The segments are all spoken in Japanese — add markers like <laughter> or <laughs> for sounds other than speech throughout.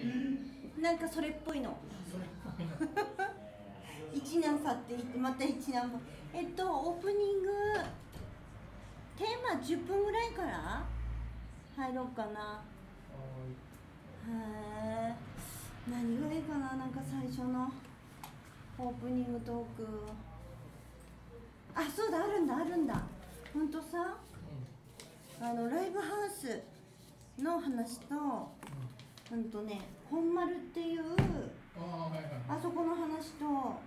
うん、なんかそれっぽいの一難去ってまた一難もえっとオープニングテーマ10分ぐらいから入ろうかなはい。何がいいかななんか最初のオープニングトークあそうだあるんだあるんだ本当さ、あのライブハウスの話とうんとね本丸っていうあ,、あそこの話と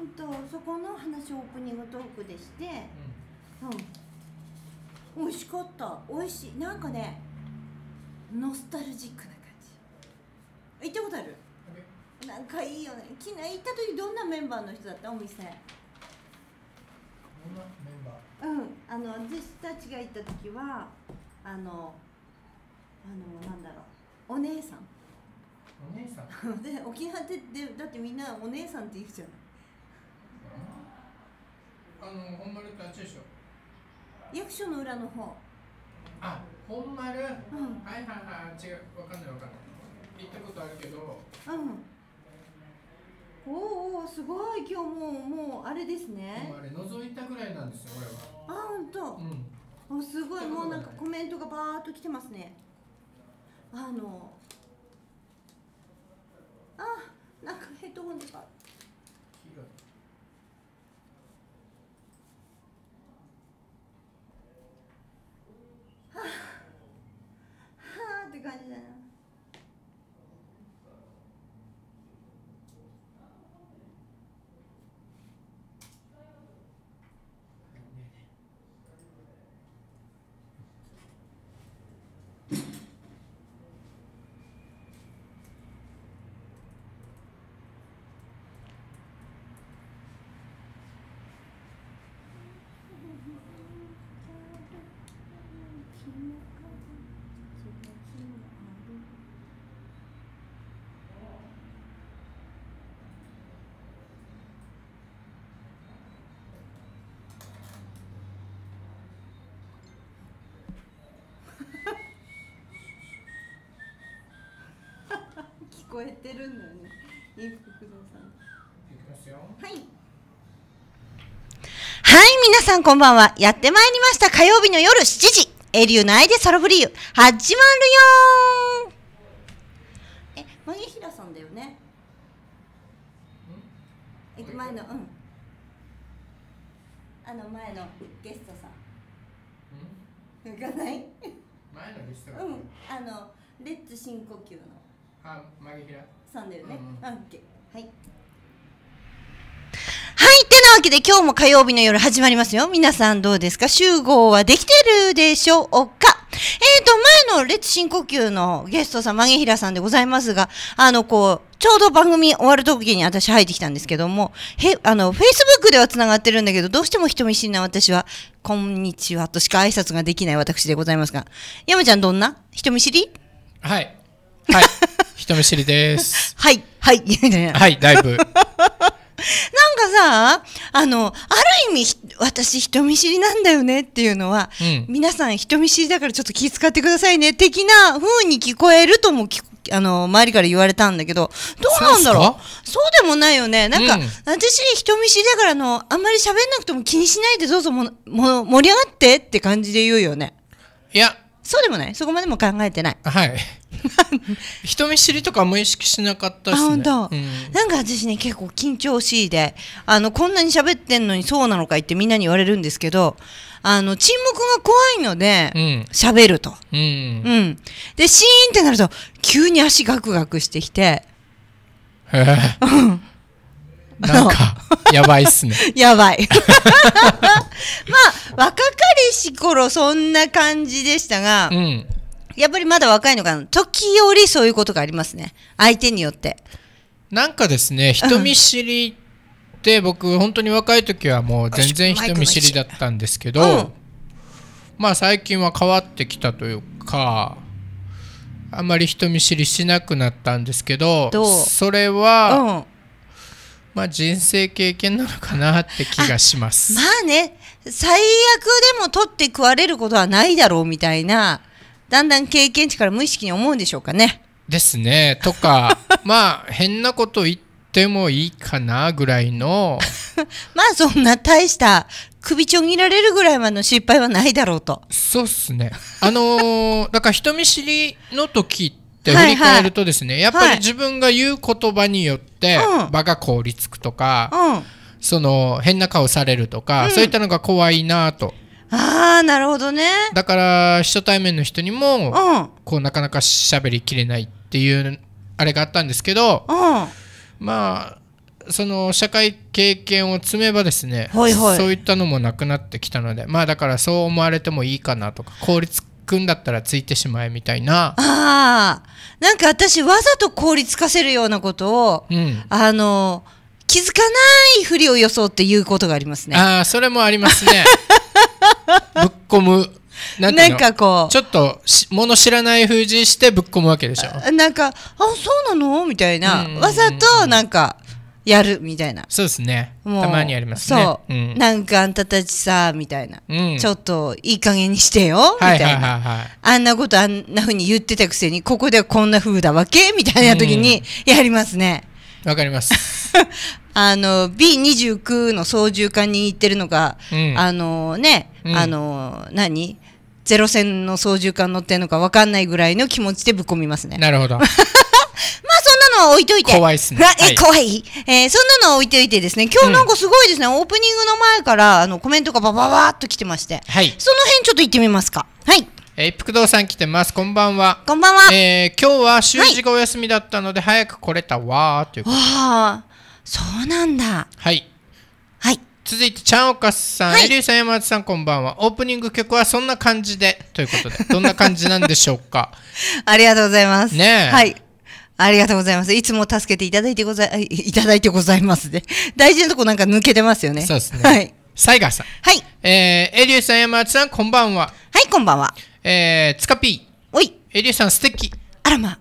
うんとそこの話をオープニングトークでして、うん、うん、美味しかった美味しいなんかねノスタルジックな感じ行ったことあるなんかいいよね昨日行った時どんなメンバーの人だったお店うんあの私たちが行った時はあのあのなんだろうお姉さんお姉さん <laughs> で沖縄ってでだってみんなお姉さんって言うじゃんあの本丸ってあっちでしょ役所の裏の方あ本丸、うん、はいはいはい違うわかんないわかんない行ったことあるけどうんおおすごい今日もうもうあれですねあれ覗いたぐらいなんですよ俺はあ本当。うんおすごいもうなんかコメントがバーっと来てますねあのあなんかヘッドホンとかはあはあって感じだねこえてるんだよねいい福蔵さはいはい皆さんこんばんはやってまいりました火曜日の夜7時エリュナイでソロフリー始まるよえマギヒラさんだよね駅前のうんあの前のゲストさん行かない前のゲストうんあのレッツ深呼吸のは曲げだよね、うんはいはいてなわけで今日も火曜日の夜始まりますよ皆さんどうですか集合はできてるでしょうかえっ、ー、と、前の列深呼吸のゲストさん、ひらさんでございますが、あの、こう、ちょうど番組終わる時に私入ってきたんですけども、へ、あの、Facebook では繋がってるんだけど、どうしても人見知りな私は、こんにちはとしか挨拶ができない私でございますが、山ちゃんどんな人見知りはい。はい。人見知りです。<laughs> はい、はい、<laughs> はい、だいぶ。なんかさ、あの、ある意味私人見知りなんだよねっていうのは、うん皆さん人見知りだからちょっと気遣ってくださいね、的な風に聞こえるともあの、周りから言われたんだけど、どうなんだうろうそうでもないよね。なんか、うん私人見知りだからあの、あんまり喋んなくても気にしないでどうぞもも盛り上がってって感じで言うよね。いや、そうでもないそこまでも考えてないはい <laughs> 人見知りとかも意識しなかったし、ね、あ本当、うん、なんか私ね結構緊張しいであのこんなに喋ってんのにそうなのかいってみんなに言われるんですけどあの沈黙が怖いので喋、うん、ると、うん、うん、でシーンってなると急に足ガクガクしてきてへえなんか、やばいっすね。<laughs> やばい。<laughs> まあ、若かりし頃そんな感じでしたが、うん、やっぱりまだ若いのかな。時折そういうことがありますね。相手によって。なんかですね、人見知りって、ん、僕、本当に若い時はもう全然人見知りだったんですけど、うん、まあ最近は変わってきたというか、あんまり人見知りしなくなったんですけど、どそれは、まあ人生経験なのかなって気がします。あまあね、最悪でも取って食われることはないだろうみたいな、だんだん経験値から無意識に思うんでしょうかね。ですね。とか、<laughs> まあ変なこと言ってもいいかなぐらいの。<laughs> まあそんな大した首ちょぎられるぐらいまでの失敗はないだろうと。そうっすね。あのー、だから人見知りの時って、って振り返るとですね、はいはい、やっぱり自分が言う言葉によって場が凍りつくとか、うん、その変な顔されるとか、うん、そういったのが怖いなと。ああなるほどねだから初対面の人にも、うん、こうなかなか喋りきれないっていうあれがあったんですけど、まあその社会経験を積めばですね、はいはい、そういったのもなくなってきたのでまあだからそう思われてもいいかなとか効率くんだったらついてしまえみたいなああ、なんか私わざと凍りつかせるようなことを、うん、あの気づかないふりを装って言うことがありますねああそれもありますね <laughs> ぶっ込むなんかこうちょっともの知らない封じしてぶっ込むわけでしょなんかあそうなのみたいなわざとなんかやるみたいなそうですねたまにありますねそう、なんかあんたたちさみたいな、ちょっといい加減にしてよみたいな、あんなことあんなふうに言ってたくせにここではこんなふうだわけみたいな時にやりますねわ、かります <laughs> あの B29 の操縦艦に行ってるのが、あのね、あの何ゼロ戦の操縦艦乗ってるのか分かんないぐらいの気持ちでぶっ込みますねなるほどま <laughs> のは置いといて。怖いですね。え、怖い、えー、そんなのは置いといてですね、今日なんかすごいですね、うん、オープニングの前から、あの、コメントがばばばっと来てまして。はい。その辺ちょっと行ってみますか。はい。えー、一服堂さん来てます。こんばんは。こんばんは。えー、今日は習字がお休みだったので、早く来れたわーということで。ああ、そうなんだ。はい。はい。続いて、ちゃんおかさん、えりエリューさん、山内さん、こんばんは。オープニング曲はそんな感じで、ということで、どんな感じなんでしょうか。<laughs> ありがとうございます。ねはい。ありがとうございます。いつも助けていただいてござい、<laughs> いただいてございますで、ね。大事なとこなんか抜けてますよね。そうですね。はい。サイガーさん。はい。えー、エリューさん、山内さん、こんばんは。はい、こんばんは。えー、つかぴー。おい。エリューさん、素敵。あらまあ。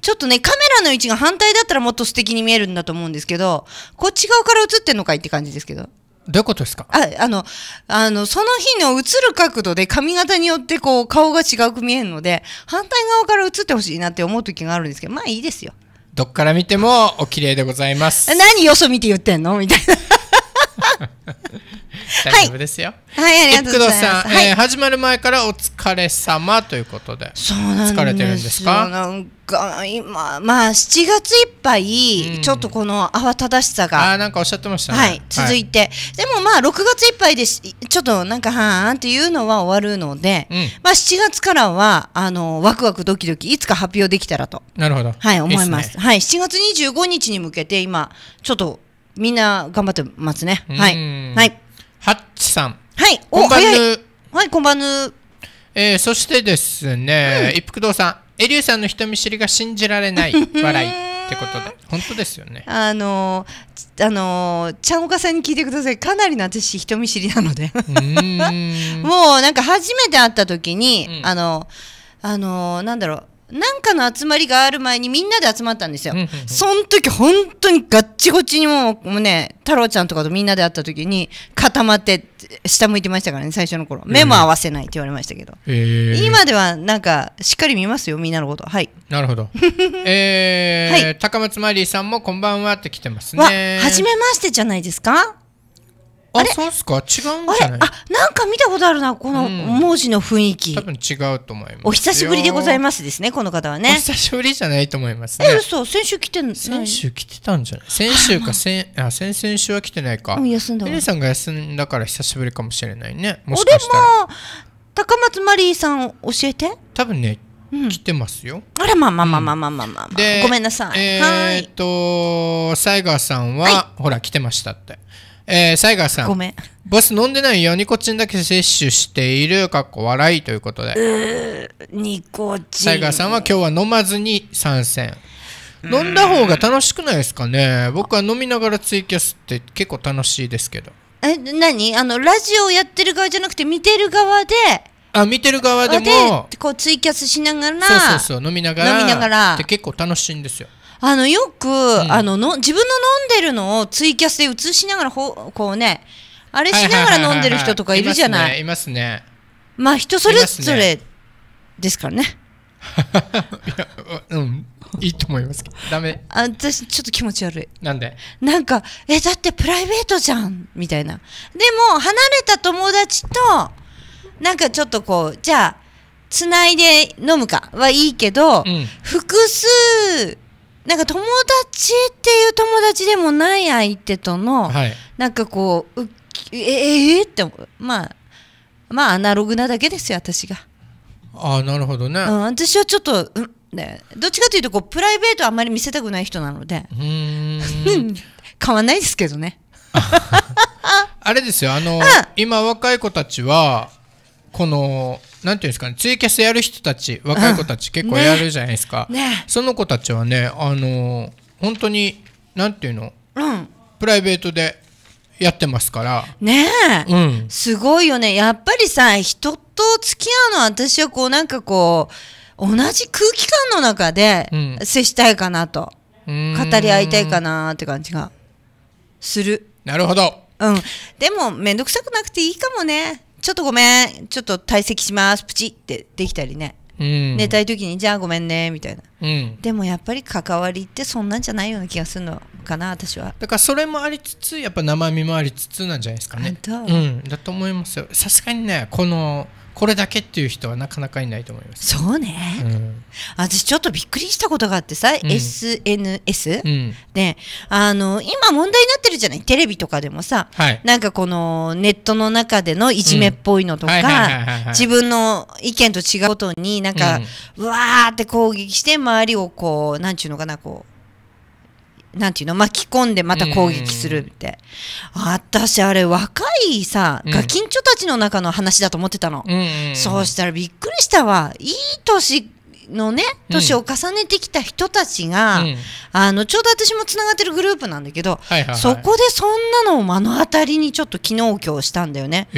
ちょっとね、カメラの位置が反対だったらもっと素敵に見えるんだと思うんですけど、こっち側から映ってんのかいって感じですけど。どういうことですかああのあのその日の映る角度で髪型によってこう顔が違うく見えるので反対側から映ってほしいなって思う時があるんですけどまあいいですよどっから見てもお綺麗でございます <laughs> 何よそ見て言ってんのみたいな <laughs> 大丈夫ですよ。はい、はい、ありがとうございます。はい、えー、始まる前からお疲れ様ということで。そうなん疲れてるんですか。なんか今まあ7月いっぱい、うん、ちょっとこの慌ただしさが。あなんかおっしゃってましたね。はい、続いて、はい、でもまあ6月いっぱいでちょっとなんかはーんっていうのは終わるので、うん、まあ7月からはあのワクワクドキドキいつか発表できたらと。なるほど。はい思います。いいすね、はい7月25日に向けて今ちょっとみんな頑張ってますね。はい。はい。ハッチさん。はい。お、こんばんぬ。はい、こんばんぬ。えー、そしてですね、うん、一服堂さん。エリューさんの人見知りが信じられない。<laughs> 笑い。ってことで。本当ですよね。あのー、あのー、ちゃんおかさんに聞いてください。かなりの私、人見知りなので。<laughs> もう、なんか初めて会った時に、うん、あの、あのー、なんだろう。なんかの集まりがある前にみんなで集まったんですよ。その時本当にガッチゴチにもうね、太郎ちゃんとかとみんなで会った時に固まって下向いてましたからね、最初の頃。目も合わせないって言われましたけど。えー、今ではなんかしっかり見ますよ、みんなのこと。はい。なるほど。<laughs> えー、はい、高松マリーさんもこんばんはって来てますね。はじめましてじゃないですかあそうっすか違うんじゃないあなんか見たことあるなこの文字の雰囲気、うん、多分違うと思いますお久しぶりでございますですねこの方はねお久しぶりじゃないと思いますねえ嘘先週来てん先週来てたんじゃない先週か先あ先々週は来てないかうん休んだエさんが休んだから久しぶりかもしれないねもしかしたらおでも高松マリーさん教えて多分ねうん、来てますよ。あらまあまあまあまあまあまあまあ、まあ、ごめんなさい。えー、っと、西川さんは、はい、ほら来てましたって。えー、西川さん。ごめん。ボス飲んでないよ。ニコチンだけ摂取している。かっこ笑いということで。ニコチン。サイさんは今日は飲まずに参戦。飲んだ方が楽しくないですかね。僕は飲みながらツイキャスって結構楽しいですけど。え、何あの、ラジオやってる側じゃなくて見てる側で。あ、見てる側でも。でこうツイキャスしながら。そうそうそう、飲みながら。飲みながら。って結構楽しいんですよ。あのよく、あのの自分の飲んでるのをツイキャスで映しながらほこうねあれしながら飲んでる人とかいるじゃないいますねまあ人それぞれですからねいやうんいいと思いますけどダメあ私ちょっと気持ち悪いなんでなんかえだってプライベートじゃんみたいなでも離れた友達となんかちょっとこうじゃあつないで飲むかはいいけど、うん、複数なんか友達っていう友達でもない相手との、はい、なんかこううええー、ってまあまあアナログなだけですよ私がああなるほどね、うん、私はちょっと、うんね、どっちかというとこうプライベートあんまり見せたくない人なので変わんないですけどねあれですよあの、今若い子たちはこのなんていうんですかねツイキャスやる人たち若い子たち結構やるじゃないですか、うんねね、その子たちはねあのー、本当になんていうの、うん、プライベートでやってますからねえ、うん、すごいよねやっぱりさ人と付き合うのは私はこうなんかこう同じ空気感の中で接したいかなと、うん、語り合いたいかなって感じがするなるほどうんでも面倒くさくなくていいかもねちょっとごめん、ちょっと退席します、プチってできたりね。うん、寝たい時に、じゃあごめんね、みたいな、うん。でもやっぱり関わりってそんなんじゃないような気がするのかな、私は。だからそれもありつつ、やっぱ生身もありつつなんじゃないですかね。うん、だと思いますよ。さすがにね、この、これだけっていう人はなかなかいないと思います。そうね。うん、私ちょっとびっくりしたことがあってさ、うん、SNS で、あの今問題になってるじゃない。テレビとかでもさ、はい、なんかこのネットの中でのいじめっぽいのとか、自分の意見と違うことになんか、うん、わーって攻撃して周りをこうなんちゅうのかなこう。なんていうの巻き込んでまた攻撃するって、私あれ若いさ、ガキンチョたちの中の話だと思ってたの、そうしたらびっくりしたわいい年のね年を重ねてきた人たちが、うん、あのちょうど私もつながってるグループなんだけど、そこでそんなのを目の当たりにちょっと昨日今日したんだよね。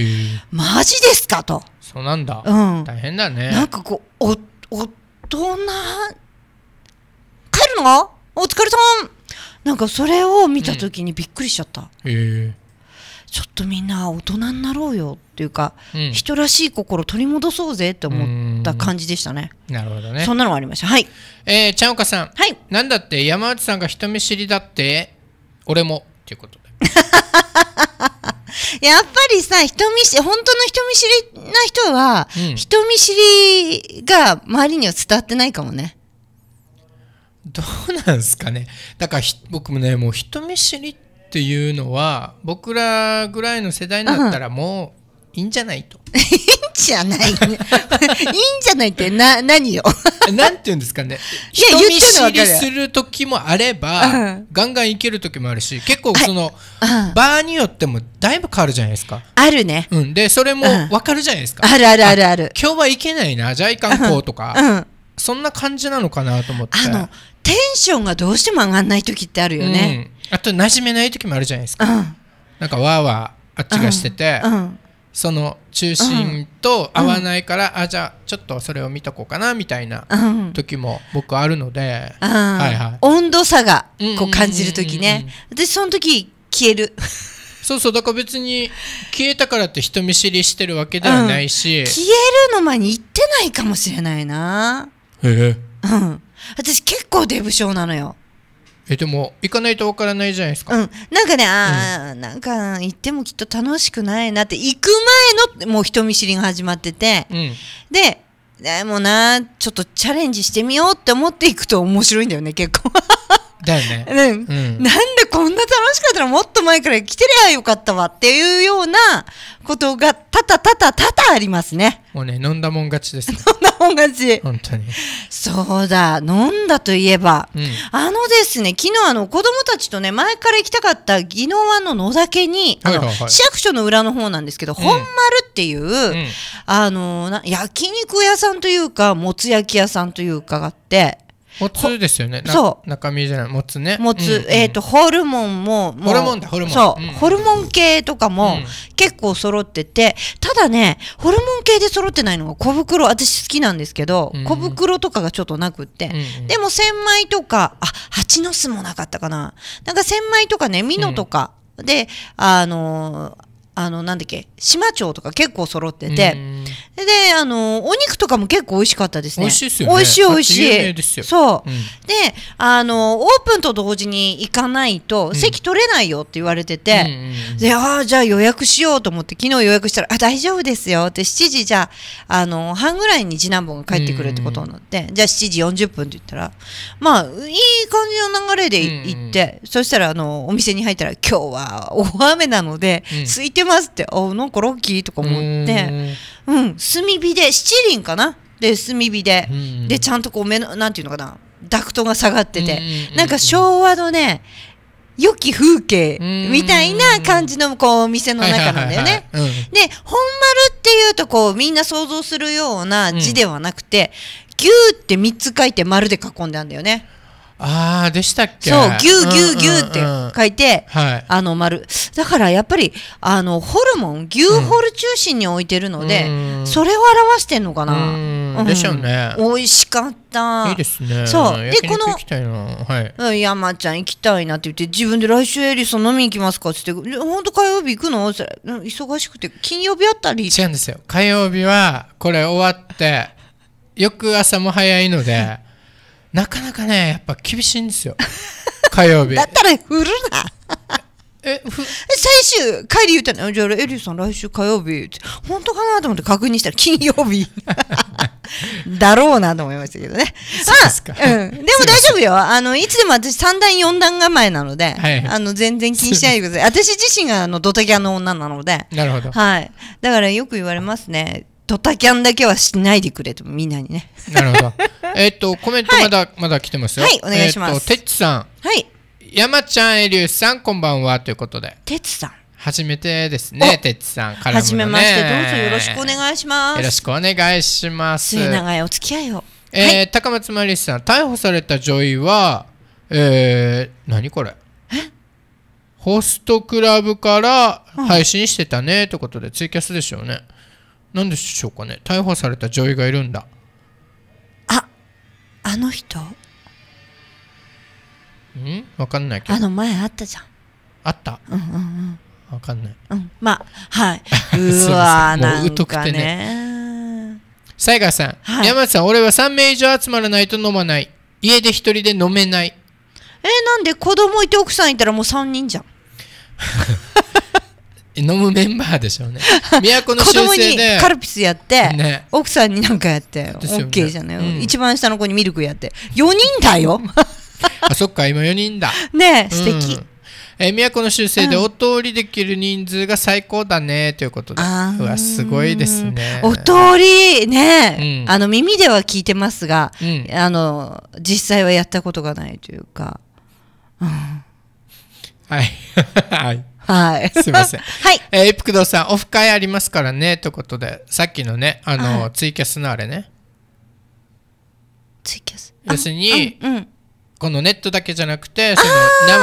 マジですかと。そうなんだ、うん、大変だね。なんかこうお大人帰るのお疲れさんなんかそれを見た時にびっくりしちゃった、うん、ちょっとみんな大人になろうよっていうか、うん、人らしい心取り戻そうぜって思った感じでしたねなるほどねそんなのがありましたはい、えー、ちゃんおかさん、はい、なんだって山内さんが人見知りだって俺もっていうことで <laughs> やっぱりさ人見知り本当の人見知りな人は、うん、人見知りが周りには伝わってないかもねどうなんすかねだから僕もねもう人見知りっていうのは僕らぐらいの世代になったらもういいんじゃないと。<laughs> いいんじゃない、<laughs> いいんじゃないってな何よ <laughs> なんて言うんですかね人見知りする時もあれば、ガンガンいける時もあるし結構その、うん、場によってもだいぶ変わるじゃないですかあるね、うん、でそれも分かるじゃないですか、うん、あるあるあるある今日はいけないなじゃあいかんこうとか、そんな感じなのかなと思ってあのテンションがどうしても上がらない時ってあるよね、うん、あと馴染めない時もあるじゃないですか、うん、なんかわーわーあっちがしてて、うん、その中心と合わないから、あじゃあちょっとそれを見とこうかなみたいな時も僕あるので、はいはい、温度差がこう感じる時ね私その時消えるそうそうだから別に消えたからって人見知りしてるわけではないし、消えるの前に行ってないかもしれないなへえうん私結構デブ症なのよ。えでも行かないとわからないじゃないですか。うん、なんかね、ああ、うん、なんか行ってもきっと楽しくないなって行く前のもう人見知りが始まってて、うん、で。でもなちょっとチャレンジしてみようって思っていくと面白いんだよね結構だよね、う <laughs> ん、うん、なんでこんな楽しかったらもっと前から来てりゃよかったわっていうようなことがたたたたたたありますねもうね飲んだもん勝ちです、<laughs> 飲んだもん勝ち本当にそうだ飲んだといえば、うん、あのですね昨日あの子供たちとね前から行きたかった宜野湾の野岳に、はいはいはい、市役所の裏の方なんですけど、うん、本丸っていう、うん、あのな焼肉屋さんというかもつ焼き屋さんというかがあってもつですよね。そう。中身じゃない、もつね。もつ、うんうん、えっ、ー、と、ホルモンも、もホルモンだ、ホルモン。そう、うん、ホルモン系とかも結構揃ってて、ただね、ホルモン系で揃ってないのが小袋、私好きなんですけど、小袋とかがちょっとなくって、うんうん、でも千枚とか、あ、蜂の巣もなかったかな。なんか千枚とかね、ミノとかで、あのあの、なんだっけ、島町とか結構揃ってて、で、あの、お肉とかも結構美味しかったですね。美味しいですよね。美味しい美味しい。そう、うん、で、あの、オープンと同時に行かないと、席取れないよって言われてて、うん、で、ああ、じゃあ予約しようと思って、昨日予約したら、あ、大丈夫ですよって、7時じゃあ、あの、半ぐらいに次男坊が帰ってくるってことになって、じゃあ7時40分って言ったら、まあ、いい感じの流れで行って、そしたら、あの、お店に入ったら、今日は大雨なので、空いてますって、あ、なんかロッキーとか思って、うん炭火で七輪かなで炭火で、うん、でちゃんとこう目のなんていうのかなダクトが下がってて、うん、なんか昭和のね良き風景みたいな感じのこうお店の中なんだよね。で本丸っていうとこうみんな想像するような字ではなくて、うん、ーって3つ書いて丸で囲んであるんだよね。ああでしたっけそうぎゅうぎゅうぎゅうって書いて、あの丸だからやっぱりあのホルモン牛ホル中心に置いてるので、うん、それを表してんのかな、うん、でしょうね、美味しかったいいですねそうでこのはい、山ちゃん行きたいなって言って自分で来週エリソン飲みに行きますかって言って本当火曜日行くのって忙しくて金曜日あったり違うんですよ火曜日はこれ終わって翌朝も早いので <laughs> なかなかねやっぱ厳しいんですよ <laughs> 火曜日だったら振るなえふ最終帰り言ったのじゃあエリューさん来週火曜日って本当かなと思って確認したら金曜日 <laughs> だろうなと思いましたけどねあ、うん、<laughs> でも大丈夫よあのいつでも私3段4段構えなので、はい、あの全然気にしないでください私自身があのドタキャンの女なのでなるほど、はい、だからよく言われますねドタキャンだけはしないでくれと、みんなにね。なるほど。<laughs> えっと、コメントまだ、はい、まだ来てますよ。はい、お願いします。てっちさん。はい。山ちゃん、えりゅうさん、こんばんは、ということで。てつさん。初めてですね、てつさんから、ね、初めまして、どうぞよろしくお願いします。よろしくお願いします。末永いお付き合いを。えー、はい、高松真理さん、逮捕された女医は、えー、何これホストクラブから配信してたねということでツイキャスでしょうね。何でしょうかね逮捕された女医がいるんだああの人うん分かんないけどあの前あったじゃんあったうんうんうん分かんないうんまあはい <laughs> うわなんかねね西川さん、はい、山さん俺は3名以上集まらないと飲まない家で一人で飲めないえー、なんで子供いて奥さんいたらもう3人じゃん <laughs> 飲むメンバーでしょうね。<laughs> 都の子習供にで。カルピスやって、ね奥さんになんかやって、オッケーじゃない、うん一番下の子にミルクやって、4人だよ <laughs> あ、そっか、今4人だ。ねえ、素敵。うんえー都の修正でお通りできる人数が最高だねということで、うわすごいですねお通りね、うんあの耳では聞いてますが、うんあの実際はやったことがないというか、はい <laughs> はいはい。すいません。<laughs> はい。えー、一福堂さん、オフ会ありますからね、ということで、さっきのね、あの、はい、ツイキャスのあれね。ツイキャス要するに、うん、このネットだけじゃなくて、その、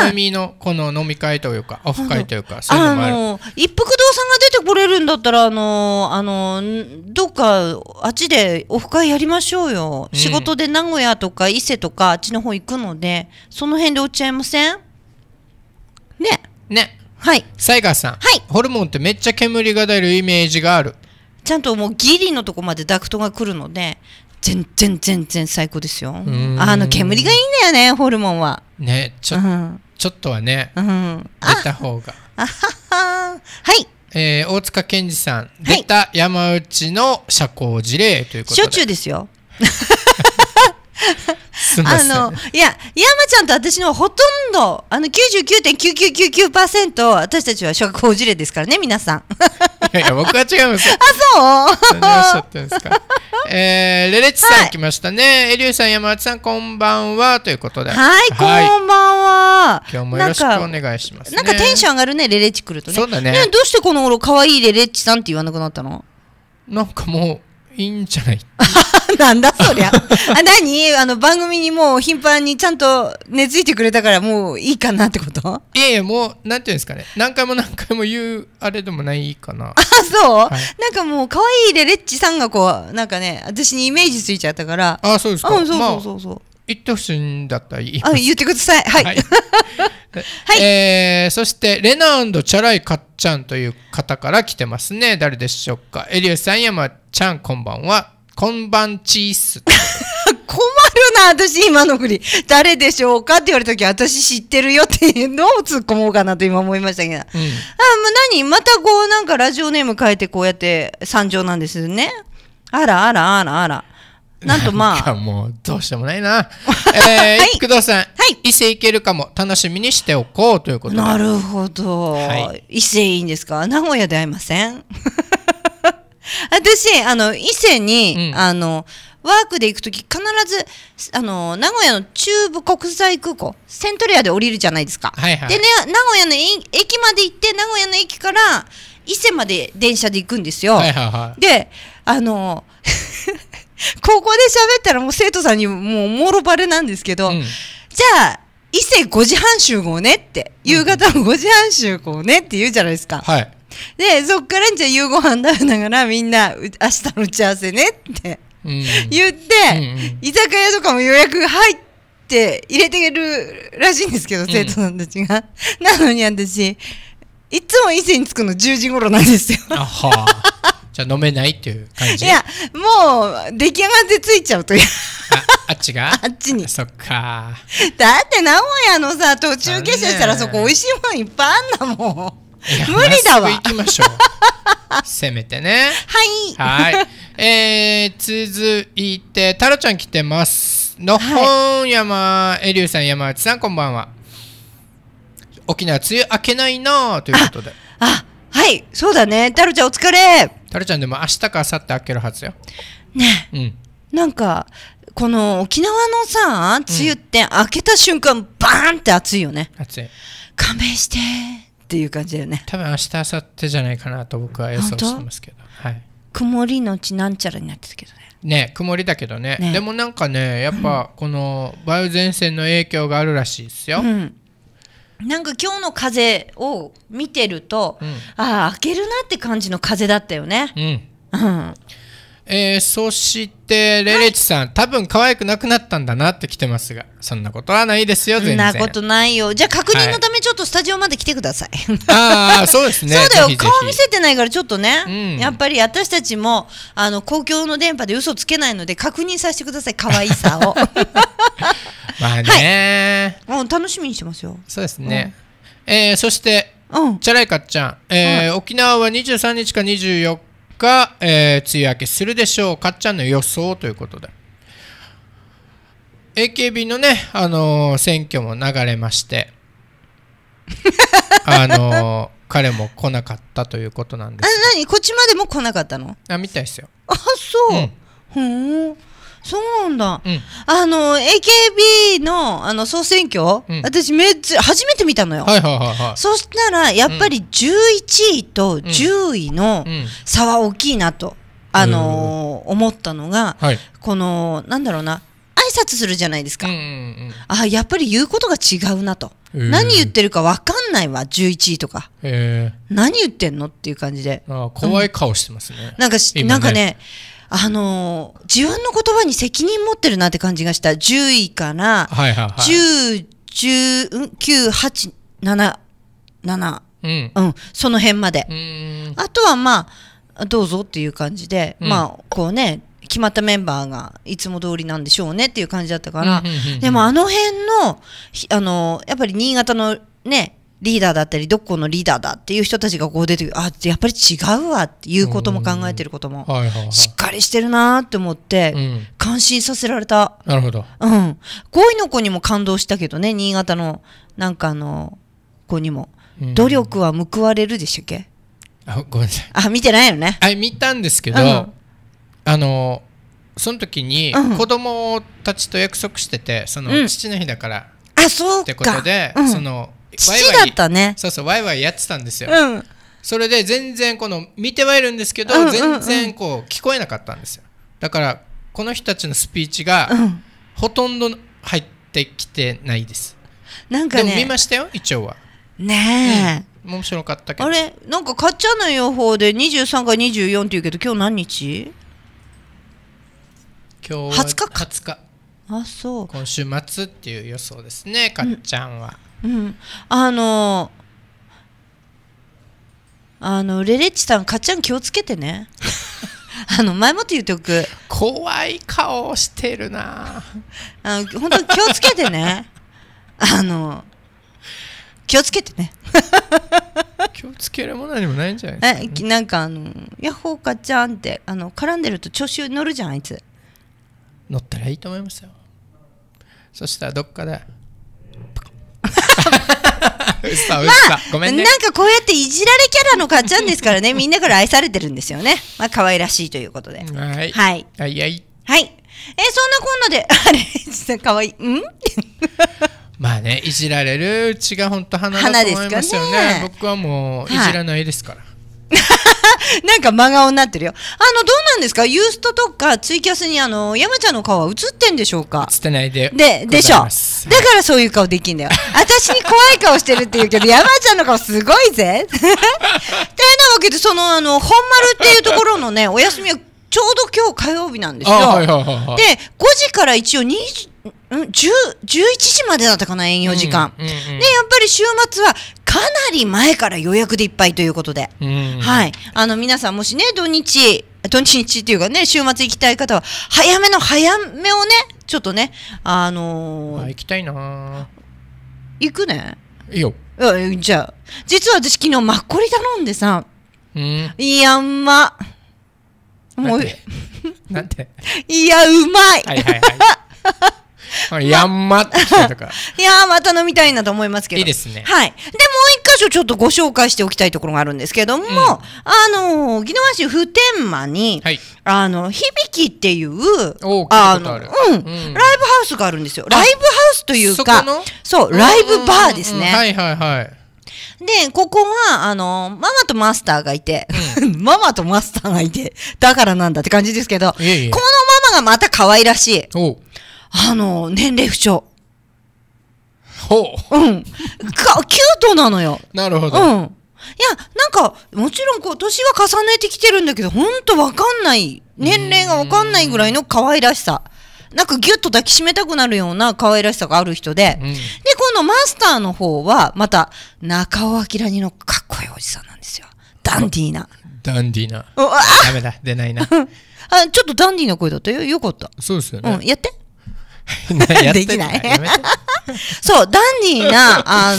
生身の、この飲み会というか、オフ会というか、そういうのもある。あの一服堂さんが出てこれるんだったら、あのあのどっか、あっちでオフ会やりましょうよ。うん、仕事で名古屋とか伊勢とか、あっちの方行くので、その辺で落ちちゃいませんね。ね。はい。サイガーさん。はい。ホルモンってめっちゃ煙が出るイメージがある。ちゃんともうギリのとこまでダクトが来るので、全然全然最高ですよ。あの煙がいいんだよね、ホルモンは。ね、ちょ,、うん、ちょっとはね、うん、出た方が。あはははい。えー、大塚健二さん、出た山内の社交辞令ということで。しょっちゅうですよ。<laughs> あのいや山ちゃんと私のほとんどあの99.9999%私たちは食法事例ですからね皆さんいやいや僕は違うんですよ <laughs> あそう何をおっしゃってんですかえー、レレチさん来ましたね、はい、エリュウさん山内さんこんばんはということではい、はい、こんばんは今日もよろしくお願いします、ね、なんかテンション上がるねレレチ来るとねそうだねねどうしてこの頃可愛いレレッチさんって言わなくなったのなんかもういいんじゃない <laughs> なんだそりゃ。あ、何あの、番組にもう頻繁にちゃんと根付いてくれたからもういいかなってこといやいや、もう、なんていうんですかね。何回も何回も言う、あれでもないかな。あ、そう、はい、なんかもう、可愛いレレッチさんがこう、なんかね、私にイメージついちゃったから。あ、そうですか。うん、そうそうそうそう。まあ言ってほしいんだったらいあ言ってください。はい。はい <laughs> はいえー、そして、レナチャライカッちゃんという方から来てますね。誰でしょうか。エリオさん、山ちゃん、こんばんは。こんばんチーす。<laughs> 困るな、私、今のふり。誰でしょうかって言われた時、私知ってるよっていうのを突っ込もうかなと今思いましたけど。うん、あ、もう何またこう、なんかラジオネーム変えて、こうやって参上なんですね。あらあらあらあら。なんとまあ。もう、どうしてもないな。<laughs> えー、はい、工藤さん、はい、伊勢行けるかも、楽しみにしておこうということなるほど、はい、伊勢いいんですか名古屋で会いません <laughs> 私、あの、伊勢に、うん、あの、ワークで行くとき、必ず、あの、名古屋の中部国際空港、セントレアで降りるじゃないですか。はいはい、でね、名古屋の駅まで行って、名古屋の駅から、伊勢まで電車で行くんですよ。はいはいはい、で、あの、<laughs> <laughs> ここで喋ったらもう生徒さんにもうもろバレなんですけど、うん、じゃあ、伊勢5時半集合ねって、夕方の5時半集合ねって言うじゃないですか。はい。で、そっからじゃあ夕ご飯食べながらみんな明日の打ち合わせねって、うん、言って、うんうん、居酒屋とかも予約が入って、って入れてるらしいんですけど、生徒さんたちが。うん、なのに私、いつも伊勢に着くの10時頃なんですよ。はあじゃあ飲めないっていう感じいやもう出来上がってついちゃうというあっちが <laughs> あっちにそっかだって名古屋のさ途中下車したらそこ美味しいもんいっぱいあんなもん無理だわ行きましょうせ <laughs> めてねはいはいえー、続いてタロちゃん来てますのほん山えりゅうさん山内さんこんばんは沖縄梅雨明けないなということであはいそうだねタロちゃんお疲れタルちゃんでも明日か明後日開けるはずよねえ、うん、なんかこの沖縄のさ梅雨って開けた瞬間、バーンって暑いよね暑い勘弁してっていう感じだよね多分明日明後日じゃないかなと僕は予想してますけど、はい、曇りのちなんちゃらになってたけどねね曇りだけどね、ね、でもなんかねやっぱこの梅雨前線の影響があるらしいですよ、うん、なんか今日の風を見てると、うん、ああ、開けるなって感じの風だったよね。うん。うんえー、そして、レレチさん、はい、多分可愛くなくなったんだなって来てますが、そんなことはないですよ、全然。そんなことないよ。じゃあ、確認のため、ちょっとスタジオまで来てください。はい、ああ、そうですね。<laughs> そうだよぜひぜひ、顔見せてないから、ちょっとね、うん、やっぱり私たちも、あの、公共の電波で嘘つけないので、確認させてください、可愛さを。<laughs> まあね、はい、うん、楽しみにしてますよ。そうですね。うん、えー、そして、うん、チャライカちゃん、えー、うん、沖縄は23日か24日か、えー、梅雨明けするでしょうかっちゃんの予想ということで AKB のね、あのー、選挙も流れまして <laughs> あのー、彼も来なかったということなんですあ何こっちまでも来なかったのあ見たいですよあそう、うん、ふんそうなんだ、うん、あの AKB のあの総選挙、うん、私めっちゃ初めて見たのよ、はいはいはいはい、そしたらやっぱり11位と10位の差は大きいなと、あのー、思ったのが、はい、このなんだろうな挨拶するじゃないですか、うんうんうん、あやっぱり言うことが違うなと、何言ってるか分かんないわ11位とか、何言ってんのっていう感じで怖い顔してますね、うん、なんか、ね、なんかねあの自分の言葉に責任持ってるなって感じがした10位から10、はいはいはい、10 9 877、うん、うん、その辺まであとはまあどうぞっていう感じで、うん、まあこうね決まったメンバーがいつも通りなんでしょうねっていう感じだったから、うんうんうんうん、でもあの辺のあのやっぱり新潟のねリーダーだったり、どこのリーダーだっていう人たちがこう出てくる、あ、やっぱり違うわっていうことも考えてることも、はいはいはい、しっかりしてるなって思って、うん、感心させられた。なるほど。うん。恋の子にも感動したけどね、新潟の、なんかあの、子にも。うん、努力は報われるでしたっけあ、ごめんなさい。あ、見てないよね。あ、見たんですけど、うん、あの、その時に子供たちと約束してて、その父の日だから、あ、そうってことで、その、7だったねそうそうワイワイやってたんですよ、うん、それで全然この見てはいるんですけど、うんうんうん、全然こう聞こえなかったんですよだからこの人たちのスピーチが、ほとんど入ってきてないですなんか、ね、でも見ましたよ一応はねえ、うん、面白かったけどあれなんかかっちゃんの予報で23か24って言うけど今日何日今日は20日 ,20 日あそう今週末っていう予想ですねかっちゃんは、うんうん、あのあのレレッチさんかっちゃん気をつけてね <laughs> あの前もって言っておく怖い顔してるなあの本当に気をつけてね <laughs> あの気をつけてね <laughs> 気をつけるも何もないんじゃないですか、ね、なんかあのヤッホーかっちゃんってあの絡んでると調子乗るじゃんあいつ乗ったらいいと思いますよそしたらどっかでパううっっささまあ、ね、なんかこうやっていじられキャラのかっちゃんですからね、<laughs> みんなから愛されてるんですよね。まあ、可愛らしいということで。はい。はい。はい、はい。はい。えそんなこんなで、<laughs> あれ、可愛いい、ん <laughs> まあね、いじられるうちが本当花だと思いますよね。ね僕はもう、いじらないですから。はいなんか真顔になってるよ。あの、どうなんですかユーストとかツイキャスにあの、山ちゃんの顔は映ってんでしょうか映ってないで。で、でしょ。だからそういう顔できんだよ。私に怖い顔してるって言うけど、山ちゃんの顔すごいぜ。<laughs> てなわけで、その、あの、本丸っていうところのね、お休みはちょうど今日火曜日なんですよ。で、5時から一応2時、ん1 11時までだったかな営業時間、うんうんうん、でやっぱり週末はかなり前から予約でいっぱいということで、うんうん、はいあの皆さんもしね土日土日っていうかね週末行きたい方は早めの早めをねちょっとねあのー、あ行きたいな行くねいいよじゃあ実は私昨日マッコリ頼んでさ、うん、いやうまもうなんて <laughs> いやうまい、はいはいはいヤンマってとか。いやー、また飲みたいなと思いますけど。いいですね。はい。で、もう一箇所ちょっとご紹介しておきたいところがあるんですけども、うん、あのー、宜野湾市普天間に、はい、あの、響きっていう、あの、うん、ライブハウスがあるんですよ。ライブハウスというか、そう、ライブバーですね。はいはいはい。で、ここは、あの、ママとマスターがいて、うん、<laughs> ママとマスターがいて、だからなんだって感じですけど、いえいえこのママがまた可愛らしい。あの、年齢不調。ほう。うん。か、キュートなのよ。なるほど。うん。いや、なんか、もちろんこう、年は重ねてきてるんだけど、ほんとわかんない。年齢がわかんないぐらいの可愛らしさ。なんかギュッと抱きしめたくなるような可愛らしさがある人で、うん、で、今度マスターの方は、また、中尾明にのかっこいいおじさんなんですよ。ダンディーな。ダンディーな。ダメだ、出ないな。<laughs> あちょっとダンディーな声だったよ。よかった。そうですよね。うん、やって。<laughs> できないそう、ダンディーな、あ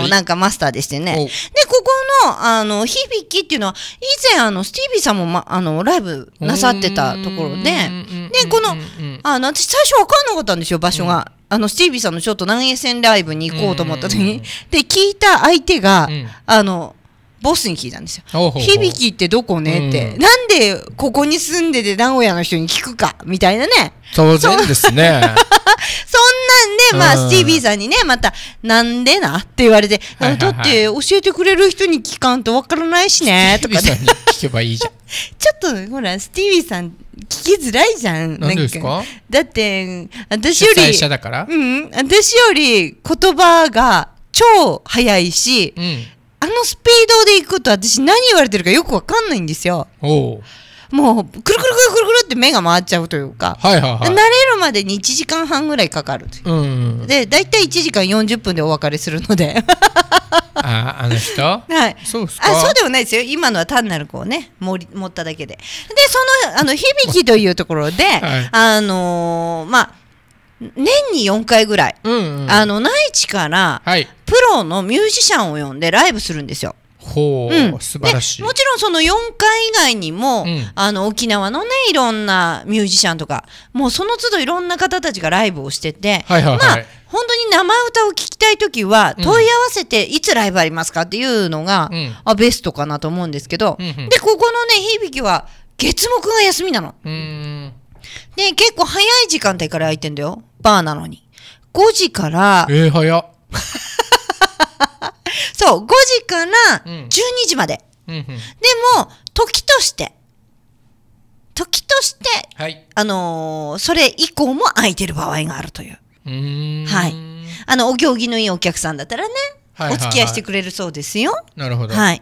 のーなんかマスターでしてね。で、ここの、あの、響きっていうのは、以前、あの、スティービーさんも、ま、あの、ライブなさってたところで、で、この、あの、私最初わかんなかったんですよ、場所が。うん、あの、スティービーさんのちょっと南英戦ライブに行こうと思った時に、で、聞いた相手が、うん、あの、ボスに聞いたんですよ。ほうほう響ってどこねって、うん、なんでここに住んでて名古屋の人に聞くかみたいなね。当然ですね。<laughs> そんなんで、まあ、スティービーさんにね、また、なんでなって言われて、はいはいはい、だって教えてくれる人に聞かんとわからないしね、とかね。聞けばいいじゃん。<laughs> ちょっと、ほら、スティービーさん、聞きづらいじゃん。なんですかだって、私より、うん、私より言葉が超早いし、うんあのスピードで行くと私何言われてるかよくわかんないんですよ。もうくるくるくるくるくるって目が回っちゃうというか、はいはいはい、慣れるまでに1時間半ぐらいかかるという、うんうん、で大体1時間40分でお別れするのでああの人 <laughs> はいそうあそうでもないですよ今のは単なるこうね盛り持っただけででそのあの響きというところで、はい、あのー、まあ年に4回ぐらい、うんうん、あの内地から、はい、プロのミュージシャンを呼んでライブするんですよ。ほう、うん、素晴らしいもちろんその4回以外にも、うん、あの沖縄のねいろんなミュージシャンとかもうその都度いろんな方たちがライブをしてて、はいはいはい、まあ本当に生歌を聴きたい時は問い合わせていつライブありますかっていうのが、うん、あベストかなと思うんですけど、うんうん、でここのね響きは月木が休みなの。で、結構早い時間帯から開いてんだよ。バーなのに。5時から、えー、早っ。<laughs> そう、5時から12時まで。うん、でも、時として、時として、はい、あのー、それ以降も空いてる場合があるという。うはい。あの、お行儀のいいお客さんだったらね、お付き合いしてくれるそうですよ。なるほど。はい。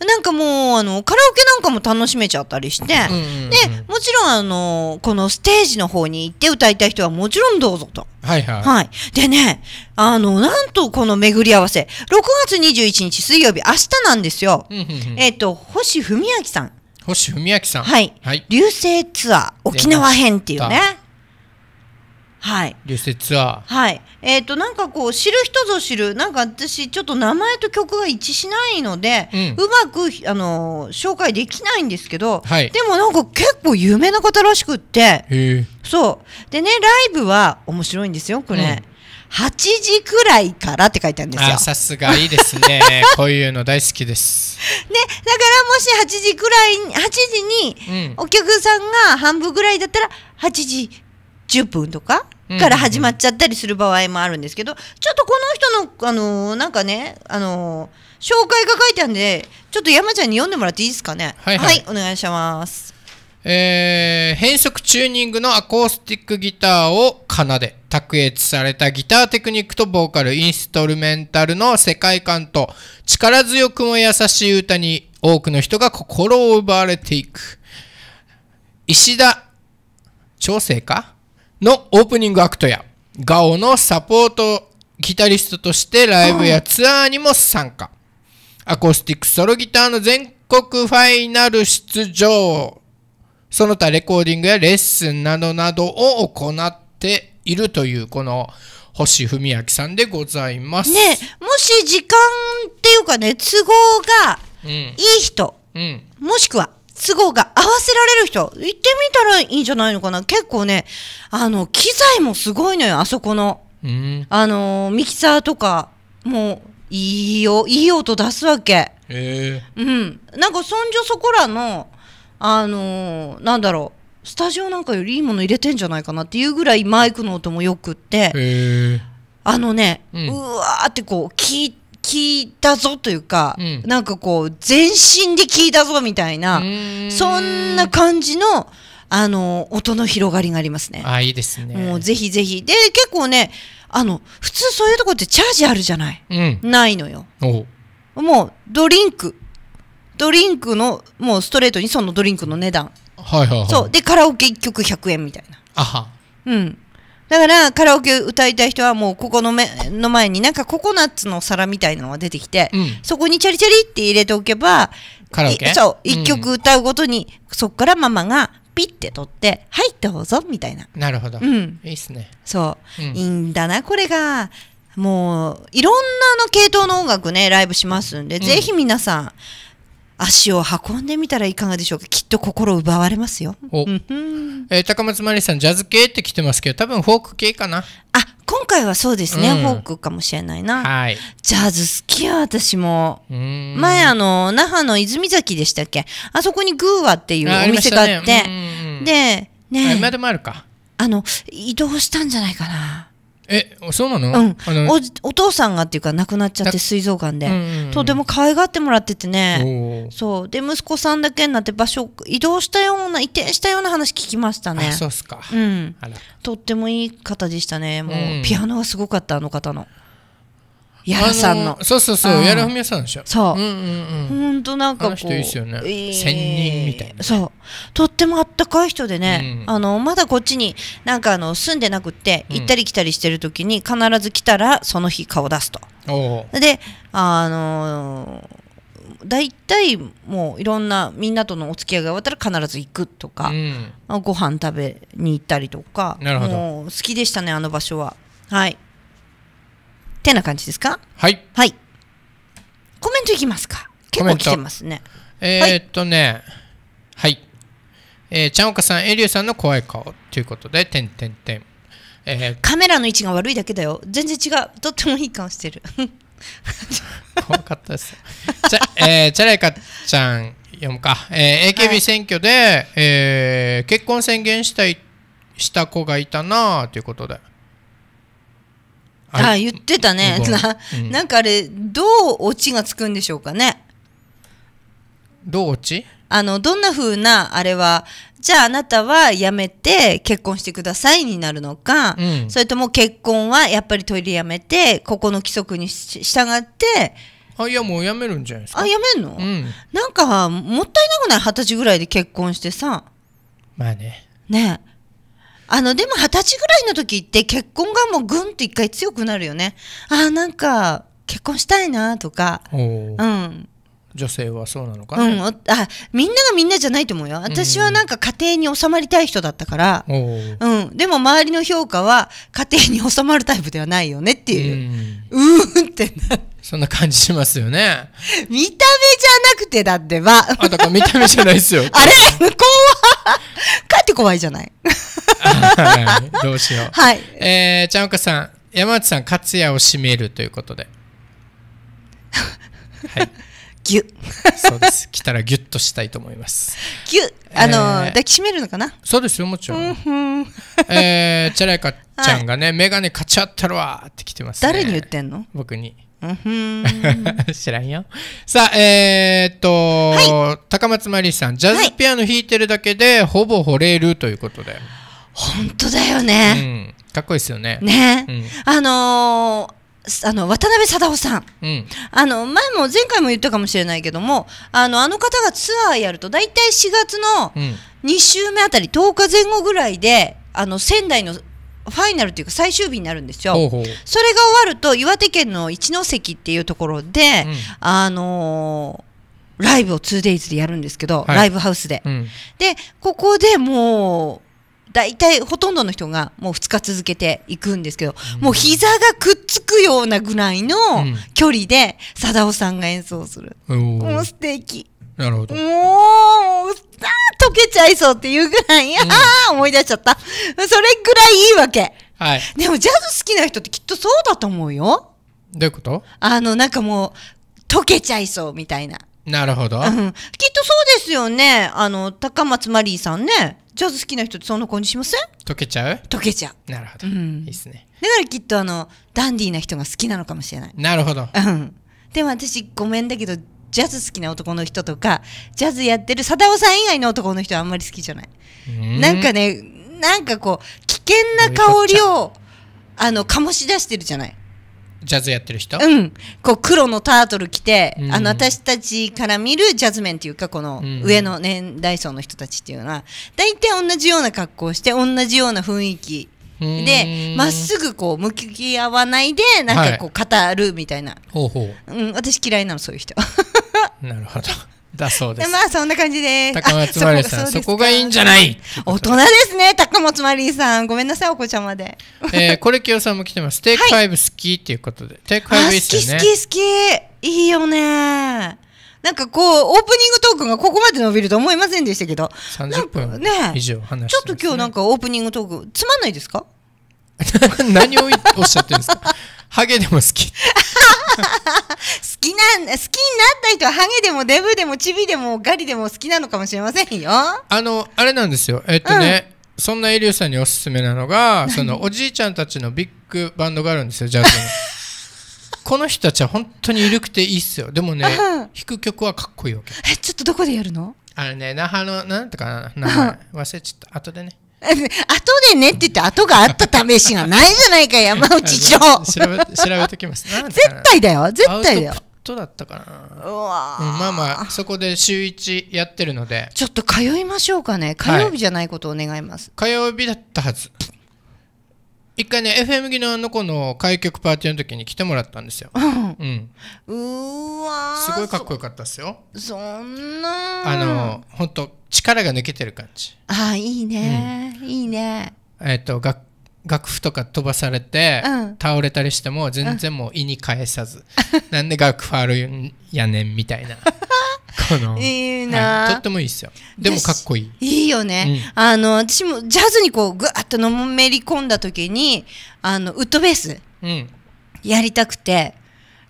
で、なんかもう、あの、カラオケなんかも楽しめちゃったりして、うんうんうん、で、もちろん、あの、このステージの方に行って歌いたい人はもちろんどうぞと。はいはい。はい。でね、あの、なんとこの巡り合わせ、6月21日水曜日、明日なんですよ。うんうんうん、えっ、ー、と、星文明さん。星文明さん。はい。はい、流星ツアー沖縄編っていうね。はい。流星ツアー。はい。えっ、ー、と、なんかこう、知る人ぞ知る、なんか私、ちょっと名前と曲が一致しないので、うん、うまく、あのー、紹介できないんですけど、はい、でもなんか結構有名な方らしくって、そう。でね、ライブは面白いんですよ、これ。うん8時くらいからって書いてあるんですよ。さすがいいですね。<laughs> こういうの大好きです。ね、だからもし8時くらい、8時にお客さんが半分ぐらいだったら、8時10分とかから始まっちゃったりする場合もあるんですけど、ちょっとこの人の、あのー、なんかね、あのー、紹介が書いてあるんで、ちょっと山ちゃんに読んでもらっていいですかね。はい、はい、はい、お願いします。えー、変色チューニングのアコースティックギターを奏で、卓越されたギターテクニックとボーカル、インストルメンタルの世界観と、力強くも優しい歌に多くの人が心を奪われていく。石田、長生かのオープニングアクトやガオのサポートギタリストとしてライブやツアーにも参加アコースティックソロギターの全国ファイナル出場その他レコーディングやレッスンなどなどを行っているというこの星文明さんでございます。ねもし時間っていうかね都合がいい人、うんうん、もしくは都合が合わせられる人、行ってみたらいいんじゃないのかな。結構ね、あの、機材もすごいのよ、あそこの。あの、ミキサーとか、もう、いいよ、いい音出すわけ。えうん。なんか、そんじょそこらの、あのなんだろう。スタジオなんかよりいいもの入れてんじゃないかなっていうぐらいマイクの音もよくって、えあのね、うん、わーってこう聞いて聞いたぞというか、うん、なんかこう全身で聞いたぞみたいなそんな感じのあの音の広がりがありますね。あいいですね。もうぜひぜひで結構ねあの普通そういうとこってチャージあるじゃない、うん、ないのよ。もうドリンクドリンクのもうストレートにそのドリンクの値段。はいはいはい。そうでカラオケ1曲100円みたいな。あは。うん。だからカラオケ歌いたい人はもうここの目の前になんかココナッツの皿みたいのが出てきて、うん、そこにチャリチャリって入れておけばカラオケそう一曲歌うごとに、うん、そこからママがピッて取って「はいどうぞ」みたいななるほど、うん、いいっすねそう、いいんだなこれがもういろんなあの系統の音楽ねライブしますんで、ぜひ皆さん足を運んでみたらいかがでしょうかきっと心奪われますよ、えー、高松真理さんジャズ系って来てますけど多分フォーク系かなあ今回はそうですね、うん、フォークかもしれないな、はい、ジャズ好きや私も前あの那覇の泉崎でしたっけあそこにグーワっていうお店があって、ね、でね今でもあるかあの移動したんじゃないかなえそうなの,、うん、おお父さんがっていうか亡くなっちゃって膵臓がんで、うんうん、とても可愛がってもらっててねそうで息子さんだけになって場所移動したような移転したような話聞きましたねそうっすか、うん、とってもいい方でしたねもう、うん、ピアノがすごかったあの方の。や野さんのそうそうそうや矢ふみやさんでしょそううううんんん、本当なんかこう人いいですよね仙人みたいなそうとってもあったかい人でねあのまだこっちになんかあの住んでなくって行ったり来たりしてる時に必ず来たらその日顔出すとであの大体もういろんなみんなとのお付き合いが終わったら必ず行くとか、うん、ご飯食べに行ったりとかもう好きでしたねあの場所ははいってな感じですかはい。はい。コメントいきますか。結構来てますね。えー、っとね、はい。はい、えー、ちゃんおかさん、エリュウさんの怖い顔ということで、てんてんてん。えカメラの位置が悪いだけだよ。全然違う。とってもいい顔してる。<laughs> 怖かったです。じゃ、えー、チャラいかちゃん読むか。えー、AKB 選挙で、はい、えー、結婚宣言したいした子がいたなということで。あ言ってたねなうん、なんかあれどうオチがつくんでしょうかねどうオチあのどんな風なあれはじゃああなたはやめて結婚してくださいになるのか、うん、それとも結婚はやっぱり取りやめてここの規則に従ってあいやもうやめるんじゃないですかあ辞めんの、うん、なんかもったいなくない二十歳ぐらいで結婚してさまあねねあの、でも二十歳ぐらいの時って結婚がもうぐんと一回強くなるよね。ああ、なんか、結婚したいなとか、うん。女性はそうなのかな、うん、あみんながみんなじゃないと思うよ私はなんか家庭に収まりたい人だったから、うん、うん、でも周りの評価は家庭に収まるタイプではないよねっていううーんってなそんな感じしますよね見た目じゃなくてだってばあだから見た目じゃないですよ <laughs> あれ怖かって怖いじゃないい、どうしよう。<laughs> はい。えー、ちゃんおかさん、山内さん、勝也を締めるということで。<laughs> はい。ぎゅ。そうです。<laughs> 来たらぎゅっとしたいと思います。ぎゅ、あの、えー、抱きしめるのかな。そうですよ、もちろん。ええー、チャラヤカちゃんがね、はい、メガネ買っちゃったるわって来てます、ね、誰に言ってんの。僕に。<laughs> 知らんよ。さあ、えー、っと、はい、高松まりさん、ジャズピアノ弾いてるだけで、ほぼ惚れるということで。本当だよね。うん、かっこいいですよね。ね、うん、あのーあの渡辺貞夫さん、うん、あの前も前回も言ったかもしれないけどもあのあの方がツアーやると大体4月の2週目あたり10日前後ぐらいであの仙台のファイナルというか最終日になるんですよ。ほうほうそれが終わると岩手県の一関っていうところで、うん、あのー、ライブを 2days でやるんですけど、はい、ライブハウスで。うん、でここでもう大体ほとんどの人がもう2日続けていくんですけど、うん、もう膝がくっつくようなぐらいの距離で、貞夫さんが演奏する。もう素敵。なるほど。もう、あ溶けちゃいそうっていうぐらい、ああ、思い出しちゃった。それぐらいいいわけ。はい。でも、ジャズ好きな人ってきっとそうだと思うよ。どういうことあの、なんかもう、溶けちゃいそうみたいな。なるほど。うん。きっとそうですよね。あの、高松マリーさんね。ジャズ好きな人ってそんな感じしません溶けちゃう溶けちゃうなるほど、うん、いいっすねだからきっとあのダンディーな人が好きなのかもしれないなるほど、うん、でも私ごめんだけどジャズ好きな男の人とかジャズやってる貞夫さん以外の男の人はあんまり好きじゃないなんかねなんかこう危険な香りをあの醸し出してるじゃないジャズやってる人うんこう黒のタートル着て、うん、あの私たちから見るジャズメンっていうかこの上の年代層の人たちっていうのは大体同じような格好をして同じような雰囲気でまっすぐこう向き合わないでなんかこう語るみたいな、はい、ほうほううん、私嫌いなのそういう人 <laughs> なるほどだそうです。まあそんな感じです。高松マリーさんそ、そこがいいんじゃない大人ですね、高松マリーさん。ごめんなさい、お子ちゃまで。えー、<laughs> これきよさんも来てます。テイク5好きっていうことで。はい、テイク5いいですよね。好き好き好き。いいよね。なんかこう、オープニングトークがここまで伸びると思いませんでしたけど。30分以上話して、ね、ちょっと今日なんかオープニングトーク、つまんないですか <laughs> 何をおっしゃってるんですかハゲでも好き好きなん好きになった人はハゲでもデブでもチビでもガリでも好きなのかもしれませんよあのあれなんですよえっとね、うん、そんなエリュウさんにおすすめなのがそのおじいちゃんたちのビッグバンドがあるんですよジャズの <laughs> この人たちは本当に緩くていいっすよでもね、弾く曲はかっこいいわけえちょっとどこでやるのあれね那覇のなんてかな名前 <laughs> 忘れちゃった後でね <laughs> 後でねって言って後があった試しがないじゃないか山内城 <laughs> 調べ調べときます絶対だよ絶対だようだったかなうわ、まあまあそこで週1やってるのでちょっと通いましょうかね火曜日じゃないことを願います、はい、火曜日だったはず一回ね FM 技能の子の開局パーティーの時に来てもらったんですよ、うんうわすごいかっこよかったっすよそんなあのほんと力が抜けてる感じあいいね、うん、いいねえっ、ー、と楽楽譜とか飛ばされて、うん、倒れたりしても全然もう胃に返さず、うん、なんで楽譜あるやねんみたいないいな、はい、とってもいいっすよでもかっこいいいいよね、うん、あの私もジャズにこうぐわっとのめり込んだ時にあのウッドベースやりたくて、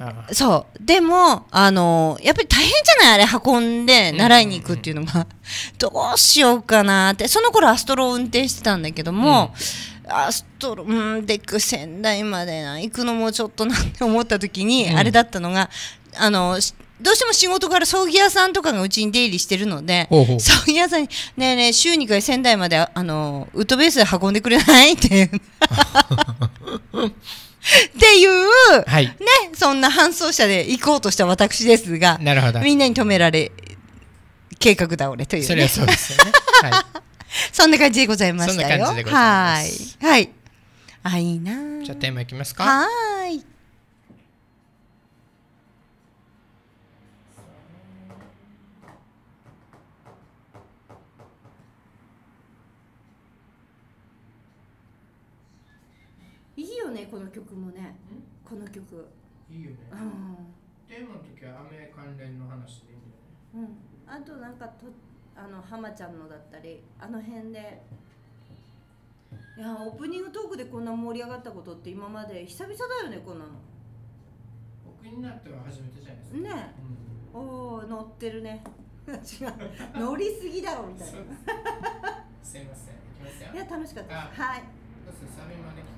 うん、そうでもあのやっぱり大変じゃないあれ運んで習いに行くっていうのが、<laughs> どうしようかなってその頃アストロを運転してたんだけども、うん、アストロうんでく仙台までな行くのもちょっとなって思った時に、あれだったのがあのどうしても仕事から葬儀屋さんとかがうちに出入りしてるのでほうほう葬儀屋さんに「ねえねえ週2回仙台まであのウッドベースで運んでくれない?」っていうっていう、はい、ね、そんな搬送車で行こうとした私ですがなるほどみんなに止められ計画倒れという、ね、それはそうですよね、はい、<laughs> そんな感じでございましたよはいはいあいいなじゃあテーマいきますかはいよねこの曲もねこの曲いいよね、テーマの時は雨関連の話でいいんだよねうんあとなんかとあの浜ちゃんのだったりあの辺でいやオープニングトークでこんな盛り上がったことって今まで久々だよねこんなの僕になっては初めてじゃないですかね、うん、おお乗ってるね <laughs> 違う乗りすぎだろみたいな <laughs> すいませんいきますよいや楽しかったはいどうすサビまで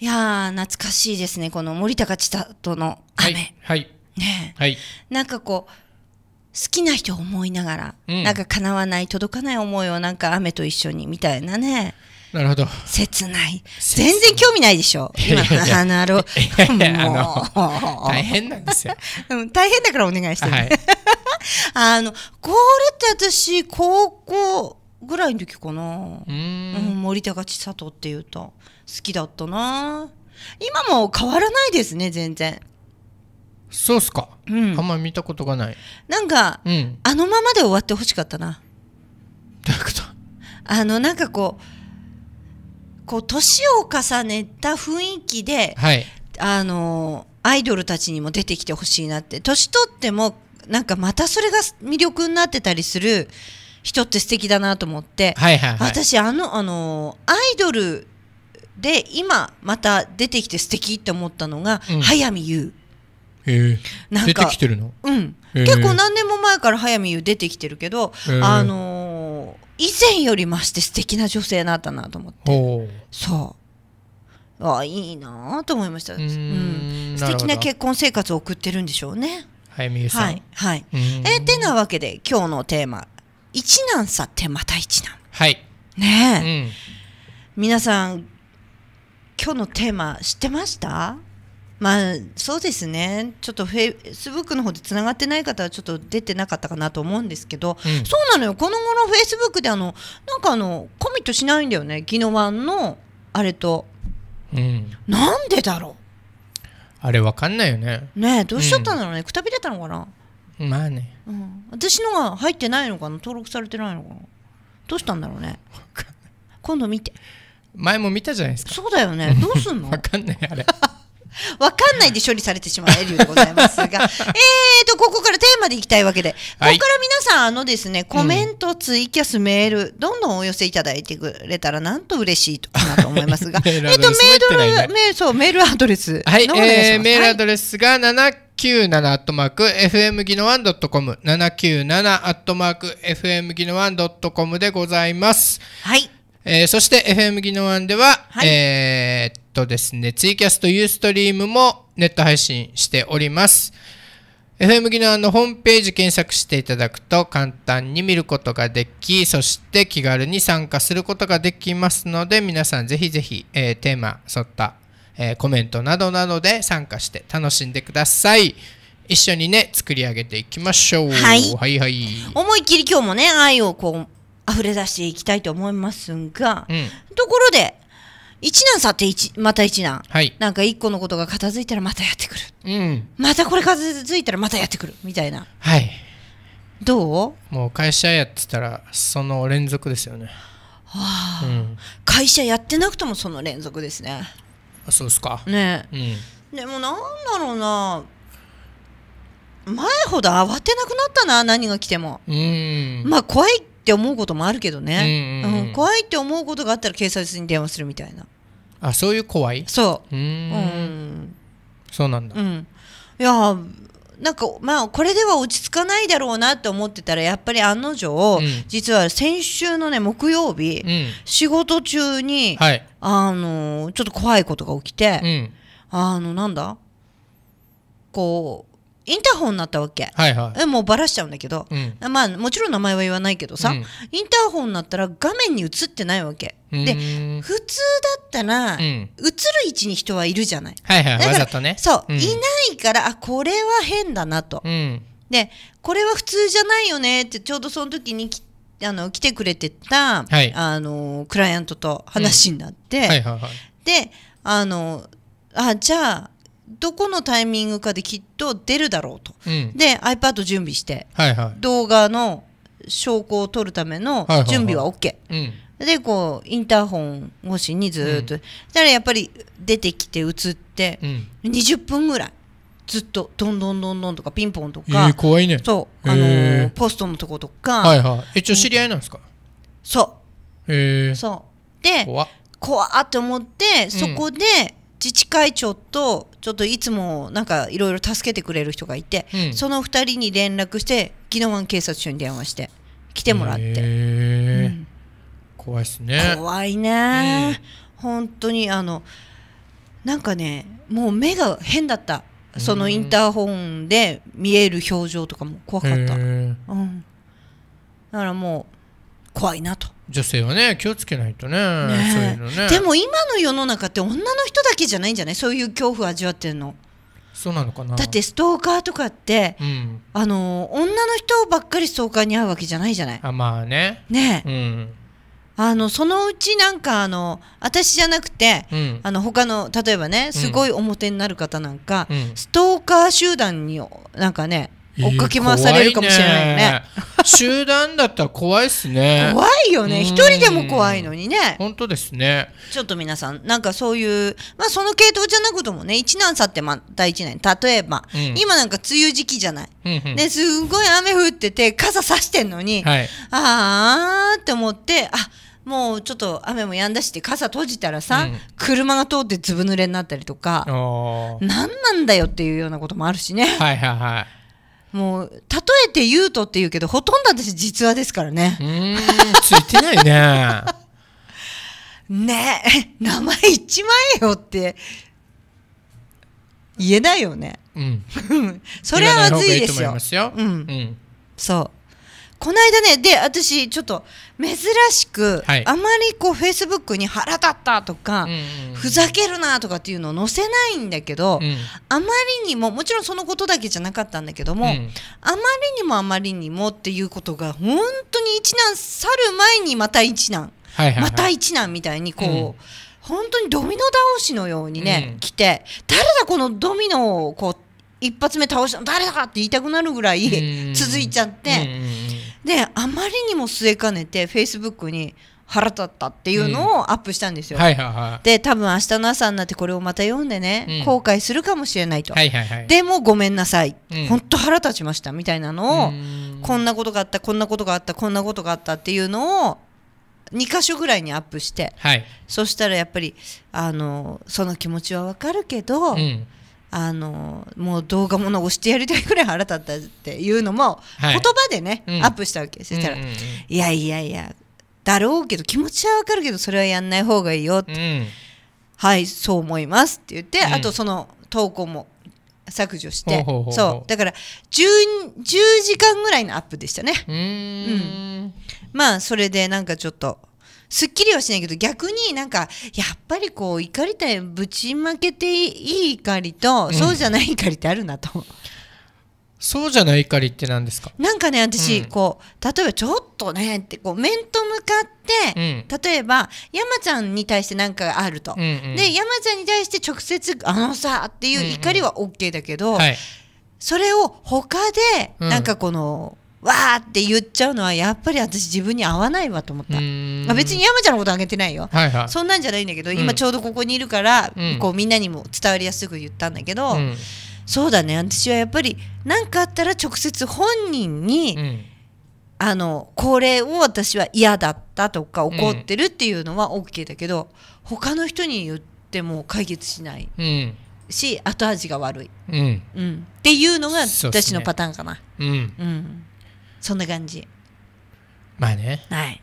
いや懐かしいですねこの森高千里の雨、はい、はい、ね、はい、なんかこう好きな人を思いながら、うん、なんか叶わない届かない思いをなんか雨と一緒にみたいなねなるほど切ない全然興味ないでしょ今あなるほど大変なんですよ大変だからお願いして、ね、はい、<laughs> あのこれって私高校ぐらいの時かなうん、森高千里っていうと好きだったな今も変わらないですね全然そうっすか、うん、あんまり見たことがないなんか、うん、あのままで終わってほしかったなどういうことあのなんかこうこう年を重ねた雰囲気で、はい、あのアイドルたちにも出てきてほしいなって年取ってもなんかまたそれが魅力になってたりする人って素敵だなと思って、はいはいはい、私あのあのアイドルで今また出てきて素敵って思ったのが、うん、早見優なんかうん、結構何年も前から早見優出てきてるけど、あのー、以前よりまして素敵な女性だったなと思ってそうあいいなと思いましたうん、素敵な結婚生活を送ってるんでしょうね早見優さんはい、はい、えてなわけで今日のテーマ「一難去ってまた一難」はいねえ、うん、皆さん今日のテーマ知ってましたまあそうですねちょっとフェイスブックの方でつながってない方はちょっと出てなかったかなと思うんですけど、うん、そうなのよこの頃フェイスブックであのなんかあのコミットしないんだよねギノワンのあれと、うん、なんでだろうあれわかんないよねねどうしちゃったんだろうね、うん、くたびれたのかなまあね、うん、私のが入ってないのかな登録されてないのかなどうしたんだろうね今度見て。前も見たじゃないですかそうだよねどうすんのわかんないあれ <laughs> わかんないで処理されてしまうエリュでございますが、<laughs> えーと、ここからテーマでいきたいわけで、はい、ここから皆さん、あのですね、コメント、ツイキャス、メール、どんどんお寄せいただいてくれたら、なんと嬉しいとなと思いますが、えっと、メール、メそう、メールアドレスはい、えー、メールアドレスが7 9 7アットマーク fm ギノワンドットコム797アットマーク fm ギノワンドットコムでございます。はい。えー、そして FM 技能案では、はい、えー、っとですね、ツイキャスト、ユーストリームもネット配信しております。FM 技能案のホームページ検索していただくと簡単に見ることができ、そして気軽に参加することができますので、皆さんぜひぜひ、えー、テーマ沿った、えコメントなどなどで参加して楽しんでください。一緒にね、作り上げていきましょう。はい。はいはい。思いっきり今日もね、愛をこう、溢れ出していきたいと思いますが、うん、ところで一難去って一また一難、はい、なんか一個のことが片付いたらまたやってくる、うん、またこれ片付いたらまたやってくるみたいなはいどうもう会社やってたらその連続ですよねはあ、うん、会社やってなくともその連続ですねあそうですかね、え、うん、でもなんだろうな前ほど慌てなくなったな何が来てもうんまあ怖いって思うこともあるけどね、うん、うんうん、怖いって思うことがあったら警察に電話するみたいなあそういう怖いそううんそうなんだ、うん、いやなんかまあこれでは落ち着かないだろうなって思ってたらやっぱり案の定、うん、実は先週のね木曜日、うん、仕事中に、はい、あのちょっと怖いことが起きて、うん、あのなんだこうインターホンになったわけ、はいはい、もうばらしちゃうんだけど、うん、まあもちろん名前は言わないけどさ、うん、インターホンになったら画面に映ってないわけで普通だったら、うん、映る位置に人はいるじゃない、はいはい、だから、ね、そう、いないからあこれは変だなと、でこれは普通じゃないよねってちょうどその時に来てあの来てくれてた、はい、あのクライアントと話になって、はいはいはい、であのあじゃあどこのタイミングかできっと出るだろうと、うん、で iPad 準備して、はいはい、動画の証拠を取るための準備は OK、はいはいはいでこうインターホン越しにずっと、うん、だからやっぱり出てきて映って、うん、20分ぐらいずっとどんどんどんどんとかピンポンとか、えー、怖いねそうあのーポストのとことか、はいはい、一応知り合いなんですか、うん、そうへえー、そうで怖っ怖って思ってそこで自治会長とちょっといつもなんかいろいろ助けてくれる人がいて、うん、その2人に連絡して宜野湾警察署に電話して来てもらって、うん、怖いすね怖いね、本当にあのなんかねもう目が変だったそのインターホンで見える表情とかも怖かった、うん、だからもう怖いなと女性はね気をつけないとね、ねね、でも今の世の中って女の人だけじゃないんじゃないそういう恐怖を味わってるのそうなのかなだってストーカーとかって、うん、あの女の人ばっかりストーカーに会うわけじゃないじゃないあまあねね、うん、あのそのうちなんかあの私じゃなくて、うん、あの他の例えばねすごい表になる方なんか、うん、ストーカー集団になんかね追っかけ回されるかもしれないよね。ね集団だったら怖いっすね。<laughs> 怖いよね。一人でも怖いのにね。本当ですね。ちょっと皆さん、なんかそういう、まあその系統じゃなくてもね、一難去ってまた一年。例えば、うん、今なんか梅雨時期じゃない。うんうん、すごい雨降ってて、傘さしてんのに、はい、ああって思って、あもうちょっと雨も止んだしって傘閉じたらさ、うん、車が通ってずぶ濡れになったりとか何なんだよっていうようなこともあるしね。はいはいはいもう例えて言うとって言うけどほとんど私実話ですからねついてないね <laughs> ねえ名前言っちまえよって言えないよね、うん、<laughs> それはまずいですよ、そうこの間ねで私ちょっと珍しく、はい、あまりこうフェイスブックに腹立ったとか、うんうん、ふざけるなとかっていうのを載せないんだけど、うん、あまりにももちろんそのことだけじゃなかったんだけども、うん、あまりにもあまりにもっていうことが本当に一難去る前にまた一難、はいはい、また一難みたいにこう。うん本当にドミノ倒しのようにね、うん、来て誰だこのドミノをこう一発目倒したの誰だかって言いたくなるぐらい続いちゃって。であまりにも据えかねてフェイスブックに腹立ったっていうのをアップしたんですよ。で多分明日の朝になってこれをまた読んでね、うん、後悔するかもしれないと、でもごめんなさい、うん、本当腹立ちましたみたいなのをこんなことがあったこんなことがあったこんなことがあったっていうのを2箇所ぐらいにアップして、はい、そしたらやっぱりあのその気持ちはわかるけど。うんあのもう動画もの押してやりたいくらい腹立ったっていうのも、言葉でね、うん、アップしたわけそしたら、うんうんうん、いやいやいやだろうけど気持ちはわかるけどそれはやんない方がいいよって、うん、はいそう思いますって言って、うん、あとその投稿も削除してそうだから 10, 10時間ぐらいのアップでしたねうんまあそれでなんかちょっとすっきりはしないけど逆になんかやっぱりこう怒りたいぶちまけていい怒りと、そうじゃない怒りってあるなと。そうじゃない怒りって何ですかなんかね私、うん、こう例えばちょっとねってこう面と向かって、うん、例えば山ちゃんに対して何かあると、うんうん、で山ちゃんに対して直接「あのさ」っていう怒りは OK だけど、うんうんはい、それを他でなんかこの。わーって言っちゃうのはやっぱり私自分に合わないわと思った、まあ、別に山ちゃんのことあげてないよ、はいはい、そんなんじゃないんだけど、うん、今ちょうどここにいるから、うん、こうみんなにも伝わりやすく言ったんだけど、うん、そうだね私はやっぱり何かあったら直接本人に、あのこれを私は嫌だったとか怒ってるっていうのは OK だけど、他の人に言っても解決しない。し後味が悪い、うんっていうのが私のパターンかな。うね、うん、うんそんな感じまあねはい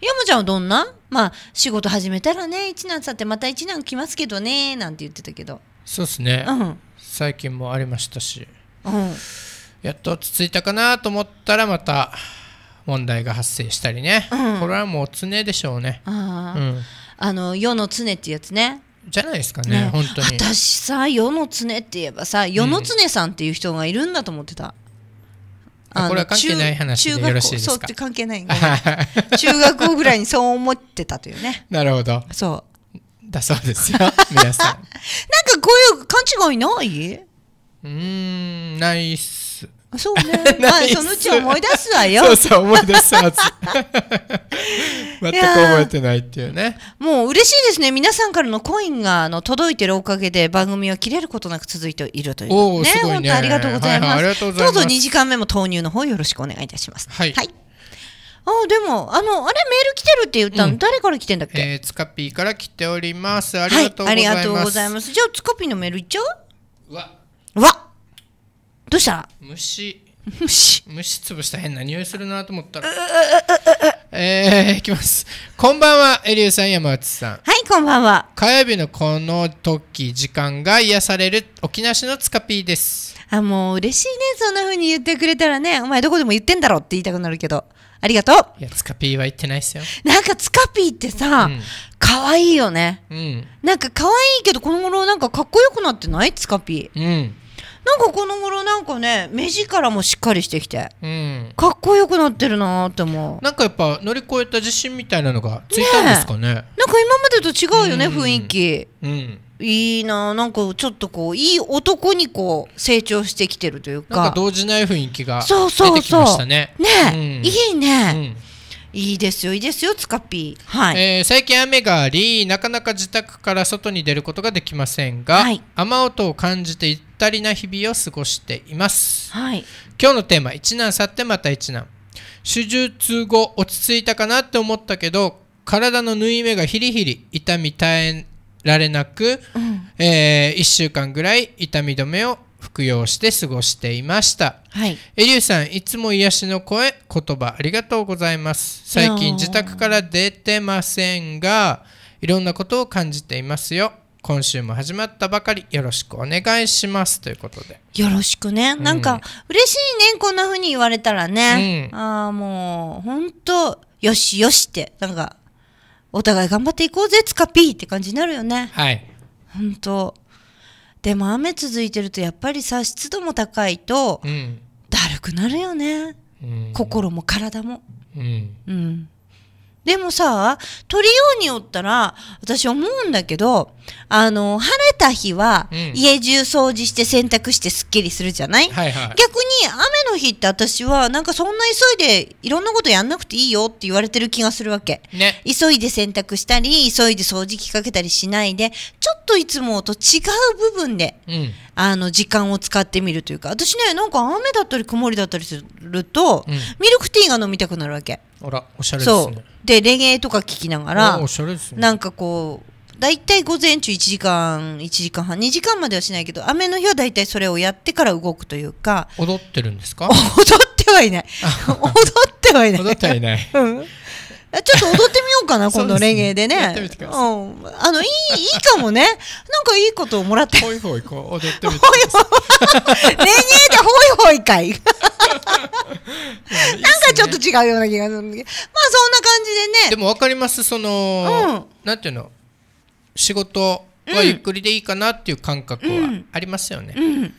山ちゃんはどんなまあ仕事始めたらね一難去ってまた一難来ますけどねなんて言ってたけどそうっすね、うん、最近もありましたし、うん、やっと落ち着いたかなと思ったらまた問題が発生したりね、うん、これはもう常でしょうねあ,、うん、あの世の常ってやつねじゃないですかねね本当に私さ世の常って言えばさ世の常さんっていう人がいるんだと思ってた、うんこれは関係ない話でよろしいですかそうって関係ない中学校ぐらいにそう思ってたというね <laughs> なるほどそうだそうですよ皆さん <laughs> なんかこういう勘違いないうんないっすそうね。<laughs> まあ、そのうち思い出すわよ。そうそう、思い出すはず。<laughs> 全く覚えてないっていうね。もう嬉しいですね。皆さんからのコインがあの届いてるおかげで番組は切れることなく続いているというね。ね本当ありがとうございます。はいはい、どうぞ2時間目も投入の方よろしくお願いいたします。はい、はいあでもあのあれメール来てるって言ったの、うん、誰から来てんだっけ、えー、つかぴーから来ておりますありがとうございます、はい、ありがとうございますじゃあつかぴーのメールいっちゃうわわどうした虫虫虫潰した変な匂いするなと思ったらえー、いきますこんばんはエリューさん山内さんはいこんばんは火曜日のこの時時間が癒される沖縄市のつかぴーですあもう嬉しいねそんな風に言ってくれたらねお前どこでも言ってんだろって言いたくなるけどありがとういやつかぴーは言ってないっすよなんかつかぴーってさ、かわいいよね、うん、なんかわいいけどこの頃なんかかっこよくなってないつかぴーうんなんかこの頃なんかね目力もしっかりしてきて、うん、かっこよくなってるなって思うなんかやっぱ乗り越えた自信みたいなのがついたんですかねねなんか今までと違うよね、うん、雰囲気、うん、いいななんかちょっとこういい男にこう成長してきてるというかなんか動じない雰囲気が出てきましたねね、うん、いいね、うんいいですよいいですよつかぴー、はいえー、最近雨がありなかなか自宅から外に出ることができませんが、はい、雨音を感じていったりな日々を過ごしています、はい、今日のテーマ一難去ってまた一難手術後落ち着いたかなって思ったけど体の縫い目がヒリヒリ痛み耐えられなく、うん、えー、1週間ぐらい痛み止めを服用して過ごしていました。はい。エリューさん、いつも癒しの声、言葉ありがとうございます。最近自宅から出てませんが、いろんなことを感じていますよ。今週も始まったばかりよろしくお願いしますということでよろしくねなんか、嬉しいねこんな風に言われたらね、うん、ああもう本当よしよしってなんかお互い頑張っていこうぜつかぴーって感じになるよねはい本当でも雨続いてるとやっぱりさ湿度も高いと、だるくなるよね、うん、心も体も、うん、うん、でもさ、取りようによったら、私思うんだけど、あの、晴れた日は、家中掃除して洗濯してすっきりするじゃないうんはいはい、逆に雨の日って私は、なんかそんな急いでいろんなことやんなくていいよって言われてる気がするわけ。ね、急いで洗濯したり、急いで掃除機かけたりしないで、ちょっといつもと違う部分で、うん、あの、時間を使ってみるというか、私ね、なんか雨だったり曇りだったりすると、うん、ミルクティーが飲みたくなるわけ。あらおしゃれですねでレゲエとか聞きながらおしゃれですねなんかこう大体午前中1時間1時間半2時間まではしないけど雨の日は大体それをやってから動くというか踊ってるんですか <laughs> 踊ってはいない <laughs> 踊ってはいない踊ってはいない、うんちょっと踊ってみようかな、<laughs> 今度レゲエでね。うん。あの、いい、いいかもね。なんかいいことをもらって。ほいほい、こう、踊ってみてくだレゲエでほいほいかい。なんかちょっと違うような気がするまあ、そんな感じでね。でもわかります、その、うん、なんていうの、仕事はゆっくりでいいかなっていう感覚はありますよね。でね、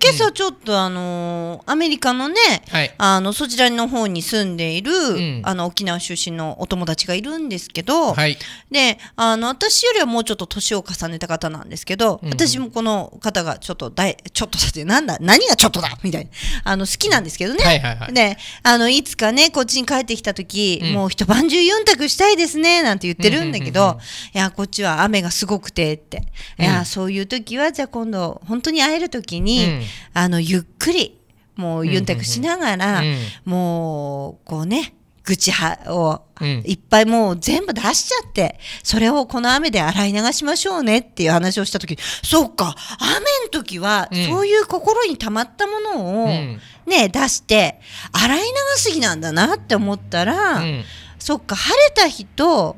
今朝ちょっとあのー、アメリカのね、はい、あのそちらの方に住んでいる、うん、あの沖縄出身のお友達がいるんですけど、はい、であの私よりはもうちょっと年を重ねた方なんですけど、うん、私もこの方がちょっとだいちょっとだってなんだ何がちょっとだみたいなあの好きなんですけどね、はいはいはい、であのいつかねこっちに帰ってきた時、うん、もう一晩中4択したいですねなんて言ってるんだけど、うんうんうんうん、いやこっちは雨がすごくてって、いやそういう時はじゃあ今度本当に会える時に、あのゆっくりもうゆんたくしながら、もうこうね愚痴をいっぱいもう全部出しちゃって、それをこの雨で洗い流しましょうねっていう話をした時そっか雨の時はそういう心に溜まったものを、ね出して洗い流す日なんだなって思ったら、そっか晴れた日と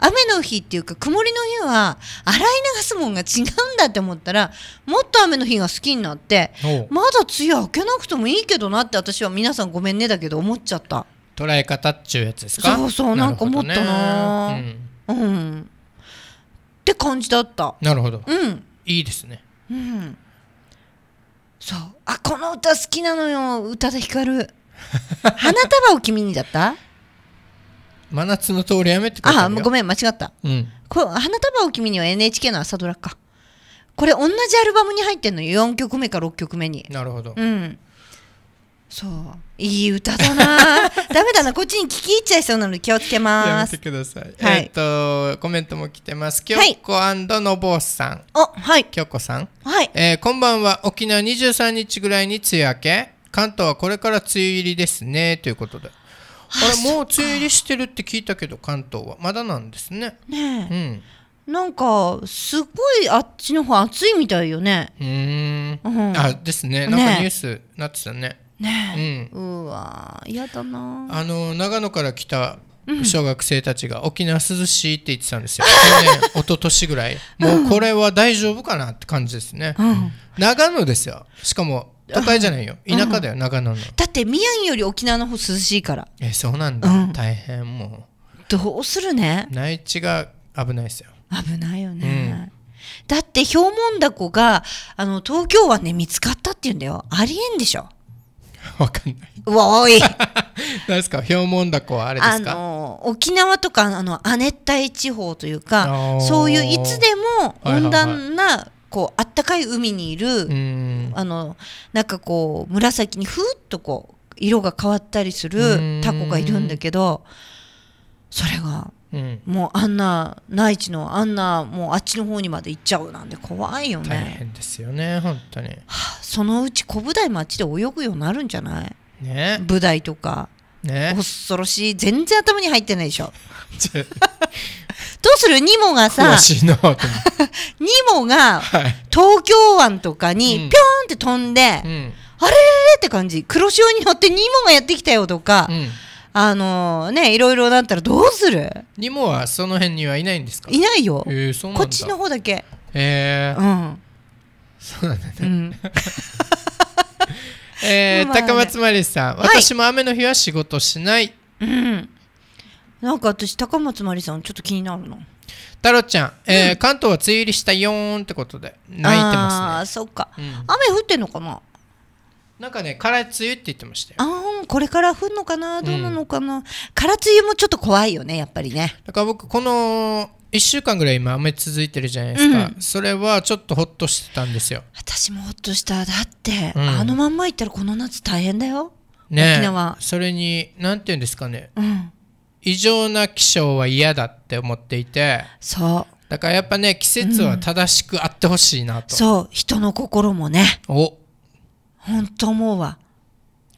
雨の日っていうか曇りの日は洗い流すもんが違うんだって思ったらもっと雨の日が好きになってまだ梅雨明けなくてもいいけどなって私は皆さんごめんねだけど思っちゃった捉え方っちゅうやつですかそうそうなんか思ったな、ね、うん、うん、って感じだったなるほどうんいいですねうんそうあこの歌好きなのよ歌で田る花束を君にだった真夏の通りやめってあごめん間違った、うん、こ花束を君には NHK の朝ドラかこれ同じアルバムに入ってんの4曲目か6曲目になるほどうんそういい歌だな <laughs> ダメだなこっちに聞き入っちゃいそうなので気をつけますやめてください、はい、えっ、ー、とコメントも来てます京子のぼうさんおはい京こさんはい、えー、こんばんは沖縄23日ぐらいに梅雨明け関東はこれから梅雨入りですねということであれもう梅雨入りしてるって聞いたけど関東はまだなんですねねえ、うん、なんかすごいあっちの方暑いみたいよねうん、あですねなんかニュースなってたねねえ、うん、うわ嫌だなあの長野から来た小学生たちが沖縄涼しいって言ってたんですよ、<laughs> 去年一昨年ぐらいもうこれは大丈夫かなって感じですね、うん、長野ですよしかも都会じゃないよ田舎だよ、うん、長野のだって宮城より沖縄の方涼しいからえそうなんだ、うん、大変もうどうするね内地が危ないですよ危ないよね、うん、だってヒョウモンダコがあの東京湾で、ね、見つかったっていうんだよありえんでしょ <laughs> わかんない。おい。<laughs> 何ですか、ヒョウモンダコはあれですか。あの沖縄とかあの亜熱帯地方というか、そういういつでも温暖なこうあったかい海にいるあのなんかこう紫にふーっとこう色が変わったりするタコがいるんだけどそれが、もうあんな内地のあんなもうあっちの方にまで行っちゃうなんて怖いよね大変ですよね本当に、はあ、そのうち小舞台もあっちで泳ぐようになるんじゃない、ね、舞台とかね、恐ろしい全然頭に入ってないでしょ <laughs> どうするニモがさニモが東京湾とかにぴょんって飛んで、うん、あれれれって感じ黒潮に乗ってニモがやってきたよとか、うん、あのー、ねいろいろなったらどうするニモはその辺にはいないんですかいないよ、えー、こっちの方だけへえー、うんそうなんだね、うん <laughs> えー、高松まりさん、私も雨の日は仕事しない。うん。なんか私、高松まりさん、ちょっと気になるの。太郎ちゃん、えー、うん、関東は梅雨入りしたよーんってことで、泣いてますね。ああ、そっか、うん、雨降ってんのかななんかね、から梅雨って言ってましたよ。ああ、これから降るのかなどうなのかな、うん、から梅雨もちょっと怖いよね、やっぱりね。だから僕、この1週間ぐらい今雨続いてるじゃないですか、うん、それはちょっとほっとしてたんですよ私もほっとしただって、うん、あのまんま行ったらこの夏大変だよ、ね、沖縄それに何て言うんですかね、うん、異常な気象は嫌だって思っていてそうだからやっぱね季節は正しくあってほしいなと、そう人の心もねお本当思うわ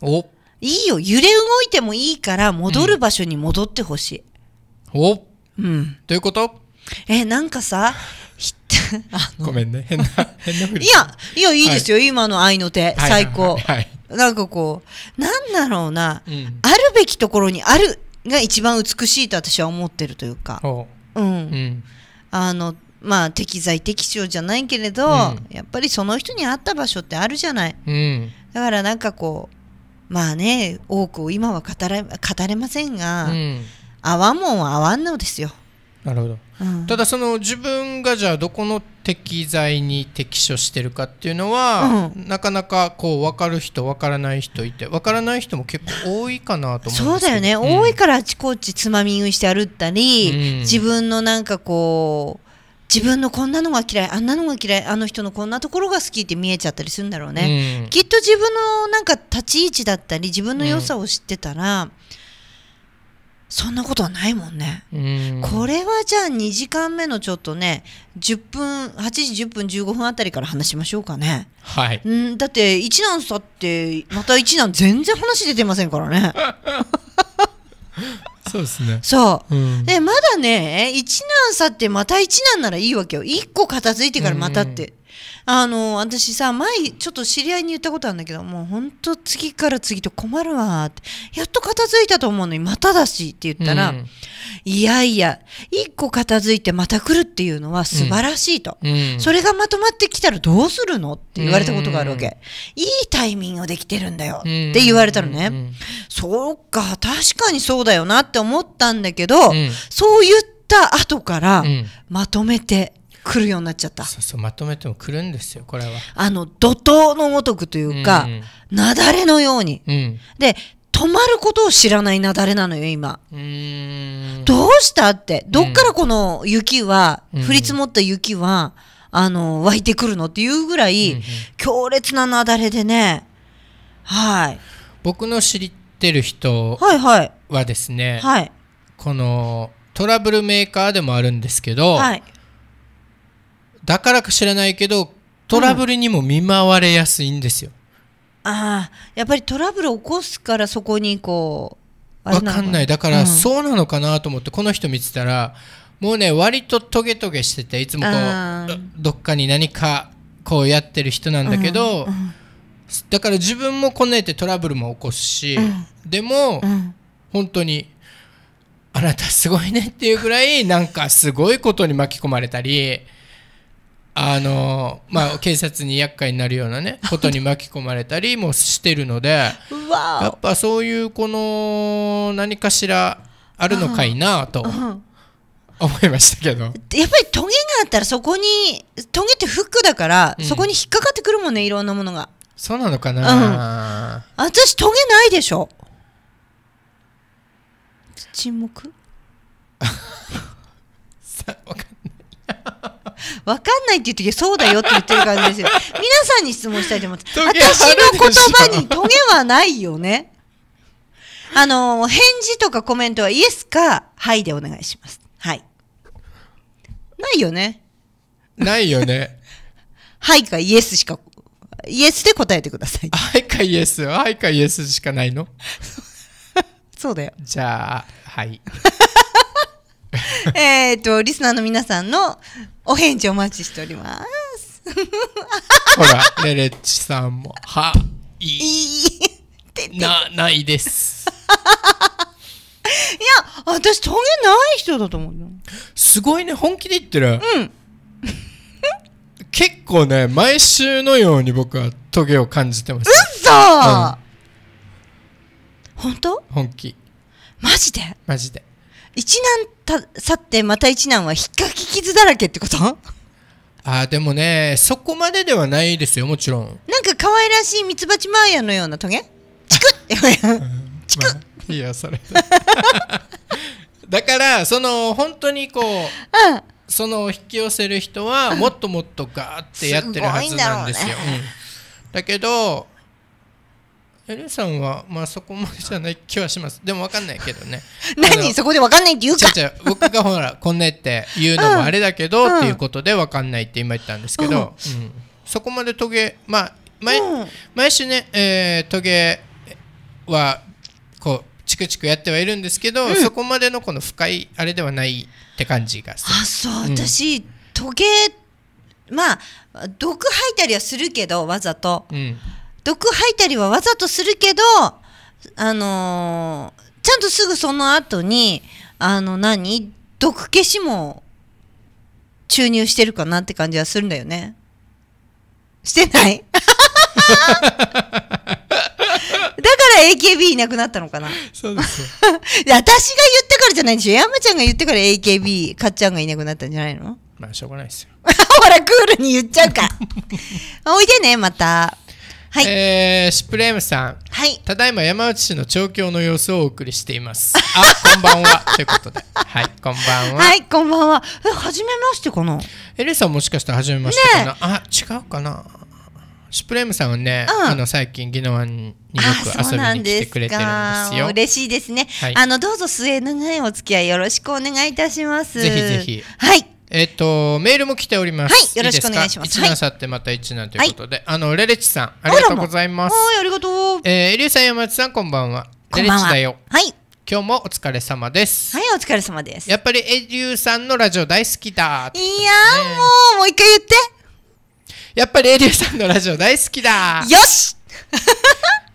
おいいよ揺れ動いてもいいから戻る場所に戻ってほしい、おうん、ということえなんかさ <laughs> ごめんね変な変なふりいやいやいいですよ、はい、今の愛の手、はい、最高、はい、なんかこうなんだろうな、うん、あるべきところにあるが一番美しいと私は思ってるというかうん、うん、あのまあ適材適所じゃないけれど、うん、やっぱりその人に合った場所ってあるじゃない、うん、だからなんかこうまあね多くを今は語れ語れませんが、うん、合わんもんは合わんのですよなるほど、うん、ただその自分がじゃあどこの適材に適所してるかっていうのは、うん、なかなかこう分かる人分からない人いて分からない人も結構多いかなと思うんそうだよね、うん、多いからあちこちつまみ食いして歩ったり、自分のなんかこう自分のこんなのが嫌いあんなのが嫌いあの人のこんなところが好きって見えちゃったりするんだろうね、うん、きっと自分のなんか立ち位置だったり自分の良さを知ってたら、うん、そんなことはないもんね。んこれはじゃあ2時間目のちょっとね、10分、8時10分15分あたりから話しましょうかね。はい。んだって一難去って、また一難全然話出てませんからね。そうですね。そう。うん、で、まだね、一難去ってまた一難ならいいわけよ。一個片付いてからまたって。あの私さ前ちょっと知り合いに言ったことあるんだけどもうほんと次から次と困るわってやっと片付いたと思うのにまただしって言ったら、うん、いやいや1個片付いてまた来るっていうのは素晴らしいと、うん、それがまとまってきたらどうするのって言われたことがあるわけ、いいタイミングできてるんだよって言われたのね、そうか確かにそうだよなって思ったんだけど、そう言った後からまとめて来るようになっちゃったそうそうまとめても来るんですよこれはあの怒涛のごとくというか、うんうん、雪崩のように、うん、で止まることを知らない雪崩なのよ今どうしたってどっからこの雪は、うん、降り積もった雪は、あの湧いてくるのっていうぐらい、うんうん、強烈な雪崩でねはい僕の知ってる人はですね、はいはい、このトラブルメーカーでもあるんですけど、はい、だからか知らないけどトラブルにも見舞われやすいんですよ、うん、ああやっぱりトラブル起こすからそこにこう分かんないだから、そうなのかなと思ってこの人見てたらもうね割とトゲトゲしてていつもこうどっかに何かこうやってる人なんだけど、うんうん、だから自分もこねてトラブルも起こすし、うん、でも、うん、本当にあなたすごいねっていうぐらいなんかすごいことに巻き込まれたり。あのまあ、警察に厄介になるような、ね、<laughs> ことに巻き込まれたりもしてるのでやっぱそういうこの何かしらあるのかいなと思いましたけど、やっぱりトゲがあったらそこにトゲってフックだから、うん、そこに引っかかってくるもんねいろんなものがそうなのかな、うん、私トゲないでしょ沈黙 <laughs> さ分かんない分かんないって言ってそうだよって言ってる感じですよ <laughs> 皆さんに質問したいと思って私の言葉にトゲはないよねあの返事とかコメントはイエスかはいでお願いしますはいないよねないよねはいかイエスしかイエスで答えてくださいはいかイエスはいかイエスしかないの <laughs> そうだよじゃあはいえっと、リスナーの皆さんのお返事お待ちしております。ほら、レレッチさんも、は、い、いいな、ないです。いや、私、トゲない人だと思うよ。すごいね、本気で言ってる。うん。結構ね、毎週のように僕はトゲを感じてます。うっそー、うん、本当本気。マジでマジで。一難た去ってまた一難は引っかき傷だらけってこと <laughs> あでもねそこまでではないですよもちろんなんか可愛らしいミツバチマーヤのようなトゲチクッチクッ、まあ、れ <laughs> だからその本当にこう、うん、その引き寄せる人はもっともっとガーってやってるはずなんですよ、うん、だけどエルさんはまあそこまでじゃない気はします <laughs> でもわかんないけどね <laughs> 何そこでわかんないって言うか違う僕がほらこんなって言うのもあれだけど、うん、っていうことでわかんないって今言ったんですけど、うん、うん、そこまでトゲまあ毎うん、毎週ね、えー、トゲはこうチクチクやってはいるんですけど、うん、そこまでのこの深いあれではないって感じがするあそう、うん、私トゲまあ毒吐いたりはするけどわざと、うん、毒吐いたりはわざとするけど、あのー、ちゃんとすぐその後に、あの何、毒消しも注入してるかなって感じはするんだよね。してない <laughs> だから AKB いなくなったのかな。そうです <laughs> 私が言ってからじゃないでしょ。山ちゃんが言ってから AKB、かっちゃんがいなくなったんじゃないのまあ、しょうがないですよ。<laughs> ほら、クールに言っちゃうか。おいでね、また。はい、えー、シプレームさん、はい、ただいま山内市の調教の様子をお送りしています。あ、こんばんは <laughs> ということで、はい、こんばんは。はい、こんばんは。え、初めましてかな。エレさんもしかしたらじめましてかな。ね、あ、違うかな。スプレームさんはね、うん、あの最近宜野湾によく遊びに来てくれてるんですよ。す嬉しいですね。はい、あのどうぞ末永いお付き合いよろしくお願いいたします。ぜひぜひ。はい。えっ、ー、とメールも来ております。はい、よろしくお願いします。一なさってまた一なということで、はい、あのレレチさんありがとうございます。はい、ありがとう。えー、エリュさん山内さんこんばんは。レレチだよ。はい。今日もお疲れ様です。はい、お疲れ様です。やっぱりエリュさんのラジオ大好きだ、ね。いやもうもう一回言って。やっぱりエリュさんのラジオ大好きだ。よし。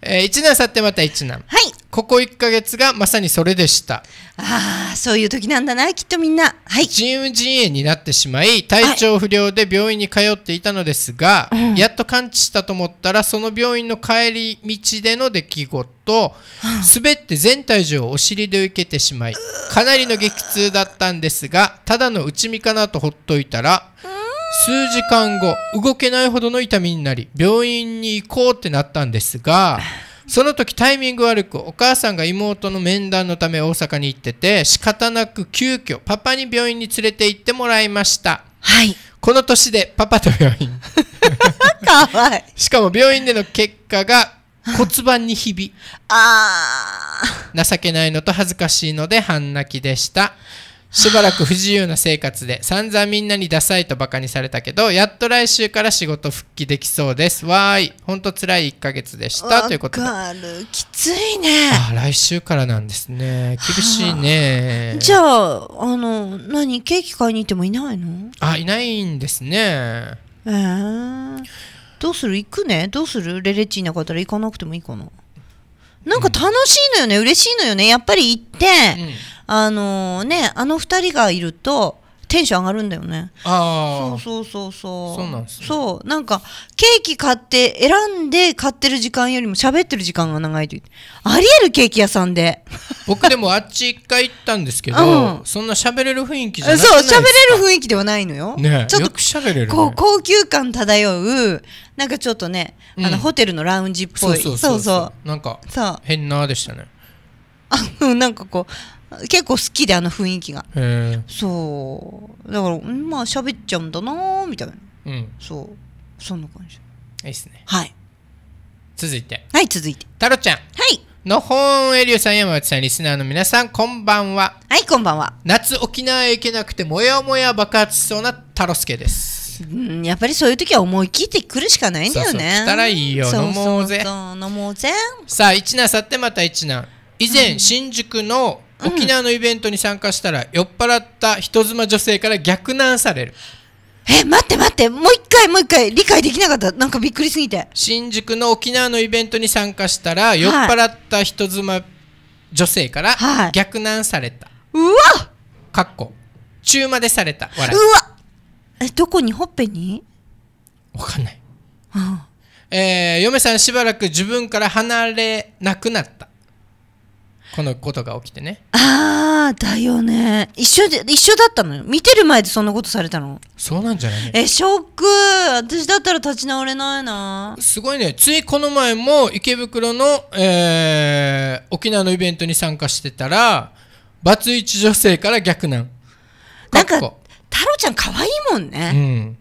えー、1年去ってまた1年。はい。ここ1か月がまさにそれでした。ああ、そういう時なんだな、きっとみんな。はい。人運陣営になってしまい、体調不良で病院に通っていたのですが、はい、やっと完治したと思ったら、その病院の帰り道での出来事、滑って全体重をお尻で受けてしまい、かなりの激痛だったんですが、ただの内身かなとほっといたら、うん数時間後動けないほどの痛みになり病院に行こうってなったんですが <laughs> その時タイミング悪くお母さんが妹の面談のため大阪に行ってて仕方なく急遽パパに病院に連れて行ってもらいましたはいこの年でパパと病院 <laughs> かわいい <laughs> しかも病院での結果が骨盤にひびあ情けないのと恥ずかしいので半泣きでしたしばらく不自由な生活で散々みんなにダサいとバカにされたけどやっと来週から仕事復帰できそうですわーいほんとつらい1か月でしたということでかるきついねあ来週からなんですね厳しいね、じゃああの何ケーキ買いに行ってもいないのあいないんですねええー、どうする行くねどうするレレチーなかったら行かなくてもいいかななんか楽しいのよね、うん、嬉しいのよねやっぱり行って、うんあのー、ねあの2人がいるとテンション上がるんだよねそうそうそうそうそうなん、ね、そうなんかケーキ買って選んで買ってる時間よりも喋ってる時間が長いとありえるケーキ屋さんで僕でも <laughs> あっち一回行ったんですけど、うん、そんな喋れる雰囲気じゃないそう喋れる雰囲気ではないのよ、ね、ちょっと喋れる、ね、こう高級感漂うなんかちょっとね、うん、あのホテルのラウンジっぽいそうそうそうそうなんか変なでしたねなんかこう結構好きであの雰囲気がそうだからまあ喋っちゃうんだなみたいな、うん、そうそんな感じいいっすねはい続いてはい続いて太郎ちゃんはいのほんえりゅうさん山内さんリスナーの皆さんこんばんははいこんばんは夏沖縄へ行けなくてもやもや爆発しそうな太郎助ですやっぱりそういう時は思い切ってくるしかないんだよねそうたらいいよ飲もうぜ飲もうぜさあ一難去ってまた一難以前、新宿の沖縄のイベントに参加したら酔っ払った人妻女性から逆難されるえ待って待ってもう一回もう一回理解できなかったなんかびっくりすぎて新宿の沖縄のイベントに参加したら、はい、酔っ払った人妻女性から逆難された、はい、うわかっこ中までされた笑うわえどこにほっぺにわかんない、うん、えー、嫁さんしばらく自分から離れなくなったこのことが起きてねああだよね一緒で一緒だったのよ見てる前でそんなことされたのそうなんじゃないえショック私だったら立ち直れないなすごいねついこの前も池袋の、えー、沖縄のイベントに参加してたらバツイチ女性から逆なんなんか太郎ちゃん可愛いもんねうん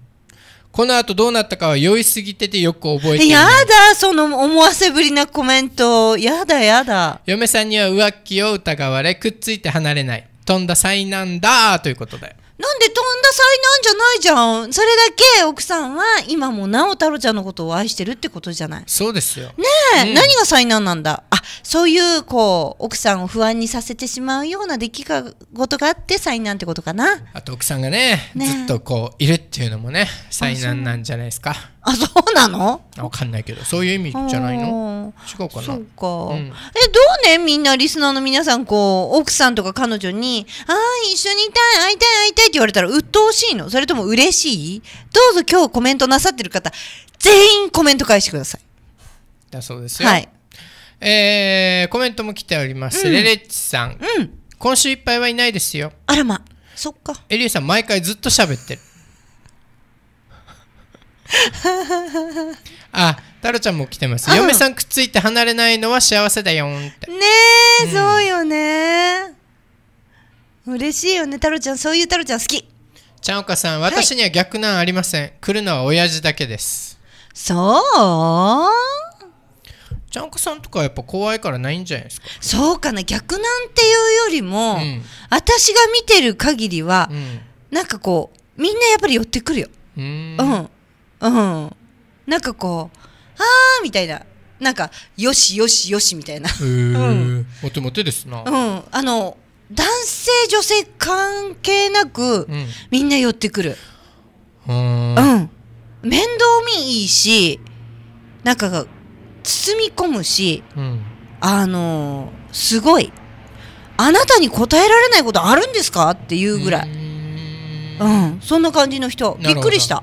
この後どうなったかは酔いすぎててよく覚えてやだその思わせぶりなコメントやだやだ嫁さんには浮気を疑われくっついて離れない飛んだ災難だということだよなんでとんだ災難じゃないじゃんそれだけ奥さんは今もなお太郎ちゃんのことを愛してるってことじゃないそうですよねえ、うん、何が災難なんだあそういうこう奥さんを不安にさせてしまうような出来事があって災難ってことかなあと奥さんがね、ね、ずっとこういるっていうのもね災難なんじゃないですかあそうなのわかんないけどそういう意味じゃないの違うかなそうか、うん、えどうねみんなリスナーの皆さんこう奥さんとか彼女に「ああ一緒にいたい会いたい会いたい」って言われたら鬱陶しいのそれとも嬉しいどうぞ今日コメントなさってる方全員コメント返してくださいだそうですよはいえー、コメントも来ております、うん、レレッチさん、うん、今週いっぱいはいないですよあらまそっかエリエさん毎回ずっと喋ってる <laughs> あタロちゃんも来てます、うん、嫁さんくっついて離れないのは幸せだよんってねえ、うん、そうよね嬉しいよねタロちゃんそういうタロちゃん好きちゃんおかさん私には逆なんありません、はい、来るのは親父だけですそうちゃんこさんとかやっぱ怖いからないんじゃないですかそうかな逆なんていうよりも、うん、私が見てる限りは、うん、なんかこうみんなやっぱり寄ってくるようん、うん。なんかこう、あーみたいな。なんか、よしよしよしみたいな。へー。うん、モテモテですな。うん。あの、男性女性関係なく、うん、みんな寄ってくる。うん。面倒見いいし、なんか、包み込むし、うん、あのー、すごい。あなたに答えられないことあるんですかっていうぐらい。うん、そんな感じの人。びっくりした。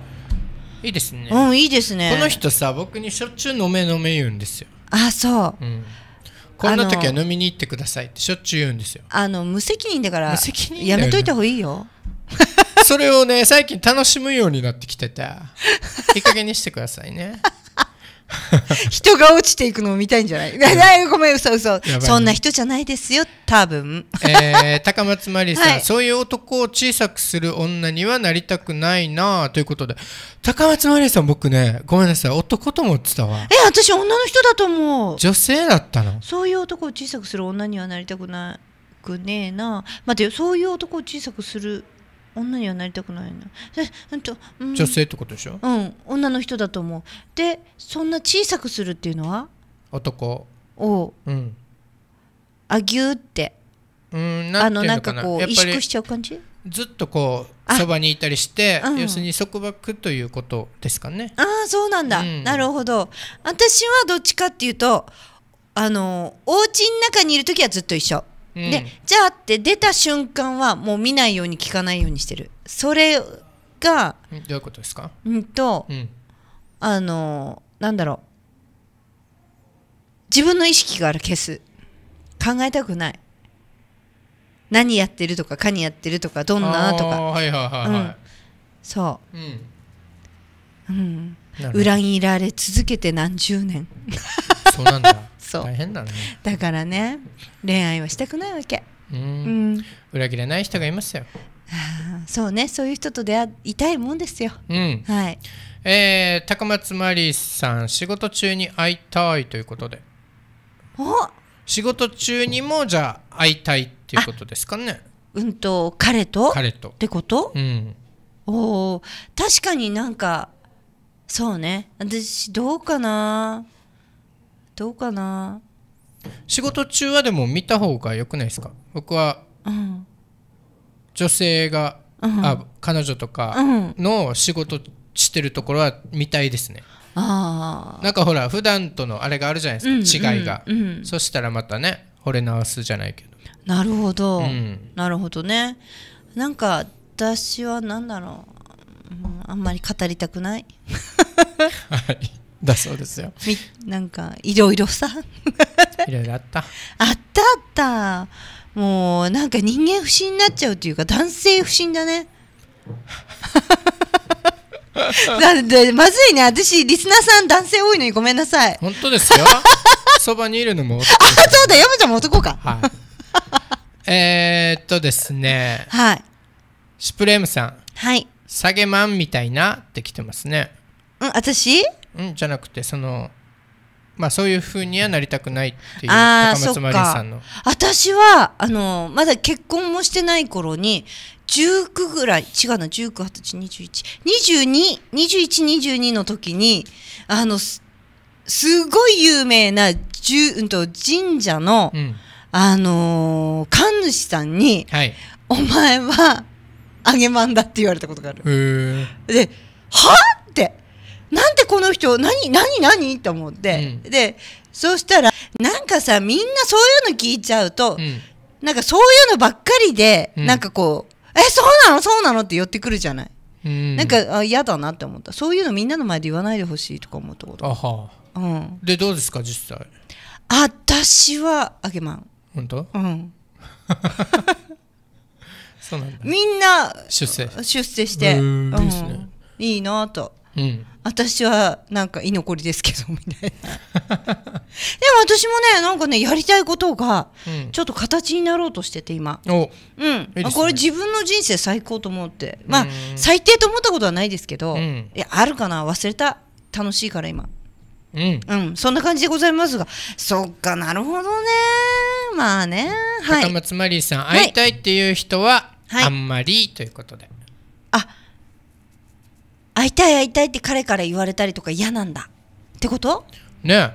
いいですねうんいいですねこの人さ僕にしょっちゅう飲め飲め言うんですよあそう、うん、こんな時は飲みに行ってくださいってしょっちゅう言うんですよあの無責任だから無責任やめといた方がいいよ <laughs> それをね最近楽しむようになってきてた。いい加減にしてくださいね <laughs> 人が落ちていくのを見たいんじゃない <laughs> ごめん、嘘嘘、ね、そんな人じゃないですよ、多分。えー、<laughs> 高松まりさん、はい、そういう男を小さくする女にはなりたくないなということで、高松まりさん、僕ね、ごめんなさい、男と思ってたわ。え、私、女の人だと思う。女性だったのそういう男を小さくする女にはなりたくなくねえな。待てよ、そういう男を小さくする女にはなりたくないな、うんうん、女性ってことでしょうん女の人だと思うでそんな小さくするっていうのは男を、うん、あぎゅってうんあのなんかこう萎縮しちゃう感じずっとこうそばにいたりして、うん、要するに束縛ということですかねああそうなんだ、うん、なるほど私はどっちかっていうとあのお家の中にいる時はずっと一緒でじゃあって出た瞬間はもう見ないように聞かないようにしてるそれがどういうことですかうんと、うん、あのなんだろう自分の意識から消す考えたくない何やってるとかかにやってるとかどんなとかはいはいはい、そう、うんうん、裏切られ続けて何十年そうなんだそう大変だねだからね恋愛はしたくないわけうん、裏切れない人がいますよそうねそういう人と出会いたいもんですよ、うんはいえー、高松マリーさん仕事中に会いたいということでお仕事中にもじゃあ会いたいっていうことですかねうんと彼と彼とってこと、うん、お確かになんかそうね私どうかなどうかな仕事中はでも見た方がよくないですか僕は、女性が、うん、あ彼女とかの仕事してるところは見たいですね、うん、なんかほら普段とのあれがあるじゃないですか、うん、違いが、そしたらまたね惚れ直すじゃないけどなるほど、なるほどねなんか私は何だろう、あんまり語りたくない <laughs> はいだそうですよ <laughs> みなんかいろいろさ <laughs> いろいろあったあったあったもうなんか人間不信になっちゃうというか男性不信だねなんでまずいね私リスナーさん男性多いのにごめんなさい本当ですよ <laughs> そばにいるのもあそうだ山ちゃんも男か、はい、えー、っとですねはいシュプレームさんはい下げまんみたいなってきてますねうん私うんじゃなくてそのまあそういうふうにはなりたくないっていう高松さんの私はあのまだ結婚もしてない頃に19ぐらい違うな1 9 2 0 2 1 2 2 1 2 2の時にあのすごい有名な、うん、と神社の、うん、あの神主さんに、はい、お前は揚げまんだって言われたことがある。ではっなんてこの人何何何と思って、うん、でそうしたらなんかさみんなそういうの聞いちゃうと、うん、なんかそういうのばっかりで、うん、なんかこう「えそうなのそうなの?」って寄ってくるじゃない、うん、なんか嫌だなって思ったそういうのみんなの前で言わないでほしいとか思ったことあはあ、うん、でどうですか実際あたしはあげまん本当うん <laughs> そうなんだみんな出世出世して、うん、いいなとうん、私はなんか居残りですけどみたいな <laughs> でも私もねなんかねやりたいことがちょっと形になろうとしてて今、うん、これ自分の人生最高と思ってまあ最低と思ったことはないですけど、うん、いやあるかな忘れた楽しいから今、うん、うん、そんな感じでございますがそっかなるほどねまあね、はい、高松マリーさん、はい、会いたいっていう人はあんまりということで、はい、あ会いたい会いたいって彼から言われたりとか嫌なんだってことね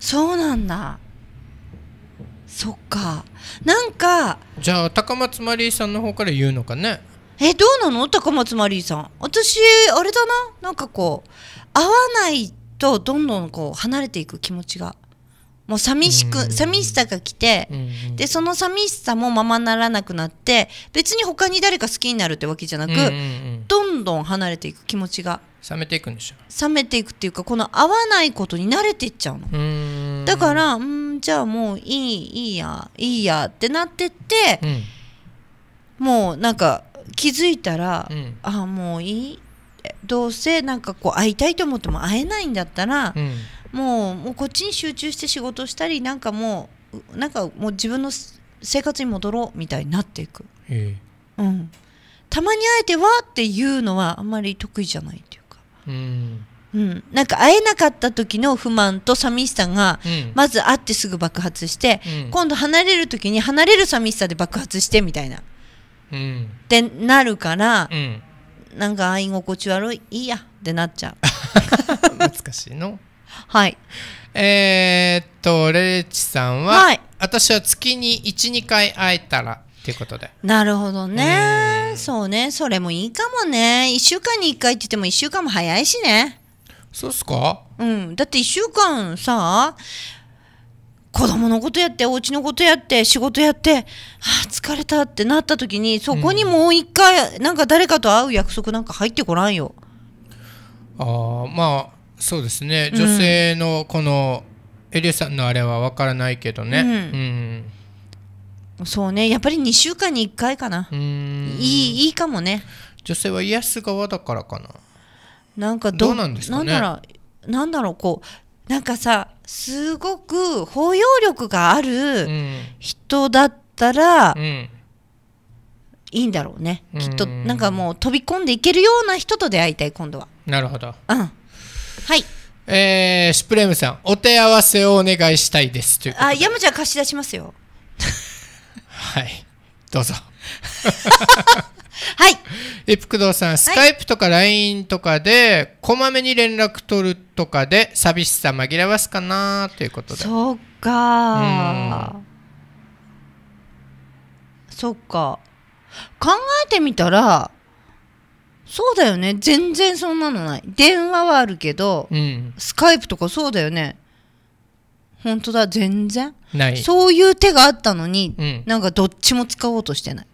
そうなんだそっかなんかじゃあ高松マリーさんの方から言うのかねえどうなの高松マリーさん私あれだななんかこう会わないとどんどんこう離れていく気持ちがもう寂しく、寂しさが来て、で、その寂しさもままならなくなって、別に他に誰か好きになるってわけじゃなく、どんどん離れていく気持ちが。冷めていくんでしょ冷めていくっていうか、この合わないことに慣れていっちゃうの。だから、うん、じゃあもういい、いいや、いいやってなってって、うん、もうなんか気づいたら、うん、あ、もういい。どうせなんかこう会いたいと思っても会えないんだったら、うんもうもうこっちに集中して仕事したりなんかもうなんかもう自分の生活に戻ろうみたいになっていく、えー、うん、たまに会えてはっていうのはあんまり得意じゃないっていうか。うんうん、なんか会えなかった時の不満と寂しさが、まず会ってすぐ爆発して、うん、今度離れる時に離れる寂しさで爆発してみたいな、うん、ってなるから、うん、なんか居心地悪いいいやってなっちゃう難 <laughs> しいのはいえー、っとレレチさんは、はい、私は月に12回会えたらっていうことでなるほどね、そうねそれもいいかもね1週間に1回って言っても1週間も早いしねそうっすかうんだって1週間さ子供のことやってお家のことやって仕事やって、はあ、疲れたってなった時にそこにもう一回、うん、なんか誰かと会う約束なんか入ってこらんよああまあそうですね、女性のこのエリュさんのあれはわからないけどね、うん、そうねやっぱり2週間に1回かないいいいかもね女性は癒す側だからかななんかどうなんですかねなんだろうこうなんかさすごく包容力がある人だったら、うん、いいんだろうね、きっとなんかもう飛び込んでいけるような人と出会いたい今度はなるほどうんはい。えー、シュプレームさん、お手合わせをお願いしたいですというあ、山ちゃん貸し出しますよ。はい。どうぞ。はい。一 <laughs> 福堂さん、スカイプとか LINE とかで、こまめに連絡取るとかで、寂しさ紛らわすかなということで。そうかそっか。考えてみたら、そうだよね全然そんなのない電話はあるけど、うん、スカイプとかそうだよね本当だ全然ないそういう手があったのに、うん、なんかどっちも使おうとしてない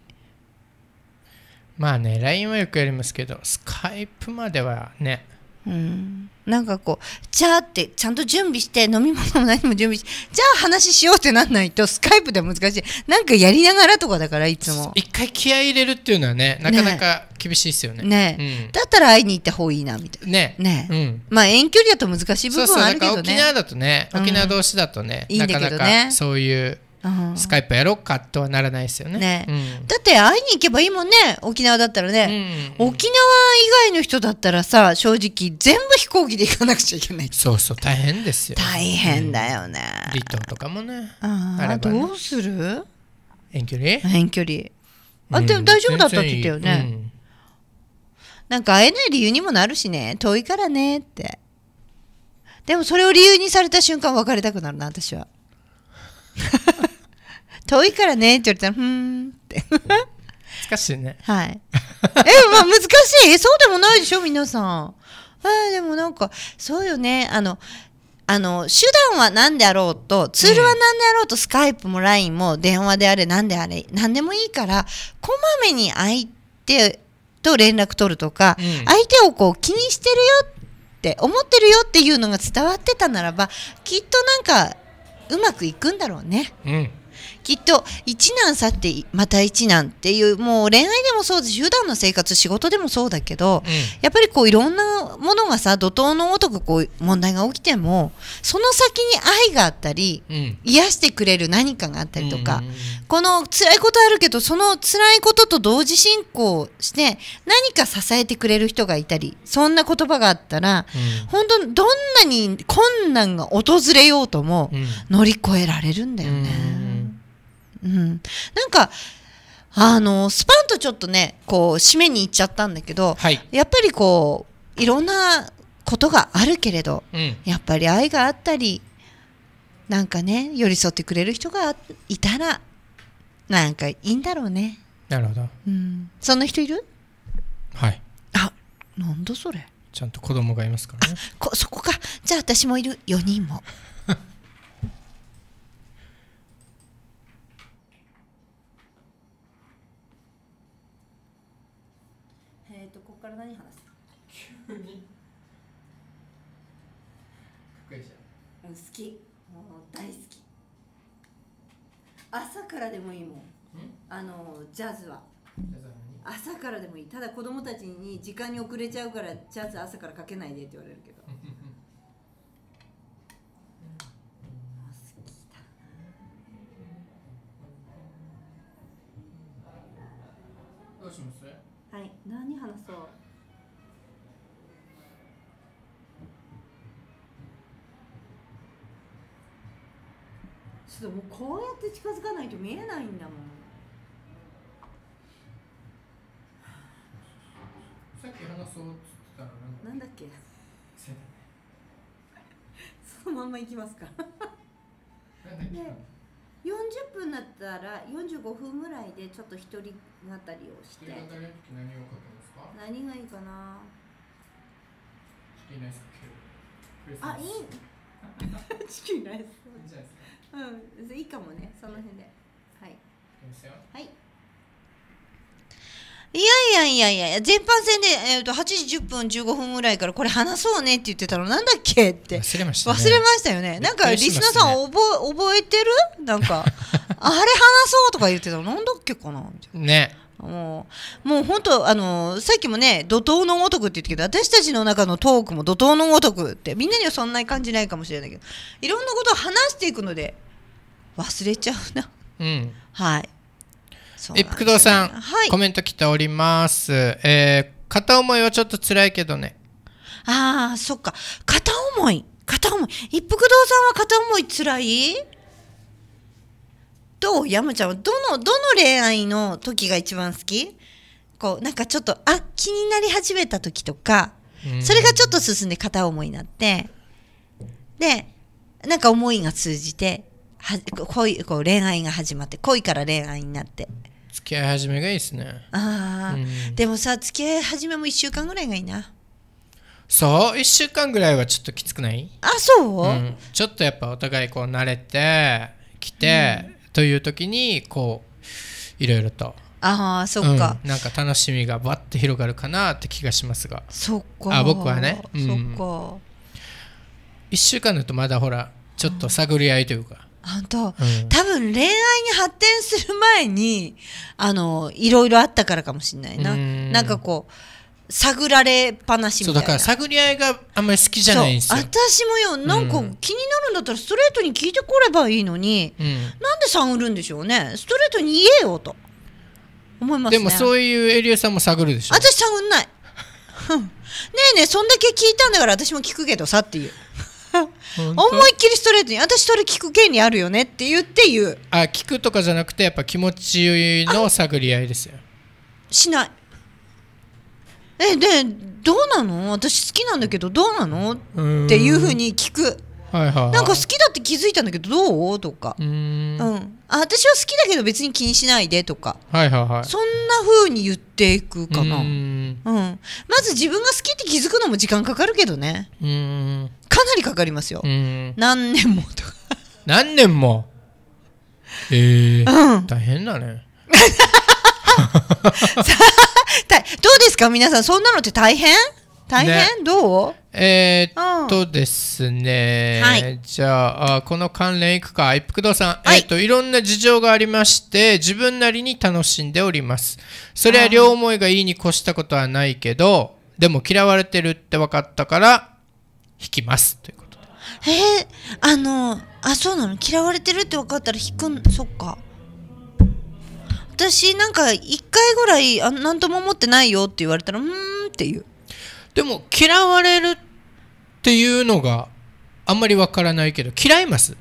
まあね LINE はよくやりますけどスカイプまではねうん、なんかこう、じゃあってちゃんと準備して、飲み物も何も準備して、じゃあ話しようってなんないと、スカイプで難しい。なんかやりながらとかだから、いつも。一回気合い入れるっていうのはね、なかなか厳しいですよね。ね、ねうん、だったら会いに行った方がいいな、みたいな。ね。ね、うん、まあ遠距離だと難しい部分はあるけどね。そうそう沖縄だとね、沖縄同士だとね、うん、なかなかそういう。スカイプやろうかとはならないですよね、ねうん、だって会いに行けばいいもんね沖縄だったらね、うん、沖縄以外の人だったらさ正直全部飛行機で行かなくちゃいけないそうそう大変ですよ大変だよね、離島とかもねあれば、ね、どうする遠距離遠距離あ、でも大丈夫だったって言ったよね、なんか会えない理由にもなるしね遠いからねってでもそれを理由にされた瞬間別れたくなるな私は <laughs> 遠いからねって言われたら、ふーんって。難しいね。<laughs> はい。え、まあ難しい。そうでもないでしょ、皆さん。あでもなんか、そうよね。あの、あの、手段は何であろうと、ツールは何であろうと、うん、スカイプも LINE も電話であれ、何であれ、何でもいいから、こまめに相手と連絡取るとか、うん、相手をこう気にしてるよって、思ってるよっていうのが伝わってたならば、きっとなんか、うまくいくんだろうね。うんきっと一難去ってまた一難っていうもう恋愛でもそうです普段の生活仕事でもそうだけど、うん、やっぱりこういろんなものがさ怒涛のごとくこう問題が起きてもその先に愛があったり、うん、癒してくれる何かがあったりとか、この辛いことあるけどその辛いことと同時進行して何か支えてくれる人がいたりそんな言葉があったら、うん、本当どんなに困難が訪れようとも乗り越えられるんだよね。うん、なんかあのスパンとちょっとねこう締めに行っちゃったんだけど、はい、やっぱりこういろんなことがあるけれど、うん、やっぱり愛があったりなんかね寄り添ってくれる人がいたらなんかいいんだろうねなるほど、うん、そんな人いるはいあなんだそれちゃんと子供がいますからねこそこかじゃあ私もいる4人も朝からでもいいもんあのジャズは朝からでもいいただ子供たちに時間に遅れちゃうからジャズ朝からかけないでって言われるけど好きだなどうしますはい何話そうちょっともうこうやって近づかないと見えないんだもんさっき話そうっつってたらなんだっけそのまんま行きますかで40分だったら45分ぐらいでちょっと一人語りをして何がいいかなあいいチキンライス <laughs> うんいいかもねその辺ではいはいいやいやいやいや全般戦で、えー、と8時10分15分ぐらいからこれ話そうねって言ってたのなんだっけって忘れました、ね、忘れましたよね、なんかリスナーさん覚覚えてるなんか <laughs> あれ話そうとか言ってたのなんだっけかなみたいなねもう、もう本当、あのー、さっきもね、怒涛のごとくって言ったけど、私たちの中のトークも怒涛のごとくって、みんなにはそんなに感じないかもしれないけど、いろんなことを話していくので、忘れちゃうな。うん。はい。一福堂さん、はい、コメント来ております。えー、片思いはちょっと辛いけどね。ああ、そっか。片思い。片思い。一福堂さんは片思い辛いどう山ちゃんはどの、どの恋愛の時が一番好きこう、なんかちょっと、あ、気になり始めた時とか、それがちょっと進んで片思いになって、で、なんか思いが通じて、恋こう恋愛が始まって恋から恋愛になって付き合い始めがいいですねああ、うん、でもさ付き合い始めも1週間ぐらいがいいなそう1週間ぐらいはちょっときつくないあそう、うん、ちょっとやっぱお互いこう慣れてきて、うん、という時にこういろいろとああそっか、うん、なんか楽しみがバッて広がるかなって気がしますがそっかあ僕はね、うん、そっか1週間だとまだほらちょっと探り合いというか、本当、うん、多分恋愛に発展する前にあのいろいろあったからかもしれないな、んなんかこう探られっぱなしみたいなだから探り合いがあんまり好きじゃないんですよ私もよなんか気になるんだったらストレートに聞いてこればいいのに、うん、なんで探るんでしょうねストレートに言えよと思います、ね、でもそういうエリアさんも探るでしょ私探んないねえねえそんだけ聞いたんだから私も聞くけどさっていう思いっきりストレートに私それ聞く権利あるよねって言って言うあ聞くとかじゃなくてやっぱ気持ちの探り合いですよしないえでどうなの私好きなんだけどどうなのっていうふうに聞くはいはいなんか好きだって気づいたんだけどどうとかうんあ私は好きだけど別に気にしないでとか、はいはいはい、そんなふうに言っていくかなうんまず自分が好きって気づくのも時間かかるけどねうんかなりかかりますよ何年もとか何年もええーうん、大変だね <laughs> どうですか皆さんそんなのって大変大変、どうえー、っとですね、はい、じゃあこの関連いくか一工堂さん、はい、えー、っといろんな事情がありまして自分なりに楽しんでおりますそれは両思いがいいに越したことはないけどでも嫌われてるって分かったから引きますということでえー、あのあそうなの嫌われてるって分かったら引くんそっか私なんか1回ぐらいあ「何とも思ってないよ」って言われたら「うん」っていう。でも嫌われるっていうのがあんまりわからないけど嫌います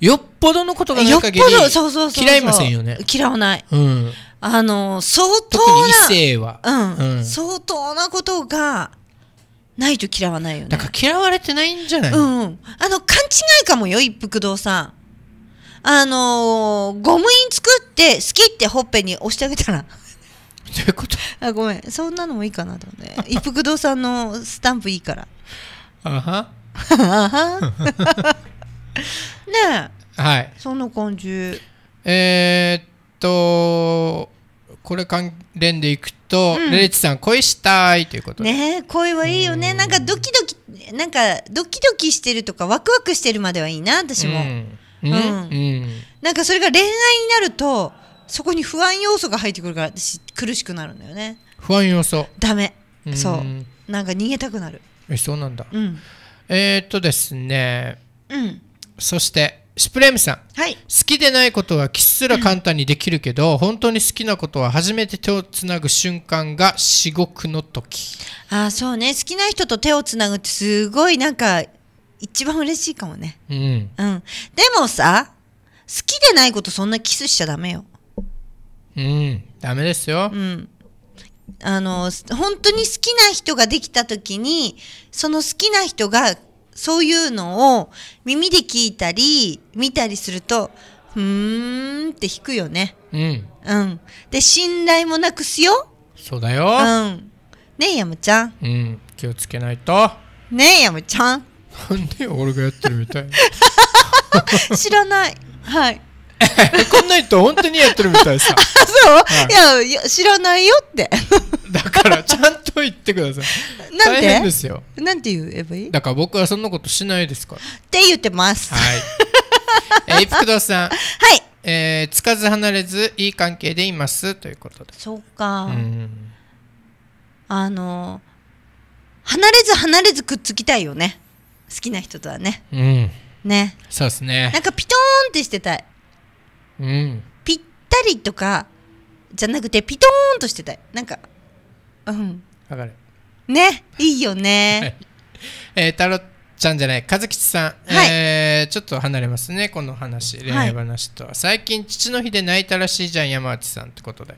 よっぽどのことがない限り嫌いませんよね嫌わない、うん、あの相当な異性は、うん、うん、相当なことがないと嫌わないよねだから嫌われてないんじゃないうん、あの勘違いかもよ一服堂さんあのー、ゴム印作って好きってほっぺに押してあげたらどういうことあごめんそんなのもいいかなと思って <laughs> 一服堂さんのスタンプいいからあはあは <laughs> ねえはいそんな感じえー、っとこれ関連でいくと、うん、レレチさん恋したいということね恋はいいよねなんかドキドキなんかドキドキしてるとかワクワクしてるまではいいな私も、うん、うんうん、なんかそれが恋愛になるとそこに不安要素が入ってくるから私苦しくなるんだよね不安要素ダメそうなんか逃げたくなるえそうなんだ、うん、えー、っとですねうんそしてシュプレームさん、はい、好きでないことはキスすら簡単にできるけど、うん、本当に好きなことは初めて手をつなぐ瞬間が至極の時あそうね好きな人と手をつなぐってすごいなんか一番嬉しいかもね、うん、うん、でもさ好きでないことそんなキスしちゃダメようん、ダメですよ。うんあの本当に好きな人ができた時にその好きな人がそういうのを耳で聞いたり見たりするとふーんって引くよね。うん。うん。で信頼もなくすよ。そうだよ。うん。ねえやむちゃん。うん。気をつけないと。ねえやむちゃん。なんで俺がやってるみたい。<laughs> 知らない。はい。<laughs> こんないと本当にやってるみたいさ <laughs> そう、はい、いや知らないよって <laughs> だからちゃんと言ってくださいなんて大変ですよなんて言えばいいだから僕はそんなことしないですからって言ってますはいえー、福堂さんはいえー、つかず離れずいい関係でいますということでそうか、うあの離れず離れずくっつきたいよね好きな人とはねうんねそうですねなんかピトーンってしてたいうん、ぴったりとかじゃなくてピトーンとしてたいなんかうんわかるねいいよね、はえー、タロちゃんじゃない和吉さん、はい、えー、ちょっと離れますねこの話恋愛話とは、はい、最近父の日で泣いたらしいじゃん山内さんってことで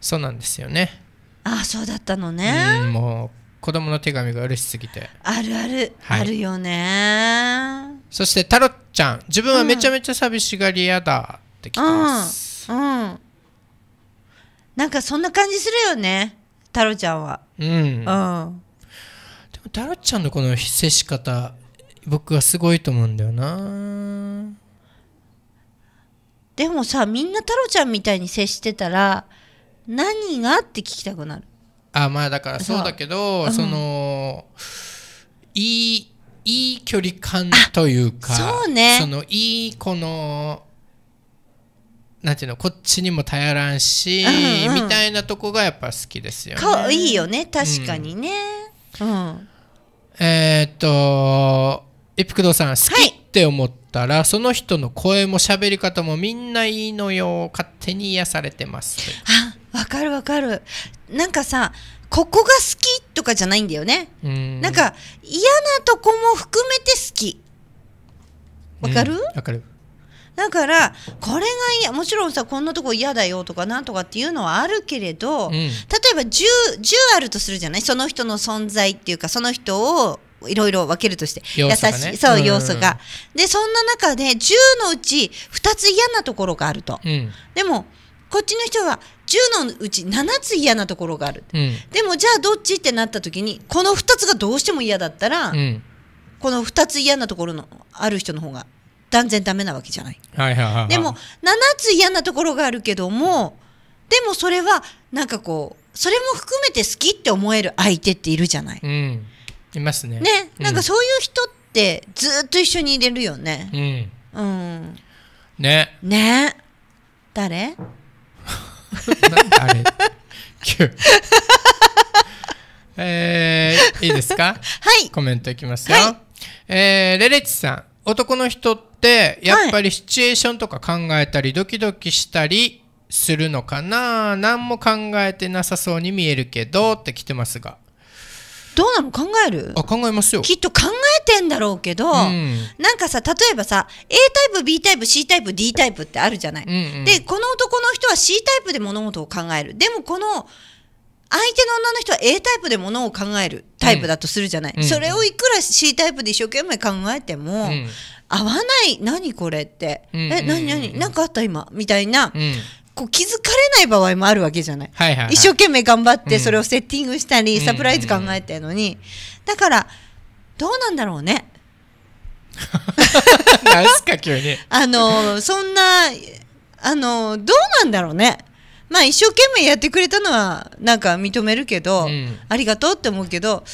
そうなんですよねああそうだったのねうんもう子供の手紙が嬉しすぎてあるある、はい、あるよねそしてタロちゃん自分はめちゃめちゃ寂しがり屋だ、ってきます。うん、うん、なんかそんな感じするよね太郎ちゃんは。うん、うん、でも太郎ちゃんのこの接し方僕はすごいと思うんだよな。でもさみんな太郎ちゃんみたいに接してたら何がって聞きたくなる。あまあだからそうだけどそ,、のいいいい距離感というかそう、ね、そのいいこのなんていうのこっちにも頼らんし、うんうん、みたいなとこがやっぱ好きですよね。かいいよね確かにね。うん、うん、えー、っと一福堂さん好きって思ったら、はい、その人の声も喋り方もみんないいのよ勝手に癒されてます。あわかるわかる。なんかさここが好きとかじゃないんだよね。んなんか嫌なとこも含めて好き。わかるわ、うん、かる。だからこれが嫌もちろんさこんなとこ嫌だよとかなんとかっていうのはあるけれど、うん、例えば 10, 10あるとするじゃないその人の存在っていうかその人をいろいろ分けるとして、優しいそう要素が、でそんな中で10のうち2つ嫌なところがあると、うん、でもこっちの人は10のうち7つ嫌なところがある、うん、でもじゃあどっちってなった時にこの2つがどうしても嫌だったら、うん、この2つ嫌なところのある人の方が断然ダメなわけじゃない。はいはいはい、でも7つ嫌なところがあるけどもでもそれはなんかこうそれも含めて好きって思える相手っているじゃない。うん、いますね。ね、なんかそういう人ってずっと一緒にいれるよね。うん。うん、ね。ね。誰？誰？<laughs> えー、いいですか？はい。コメントいきますよ。はい、えー、レレチさん。男の人ってやっぱりシチュエーションとか考えたりドキドキしたりするのかな何も考えてなさそうに見えるけどって来てますがどうなの考えるあ考えますよきっと考えてんだろうけど、うん、なんかさ例えばさ A タイプ B タイプ C タイプ D タイプってあるじゃない、うんうん、でこの男の人は C タイプで物事を考えるでもこの相手の女の人は A タイプでものを考えるタイプだとするじゃない、うん、それをいくら C タイプで一生懸命考えても、うん、合わない何これって、うん、え何何何かあった今みたいな、こう気づかれない場合もあるわけじゃないはいはいはい、一生懸命頑張ってそれをセッティングしたり、サプライズ考えてるのに、だからどうなんだろうね <laughs> 何すか急にあのそんなあのどうなんだろうねまあ一生懸命やってくれたのはなんか認めるけど、うん、ありがとうって思うけど、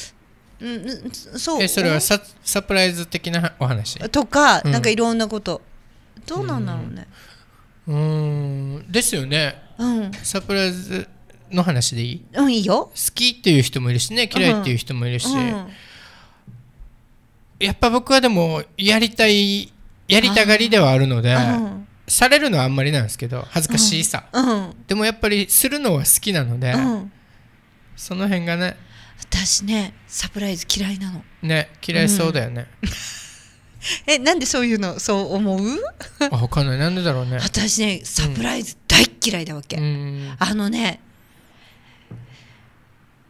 うん、そうそれはササプライズ的なお話とか、うん、なんかいろんなことどうなんだろうねうんですよね、うん、サプライズの話でいいうんいいよ好きっていう人もいるしね嫌いっていう人もいるし、うん、やっぱ僕はでもやりたいやりたがりではあるので、されるのはあんまりなんですけど恥ずかしいさ、うんうん、でもやっぱりするのは好きなので、その辺がね私ねサプライズ嫌いなのね嫌いそうだよね、<laughs> えなんでそういうのそう思うあ分かんないなんでだろうね私ねサプライズ大嫌いだわけ、うん、あのね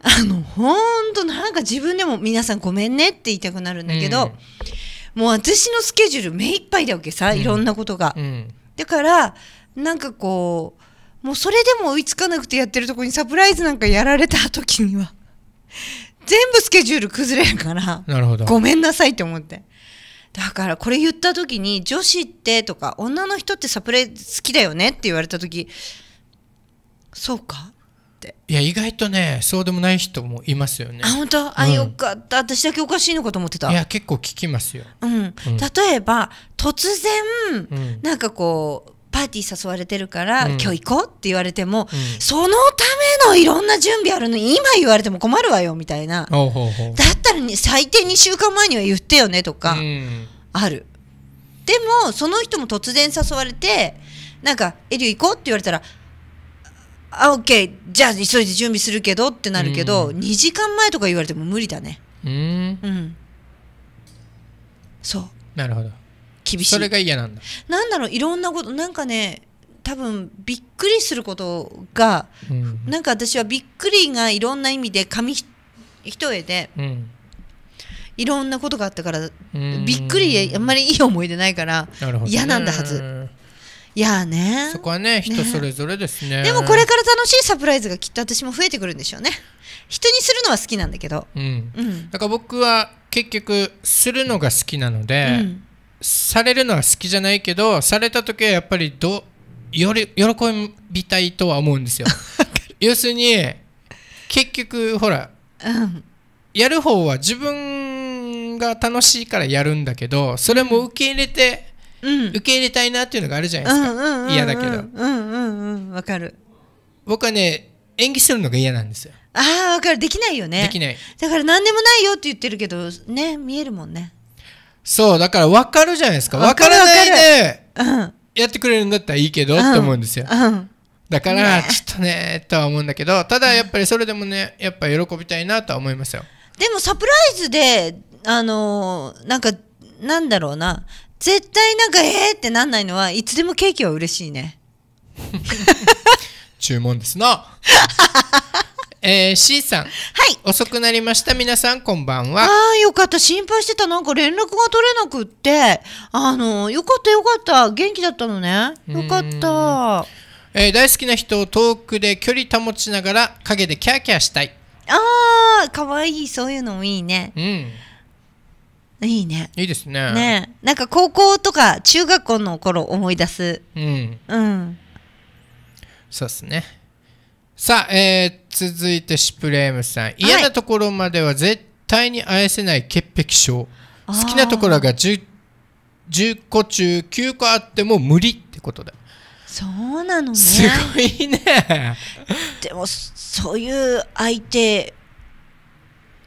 あのほんとなんか自分でも皆さんごめんねって言いたくなるんだけど、うん、もう私のスケジュール目いっぱいだわけさ、うん、いろんなことが、だからなんかこうもうそれでも追いつかなくてやってるとこにサプライズなんかやられた時には <laughs> 全部スケジュール崩れるからなるほどごめんなさいって思ってだからこれ言った時に女子ってとか女の人ってサプライズ好きだよねって言われた時そうかていや意外とねそうでもない人もいますよねあ本当あ、うん、よかった私だけおかしいのかと思ってたいや結構聞きますよ、うん、うん、例えば突然、うん、なんかこうパーティー誘われてるから、うん、今日行こうって言われても、うん、そのためのいろんな準備あるのに今言われても困るわよみたいなだったら、ね、最低2週間前には言ってよねとか、うん、あるでもその人も突然誘われてなんか「エリュー行こう」って言われたら「あ、オッケー、じゃあ急いで準備するけどってなるけど、うん、2時間前とか言われても無理だね。うん。うん。そう。なるほど。厳しい。それが嫌なんだ。なんだろう、いろんなこと、なんかね、多分びっくりすることが、うん、なんか私はびっくりがいろんな意味で紙一重で、うん、いろんなことがあったから、びっくりあんまりいい思い出ないから嫌なんだはず。いやねそこはね人それぞれですね、ね、でもこれから楽しいサプライズがきっと私も増えてくるんでしょうね人にするのは好きなんだけど、うんうん、だから僕は結局するのが好きなので、うん、されるのは好きじゃないけどされた時はやっぱりどより喜びたいとは思うんですよ <laughs> 要するに結局ほら、うん、やる方は自分が楽しいからやるんだけどそれも受け入れて、受け入れたいなっていうのがあるじゃないですか嫌だけどうんうんうんわかる僕はね演技するのが嫌なんですよああわかるできないよねできないだから何でもないよって言ってるけどね見えるもんねそうだから分かるじゃないですか分からないでやってくれるんだったらいいけどって思うんですよ、うんだから、ちょっとねとは思うんだけどただやっぱりそれでもねやっぱ喜びたいなとは思いますよでもサプライズであのー、なんかなんだろうな絶対なんかえーってなんないのはいつでもケーキは嬉しいね注文ですな <laughs> えー、C さん、はい、遅くなりました皆さんこんばんはあよかった心配してたなんか連絡が取れなくってあのよかったよかった元気だったのねよかったえー、大好きな人を遠くで距離保ちながら陰でキャーキャーしたいあーかわいいそういうのもいいねうんいいねいいですねねなんか高校とか中学校の頃思い出すうんうんそうですねさあ、えー、続いてシュプレームさん嫌なところまでは絶対に愛せない潔癖症、はい、好きなところが 10, 個中9個あっても無理ってことだそうなのねすごいねでもそういう相手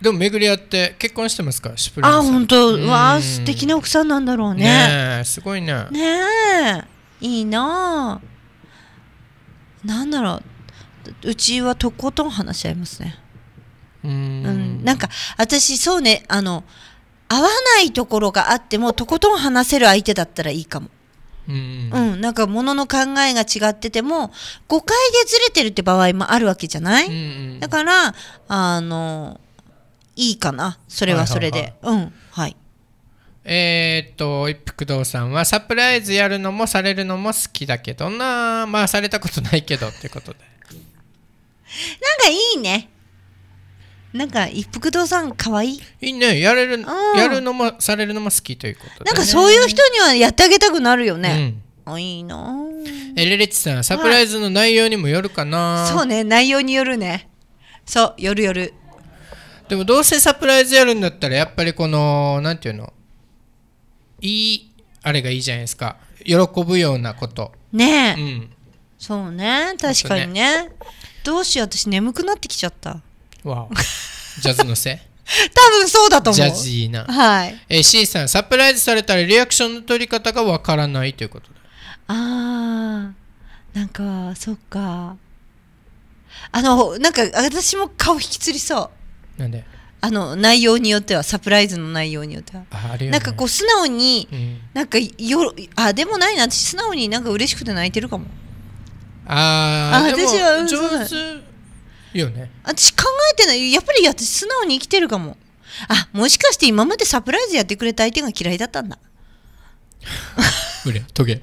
でも巡り合って結婚してますかシュプリームさんあ本当うわあ素敵な奥さんなんだろうねねえすごいねねいいなあなんだろううちはとことん話し合いますねうん、なんか私そうねあの合わないところがあってもとことん話せる相手だったらいいかもうん、うん、なんかものの考えが違ってても誤解でずれてるって場合もあるわけじゃない、うんうん、だからあのいいかなそれはそれで、はいはいはい、うんはいえー、っと一服堂さんはサプライズやるのもされるのも好きだけどなまあされたことないけどってことで <laughs> なんかいいねなんか一服堂さんかわいいいいねやれる、うん、やるのもされるのも好きということで、ね、なんかそういう人にはやってあげたくなるよね、うん、いいなえレレチさんサプライズの内容にもよるかな、はい、そうね内容によるねそうよるよるでもどうせサプライズやるんだったらやっぱりこの何て言うのいいあれがいいじゃないですか喜ぶようなことねえ、うん、そうね確かにね、ね、どうしよう私眠くなってきちゃったわおジャズのせい <laughs> 多分そうだと思うジャジーなはい、えー、C さんサプライズされたらリアクションの取り方がわからないということだあーなんかそっかあのなんか私も顔引きつりそうなんであの内容によってはサプライズの内容によってはあ、ね、なんかこう素直に、うん、なんかよあでもないな私素直になんか嬉しくて泣いてるかもああ私は上手よね私考えてないやっぱり私素直に生きてるかもあもしかして今までサプライズやってくれた相手が嫌いだったんだ無理トゲ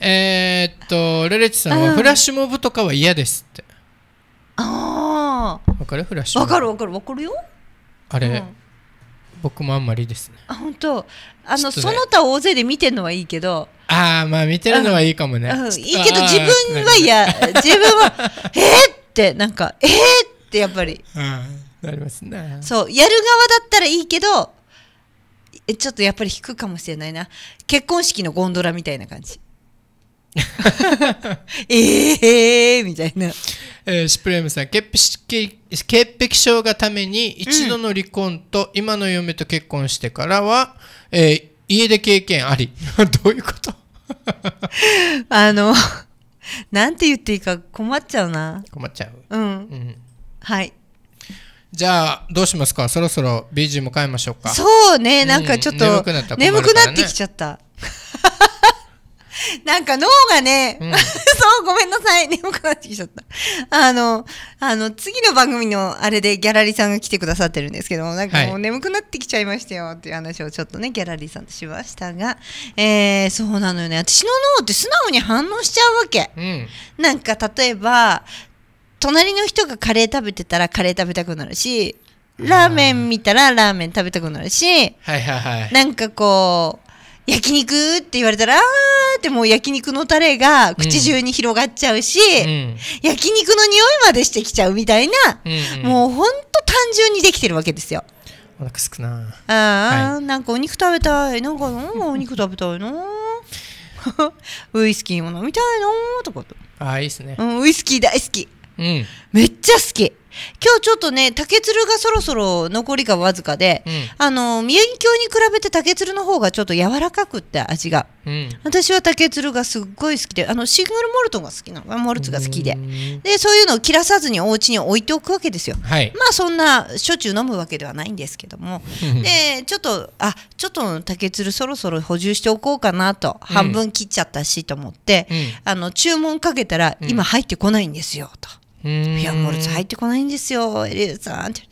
えっとレレチさんはフラッシュモブとかは嫌ですってああわかるフラッシュわかるわかるわかるよあれ、うん、僕もあんまりですねあ本当あの、その他大勢で見てるのはいいけどああまあ見てるのはいいかもね、うんうん、いいけど自分はいや <laughs> 自分はえっってなんかえーってやっぱり、なりますねそうやる側だったらいいけどちょっとやっぱり引くかもしれないな結婚式のゴンドラみたいな感じえ <laughs> えー、みたいな、えー、シプレムさん潔癖症がために一度の離婚と、今の嫁と結婚してからは、えー、家で経験あり <laughs> どういうこと <laughs> あのなんて言っていいか困っちゃうな困っちゃううん、うん、はいじゃあどうしますかそろそろ BGM 変えましょうかそうねなんかちょっと、眠くなって、眠くなってきちゃったなんか脳がね、うん、<laughs> そう、ごめんなさい。眠くなってきちゃった。あの、あの、次の番組のあれでギャラリーさんが来てくださってるんですけども、なんかもう眠くなってきちゃいましたよっていう話をちょっとね、ギャラリーさんとしましたが、えー、そうなのよね。私の脳って素直に反応しちゃうわけ。うん、なんか例えば、隣の人がカレー食べてたらカレー食べたくなるし、ラーメン見たらラーメン食べたくなるし、はいはいはい、なんかこう、焼肉って言われたら、あーってもう焼肉のタレが口中に広がっちゃうし、うん、焼肉の匂いまでしてきちゃうみたいな、うんうん、もうほんと単純にできてるわけですよ。お腹すくなあ、はい、なんかお肉食べたいなんかお肉食べたいな <laughs> ウイスキーも飲みたいなとかとああいいっすね、うん、ウイスキー大好き、うん、めっちゃ好き今日ちょっとね竹鶴がそろそろ残りがわずかで、うん、あの宮城京に比べて竹鶴の方がちょっと柔らかくって味が、うん、私は竹鶴がすっごい好きであのシングルモルトが好きなのモルツが好きででそういうのを切らさずにお家に置いておくわけですよ、はい、まあそんなしょっちゅう飲むわけではないんですけどもでちょっとあちょっと竹鶴そろそろ補充しておこうかなと、うん、半分切っちゃったしと思って、あの注文かけたら、今入ってこないんですよと。いや、モル入ってこないんですよ、エリューさんって。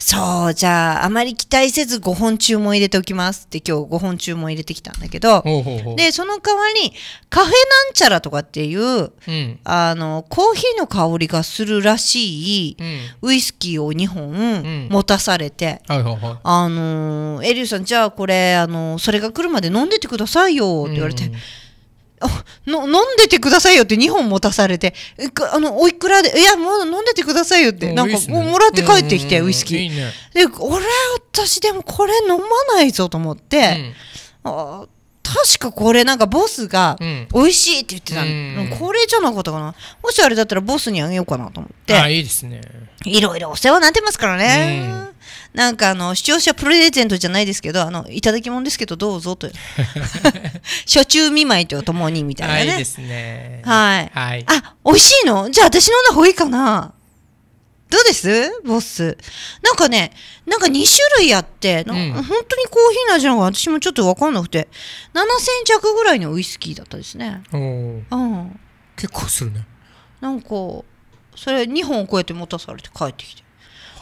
そう、じゃあ、あまり期待せず5本注文入れておきますって今日5本注文入れてきたんだけど、ほうほうほうで、その代わりに、カフェなんちゃらとかっていう、うん、あの、コーヒーの香りがするらしい、ウイスキーを2本持たされて、うんはいはい、あの、エリューさん、じゃあこれ、あの、それが来るまで飲んでてくださいよって言われて、あの飲んでてくださいよって2本持たされて、あのおいくらで、いや、もう飲んでてくださいよって、なんか、ももらって帰ってきて、ウイスキー。で、俺、私、でもこれ飲まないぞと思って、うん、あ確かこれなんかボスが美味しいって言ってた、の、うん、これじゃなかったかなもしあれだったらボスにあげようかなと思ってあいいですねいろいろお世話になってますからね、うん、なんかあの視聴者プレゼントじゃないですけどあのいただきもんですけどどうぞと <laughs> 初中見舞いとともにみたいなねいいですねはい、はい、あ美味しいのじゃあ私の方がいいかなどうですボス。なんかね、なんか2種類あって、うん、本当にコーヒーの味なのか私もちょっと分かんなくて、7000着ぐらいのウイスキーだったですね。うん。結構するね。なんか、それ2本こうやて持たされて帰ってきて。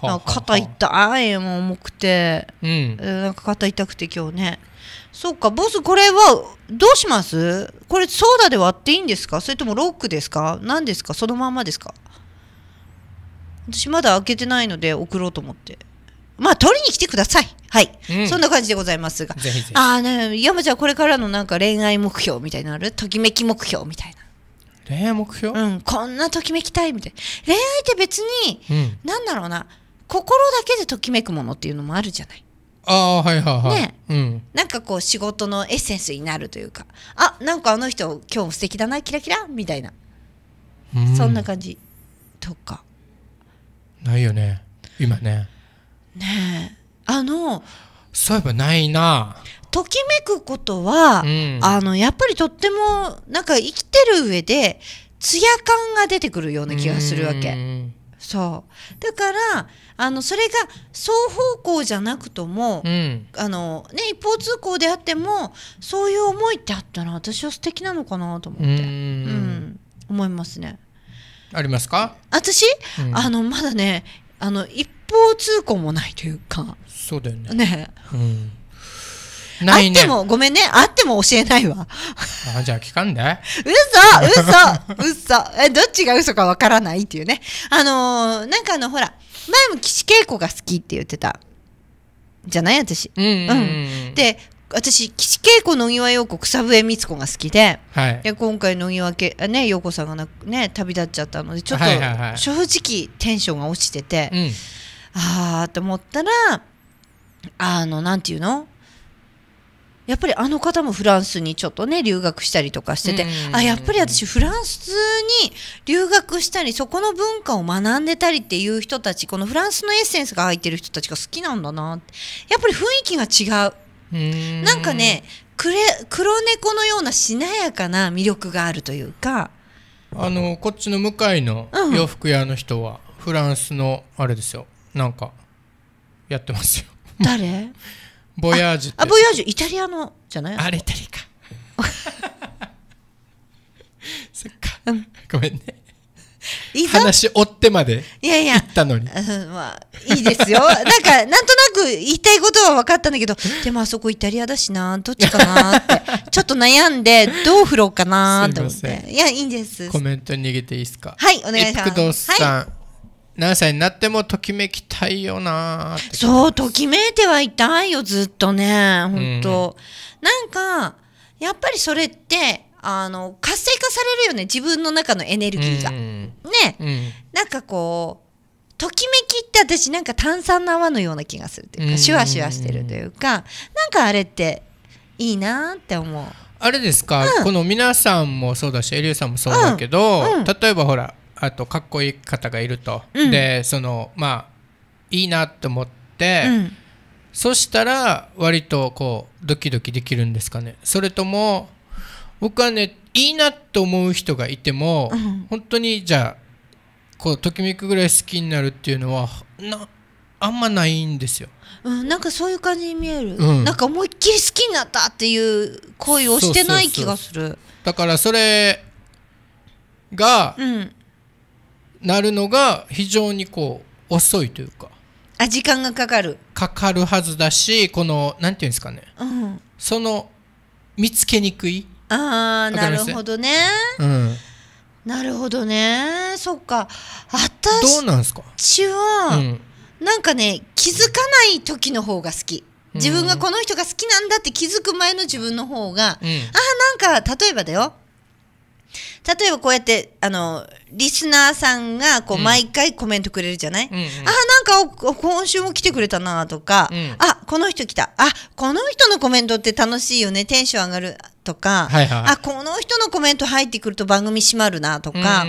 なんか肩痛いも重くて、うん、なんか肩痛くて今日ねそっかボスこれはどうしますこれソーダで割っていいんですかそれともロックですか何ですかそのまんまですか私まだ開けてないので送ろうと思って。まあ、取りに来てください。はい。うん、そんな感じでございますが。ぜひぜひああ、ね、山ちゃん、これからのなんか恋愛目標みたいなあるときめき目標みたいな。恋愛目標うん。こんなときめきたいみたいな。恋愛って別に、うん、なんだろうな、心だけでときめくものっていうのもあるじゃない。ああ、はいはいはい。ね。うん。なんかこう、仕事のエッセンスになるというか、あ、なんかあの人、今日素敵だな、キラキラみたいな。うん、そんな感じ。とか。ないよね今ねねえあのそういえばないなときめくことは、うん、あのやっぱりとってもなんか生きてる上でツヤ感が出てくるような気がするわけ。そうだからあのそれが双方向じゃなくとも、うん、あのね、一方通行であってもそういう思いってあったら私は素敵なのかなと思ってうん、思いますね。ありますか私、うん、あのまだねあの一方通行もないというかそうだよねね、うんあ、ね、ってもごめんねあっても教えないわあじゃあ聞かんで嘘嘘嘘えどっちが嘘かわからないっていうねあのー、なんかあのほら前も岸恵子が好きって言ってたじゃない私、うん、うん、で私岸恵子野際陽子草笛光子が好きで,、はい、で今回野際け、ね、陽子さんがなね、旅立っちゃったのでちょっと正直テンションが落ちてて、はいはいはい、ああと思ったらあのなんていうのやっぱりあの方もフランスにちょっとね留学したりとかしてて、あやっぱり私フランスに留学したりそこの文化を学んでたりっていう人たちこのフランスのエッセンスが入ってる人たちが好きなんだなってやっぱり雰囲気が違うなんかね黒猫のようなしなやかな魅力があるというかあのこっちの向かいの洋服屋の人は、うん、フランスのあれですよなんかやってますよ誰 <laughs> ボヤージュあボヤージュイタリアのじゃないあれイタリアか <laughs> そっか、ごめんねいい話追ってまでいやいやったのに、うん、まあいいですよ <laughs> なんかなんとなく言いたいことは分かったんだけどでもあそこイタリアだしなどっちかなって <laughs> ちょっと悩んでどう振ろうかなと思っていやいいんですコメント逃げていいですかはいお願いしますはい何歳になってもときめきたいよなそうときめいてはいたいよずっとね本当、うん、なんかやっぱりそれってあの活性化されるよね自分の中のエネルギーが。うん、ね、うん、なんかこうときめきって私なんか炭酸の泡のような気がするというか、うん、シュワシュワしてるというかなんかあれっていいなって思う。あれですか、うん、この皆さんもそうだしエリューさんもそうだけど、例えばほらあとかっこいい方がいると、でそのまあいいなって思って。そしたら割とこうドキドキできるんですかねそれとも僕はねいいなと思う人がいても、うん、本当にじゃあこうときめくぐらい好きになるっていうのはなあんまないんですよ。うん、なんかそういう感じに見える、うん、なんか思いっきり好きになったっていう恋をしてない気がするだからそれが、うん、なるのが非常にこう遅いというかあ時間がかかるかかるはずだしこのなんていうんですかね、うん、その見つけにくいああなるほどね、うん、なるほどねそっか私どうなんすかちは、うん、なんかね気づかない時の方が好き自分がこの人が好きなんだって気づく前の自分の方が、うん、ああなんか例えばだよ例えばこうやってあのリスナーさんがこう毎回コメントくれるじゃない、あうん、あなんか今週も来てくれたなとか、うん、あこの人来たあこの人のコメントって楽しいよねテンション上がるとか、はいはい、あこの人のコメント入ってくると番組閉まるなとか、あ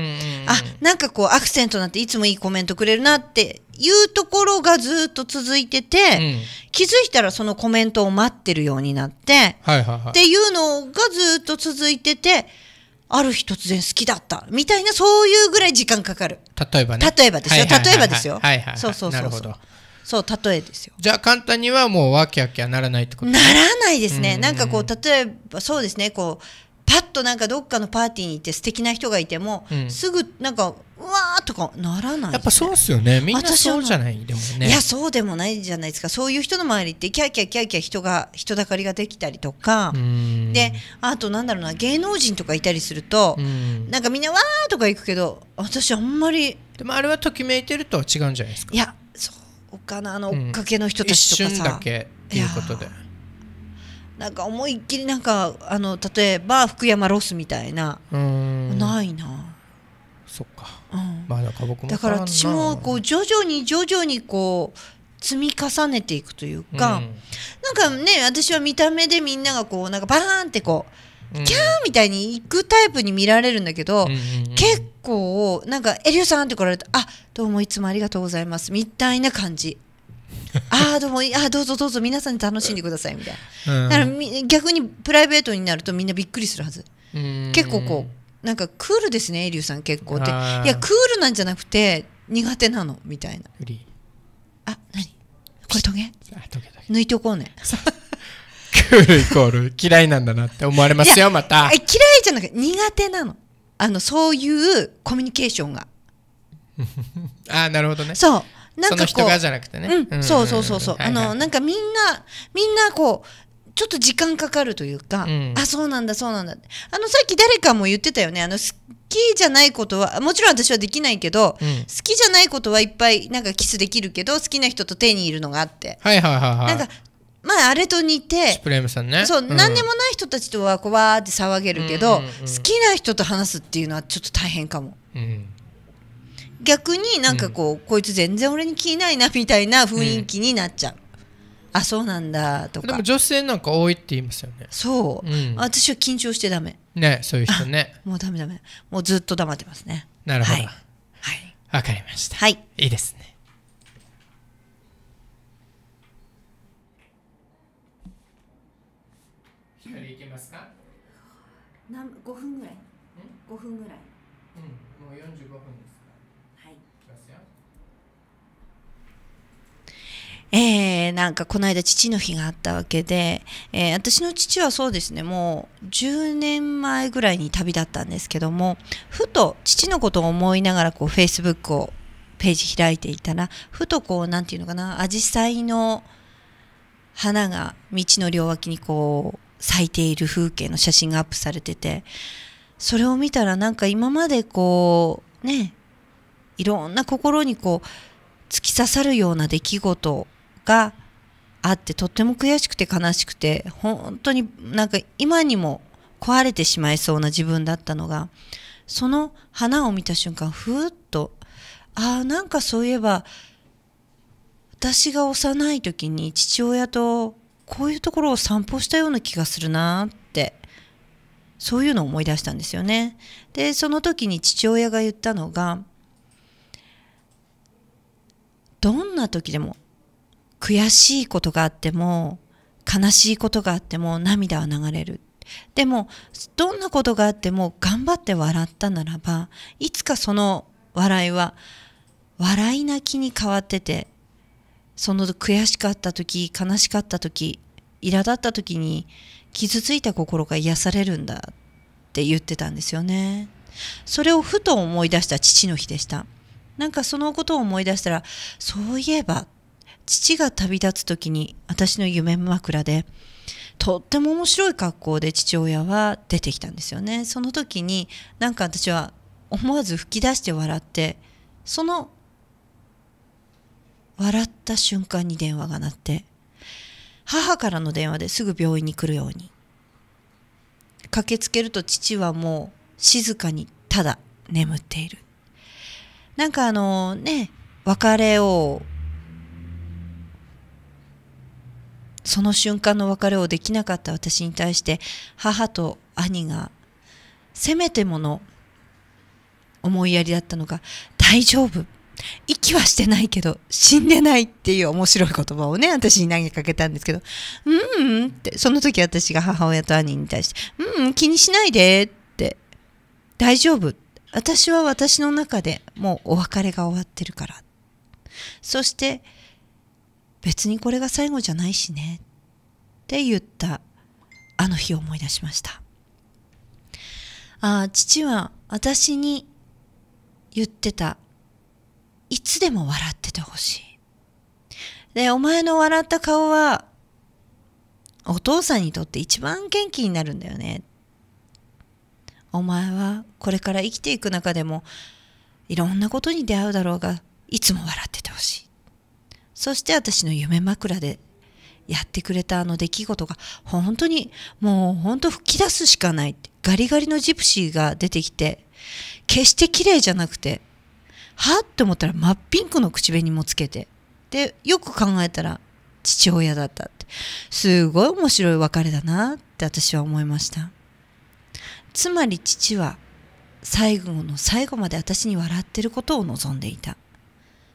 なんかこうアクセントなんていつもいいコメントくれるなっていうところがずっと続いてて、うん、気づいたらそのコメントを待ってるようになって、はいはいはい、っていうのがずっと続いててある日突然好きだったみたいなそういうぐらい時間かかる例えばね例えばですよ、はいはいはいはい、例えばですよ、はいはいはい、そうそうそうそうそう例えですよじゃあ簡単にはもうわきゃきはならないってことならないですね、うんうん、なんかこう例えばそうですねこうパッとなんかどっかのパーティーに行って素敵な人がいても、うん、すぐなんかうわーとかならない、ね、やっぱそうっすよねみんなそうじゃないでもねいやそうでもないじゃないですかそういう人の周りってキャーキャーキャーキャー人が人だかりができたりとかであとなんだろうな芸能人とかいたりするとんなんかみんなわーとか行くけど私あんまりでもあれはときめいてるとは違うんじゃないですかいやおかなあの追っかけの人たちとかさ、うん、っていうことでなんか思いっきりなんかあの例えば福山ロスみたいなないなそっか、うん、まあなんか僕もだから私もこう徐々に徐々にこう積み重ねていくというか、うん、なんかね私は見た目でみんながこうなんかバーンってこうキャーみたいに行くタイプに見られるんだけど、結構なんか「エリュうさん」って来られたあどうもいつもありがとうございます」みたいな感じ。<laughs> ああどうもあどうぞどうぞ皆さんに楽しんでくださいみたいな、だから逆にプライベートになるとみんなびっくりするはず結構こうなんかクールですねエリュウさん結構っていやクールなんじゃなくて苦手なのみたいなあ何これトゲ抜いておこうねクールイコール嫌いなんだなって思われますよ、また。嫌いじゃなくて苦手なの。あの、そういうコミュニケーションが。<laughs> ああ、なるほどね。そう。なんかこう。人がじゃなくてね。うん、そうそうそうそう。あの、なんかみんな、みんなこう、ちょっと時間かかるというか、うん、あ、そうなんだ、そうなんだ。あの、さっき誰かも言ってたよね。あの、好きじゃないことは、もちろん私はできないけど、うん、好きじゃないことはいっぱい、なんかキスできるけど、好きな人と手にいるのがあって。はいはいはい、はい。なんか、まあ、あれと似て、ね、そう、うん、何でもない人たちとはこうわーって騒げるけど、うんうんうん、好きな人と話すっていうのはちょっと大変かも、うん、逆になんかこう、うん、こいつ全然俺に気ないなみたいな雰囲気になっちゃう、うん、あそうなんだとかでも女性なんか多いって言いますよねそう、私は緊張してダメねそういう人ねもうダメダメもうずっと黙ってますねなるほどはいわ、はい、かりましたはいいいですねますかなん5分ぐらい5分ぐらいうんもう45分ですかはいいきますよえー、なんかこの間父の日があったわけで、えー、私の父はそうですねもう10年前ぐらいに旅立ったんですけどもふと父のことを思いながらこうフェイスブックをページ開いていたらふとこう何て言うのかなアジサイの花が道の両脇にこう咲いている風景の写真がアップされててそれを見たらなんか今までこうねいろんな心にこう突き刺さるような出来事があってとっても悔しくて悲しくて本当になんか今にも壊れてしまいそうな自分だったのがその花を見た瞬間ふーっとああなんかそういえば私が幼い時に父親とこういうところを散歩したような気がするなってそういうのを思い出したんですよね。でその時に父親が言ったのがどんな時でも悔しいことがあっても悲しいことがあっても涙は流れる。でもどんなことがあっても頑張って笑ったならばいつかその笑いは笑い泣きに変わっててその悔しかった時悲しかった時苛立った時に傷ついた心が癒されるんだって言ってたんですよねそれをふと思い出した父の日でしたなんかそのことを思い出したらそういえば父が旅立つ時に私の夢枕でとっても面白い格好で父親は出てきたんですよねその時になんか私は思わず吹き出して笑ってその笑った瞬間に電話が鳴って母からの電話ですぐ病院に来るように駆けつけると父はもう静かにただ眠っているなんかあのね別れをその瞬間の別れをできなかった私に対して母と兄がせめてもの思いやりだったのが大丈夫息はしてないけど死んでないっていう面白い言葉をね私に投げかけたんですけど「うんうん」ってその時私が母親と兄に対して「うん、うん、気にしないで」って「大丈夫」私は私の中でもうお別れが終わってるからそして別にこれが最後じゃないしねって言ったあの日を思い出しましたああ父は私に言ってたいつでも笑っててほしい。で、お前の笑った顔は、お父さんにとって一番元気になるんだよね。お前はこれから生きていく中でも、いろんなことに出会うだろうが、いつも笑っててほしい。そして私の夢枕でやってくれたあの出来事が、本当に、もう本当吹き出すしかない。ガリガリのジプシーが出てきて、決して綺麗じゃなくて、はって思ったら真っピンクの口紅もつけてでよく考えたら父親だったってすごい面白い別れだなって私は思いましたつまり父は最後の最後まで私に笑ってることを望んでいた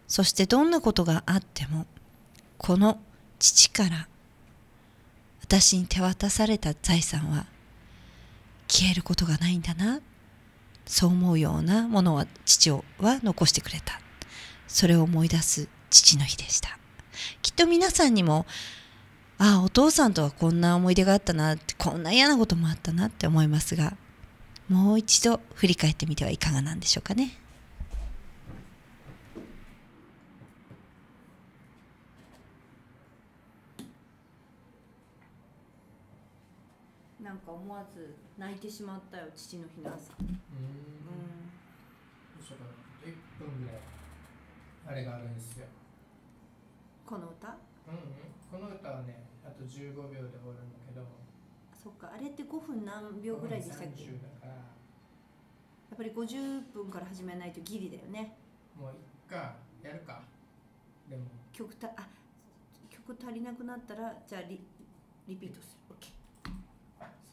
そしてどんなことがあってもこの父から私に手渡された財産は消えることがないんだなそう思うようなものは父は残してくれたそれを思い出す父の日でしたきっと皆さんにもああお父さんとはこんな思い出があったなって、こんな嫌なこともあったなって思いますがもう一度振り返ってみてはいかがなんでしょうかね。泣いてしまったよ父の日の朝うん1分ぐらいあれがあるんですよこの歌うん、この歌はねあと15秒で終わるんだけどそっかあれって5分何秒ぐらいでしたっけやっぱり50分から始めないとギリだよねもういっかやるかでも曲たあ曲足りなくなったらじゃあリリピートする OK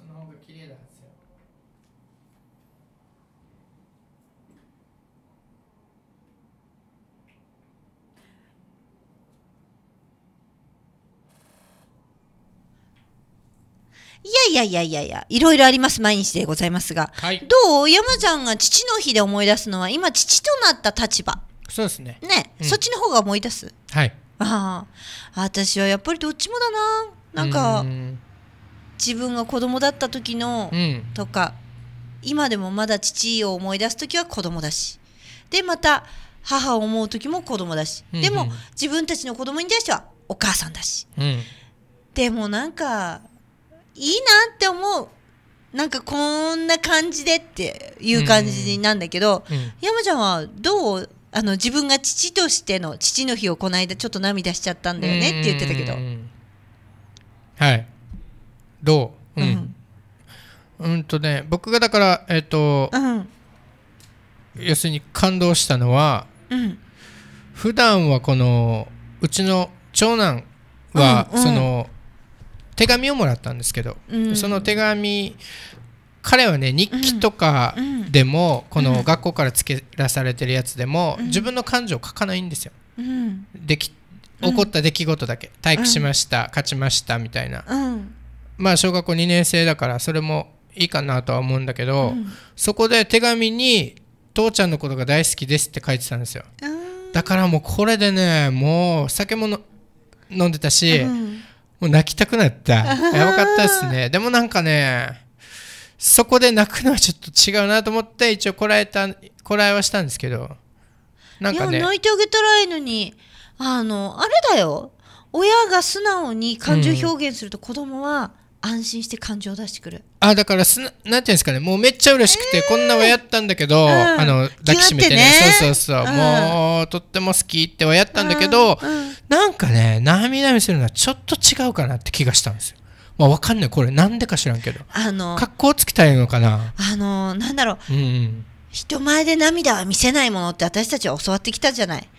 その方が綺麗なんですよいやいやいやいやいや、いろいろあります、毎日でございますが。はい、どう山ちゃんが父の日で思い出すのは、今、父となった立場。そうですね。ね、うん、そっちの方が思い出す。はい。ああ、私はやっぱりどっちもだな。なんか、ん自分が子供だった時のとか、うん、今でもまだ父を思い出す時は子供だしでまた母を思う時も子供だし、うんうん、でも自分たちの子供に対してはお母さんだし、うん、でもなんかいいなって思うなんかこんな感じでっていう感じなんだけど、うんうん、山ちゃんはどうあの自分が父としての父の日をこの間ちょっと涙しちゃったんだよねって言ってたけど。はいどう、うん、うん、うんとね僕がだからえっ、ー、と、うん、要するに感動したのは、うん、普段はこのうちの長男は、うんうん、その手紙をもらったんですけど、うん、その手紙彼はね日記とかでも、この学校から付けらされてるやつでも、自分の感情を書かないんですよ。でき起こった出来事だけ、体育しました、勝ちましたみたいな、まあ小学校2年生だからそれもいいかなとは思うんだけど、うん、そこで手紙に「父ちゃんのことが大好きです」って書いてたんですよだからもうこれでねもう酒も飲んでたし、うん、もう泣きたくなったやばかったですね <laughs> でもなんかねそこで泣くのはちょっと違うなと思って一応こらえたこらえはしたんですけどなんかね泣いてあげたらいいのにあのあれだよ親が素直に感情表現すると子供は、うん安心して感情を出してくるあだからすななんていうんですかねもうめっちゃ嬉しくて、えー、こんなはやったんだけど、うん、あの抱きしめてね、ね、そうそうそう、うん、もうとっても好きってはやったんだけど、うん、なんかね涙見せするのはちょっと違うかなって気がしたんですよまあ、わかんないこれなんでか知らんけどあの格好つきたいのかなあのなんだろう、うん人前で涙は見せないものって私たちは教わってきたじゃない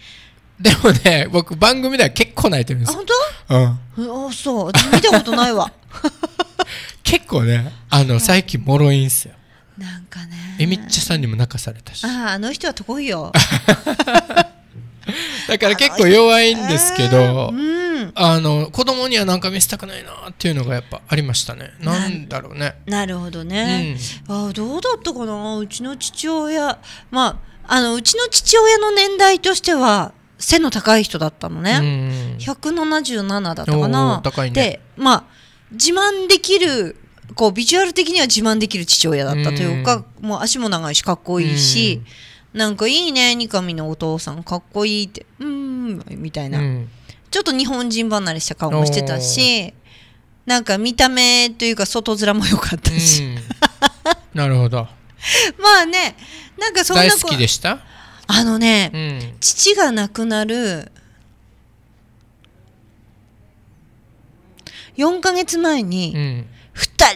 でもね僕番組では結構泣いてるんですよ本当うんあそう見たことないわ <laughs> 結構ねあの最近もろいんすよなんかねえみっちさんにも泣かされたしあああの人はとこいよ <laughs> だから結構弱いんですけど、あの、うん、あの子供には何か見せたくないなっていうのがやっぱありましたね。なんだろうね。なるほどね。うん、あどうだったかなうちの父親まああのうちの父親の年代としては背の高い人だったのね。177だったかな。高いね、でまあ自慢できるこうビジュアル的には自慢できる父親だったというか、うん、もう足も長いしかっこいいし、うん、なんかいいね三上のお父さんかっこいいってうんみたいな、うん、ちょっと日本人離れした顔もしてたしなんか見た目というか外面も良かったし、なるほど <laughs> まあねなんかそんな大好きでしたあのね、父が亡くなる4か月前に2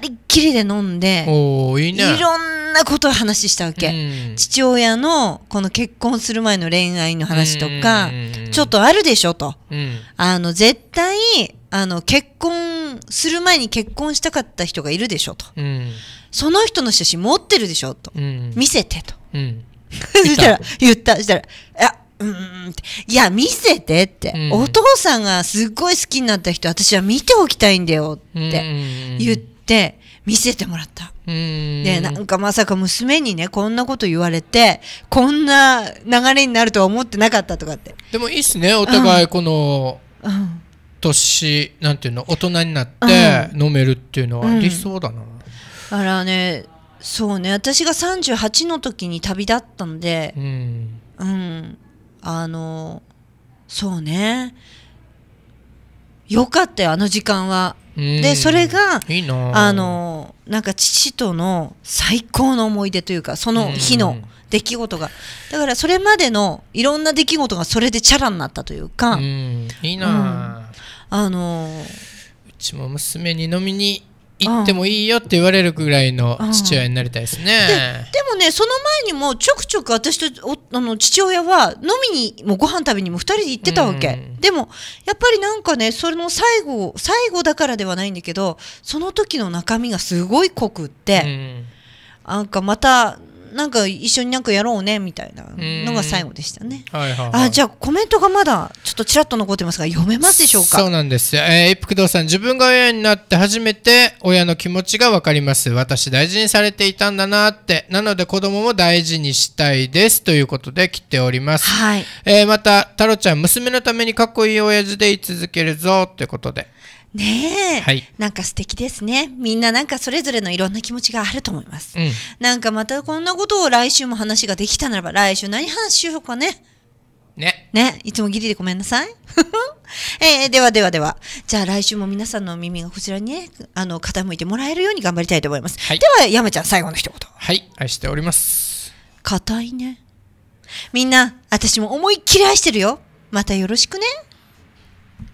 人っきりで飲んで、うん、いいね、いろんなことを話したわけ、うん、父親のこの結婚する前の恋愛の話とか、うん、ちょっとあるでしょと、あの絶対あの結婚する前に結婚したかった人がいるでしょと、その人の写真持ってるでしょと、見せてと。<laughs> そしたら、言った。そしたら、うんいや見せてって、うん、お父さんがすっごい好きになった人私は見ておきたいんだよって言って見せてもらった。でなんかまさか娘にねこんなこと言われてこんな流れになるとは思ってなかったとかってでもいいっすねお互いこの、うんうん年なんていうの大人になって飲めるっていうのは理想だな、うんうん、あらねそうね私が38の時に旅立ったんで、うん、うん、あのそうねよかったよあの時間は。でそれがいいあのなんか父との最高の思い出というかその日の出来事がだからそれまでのいろんな出来事がそれでチャラになったというかいいな、うん、あのうちも娘に飲みに行ってもいいよって言われるぐらいの父親になりたいですね。ででもねその前にもちょくちょく私とおあの父親は飲みにもご飯食べにも2人で行ってたわけ、うん、でもやっぱりなんかねそれの最後最後だからではないんだけどその時の中身がすごい濃くって、うん、なんかまたなんか一緒になんかやろうねみたいなのが最後でしたね。はいはいはい、あじゃあコメントがまだちょっとちらっと残ってますが読めますでしょうかそうなんですよ、えー、一服堂さん自分が親になって初めて親の気持ちが分かります私大事にされていたんだなってなので子供も大事にしたいですということで来ております、はいえー、また太郎ちゃん娘のためにかっこいい親父でい続けるぞということで。ねえ、はい、なんか素敵ですね。みんななんかそれぞれのいろんな気持ちがあると思います。うん、なんかまたこんなことを来週も話ができたならば、来週何話しようかね。ね。ね。いつもギリでごめんなさい。<laughs> えー、ではではでは。じゃあ来週も皆さんの耳がこちらにね、あの、傾いてもらえるように頑張りたいと思います。はい、では、山ちゃん、最後の一言。はい、愛しております。硬いね。みんな、私も思いっきり愛してるよ。またよろしくね。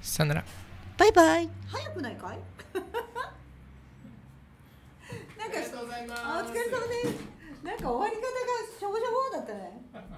さよなら。バイバイ。早くないかい <laughs> なんかございますお疲れ様ですなんか終わり方がしょぼしょぼだったね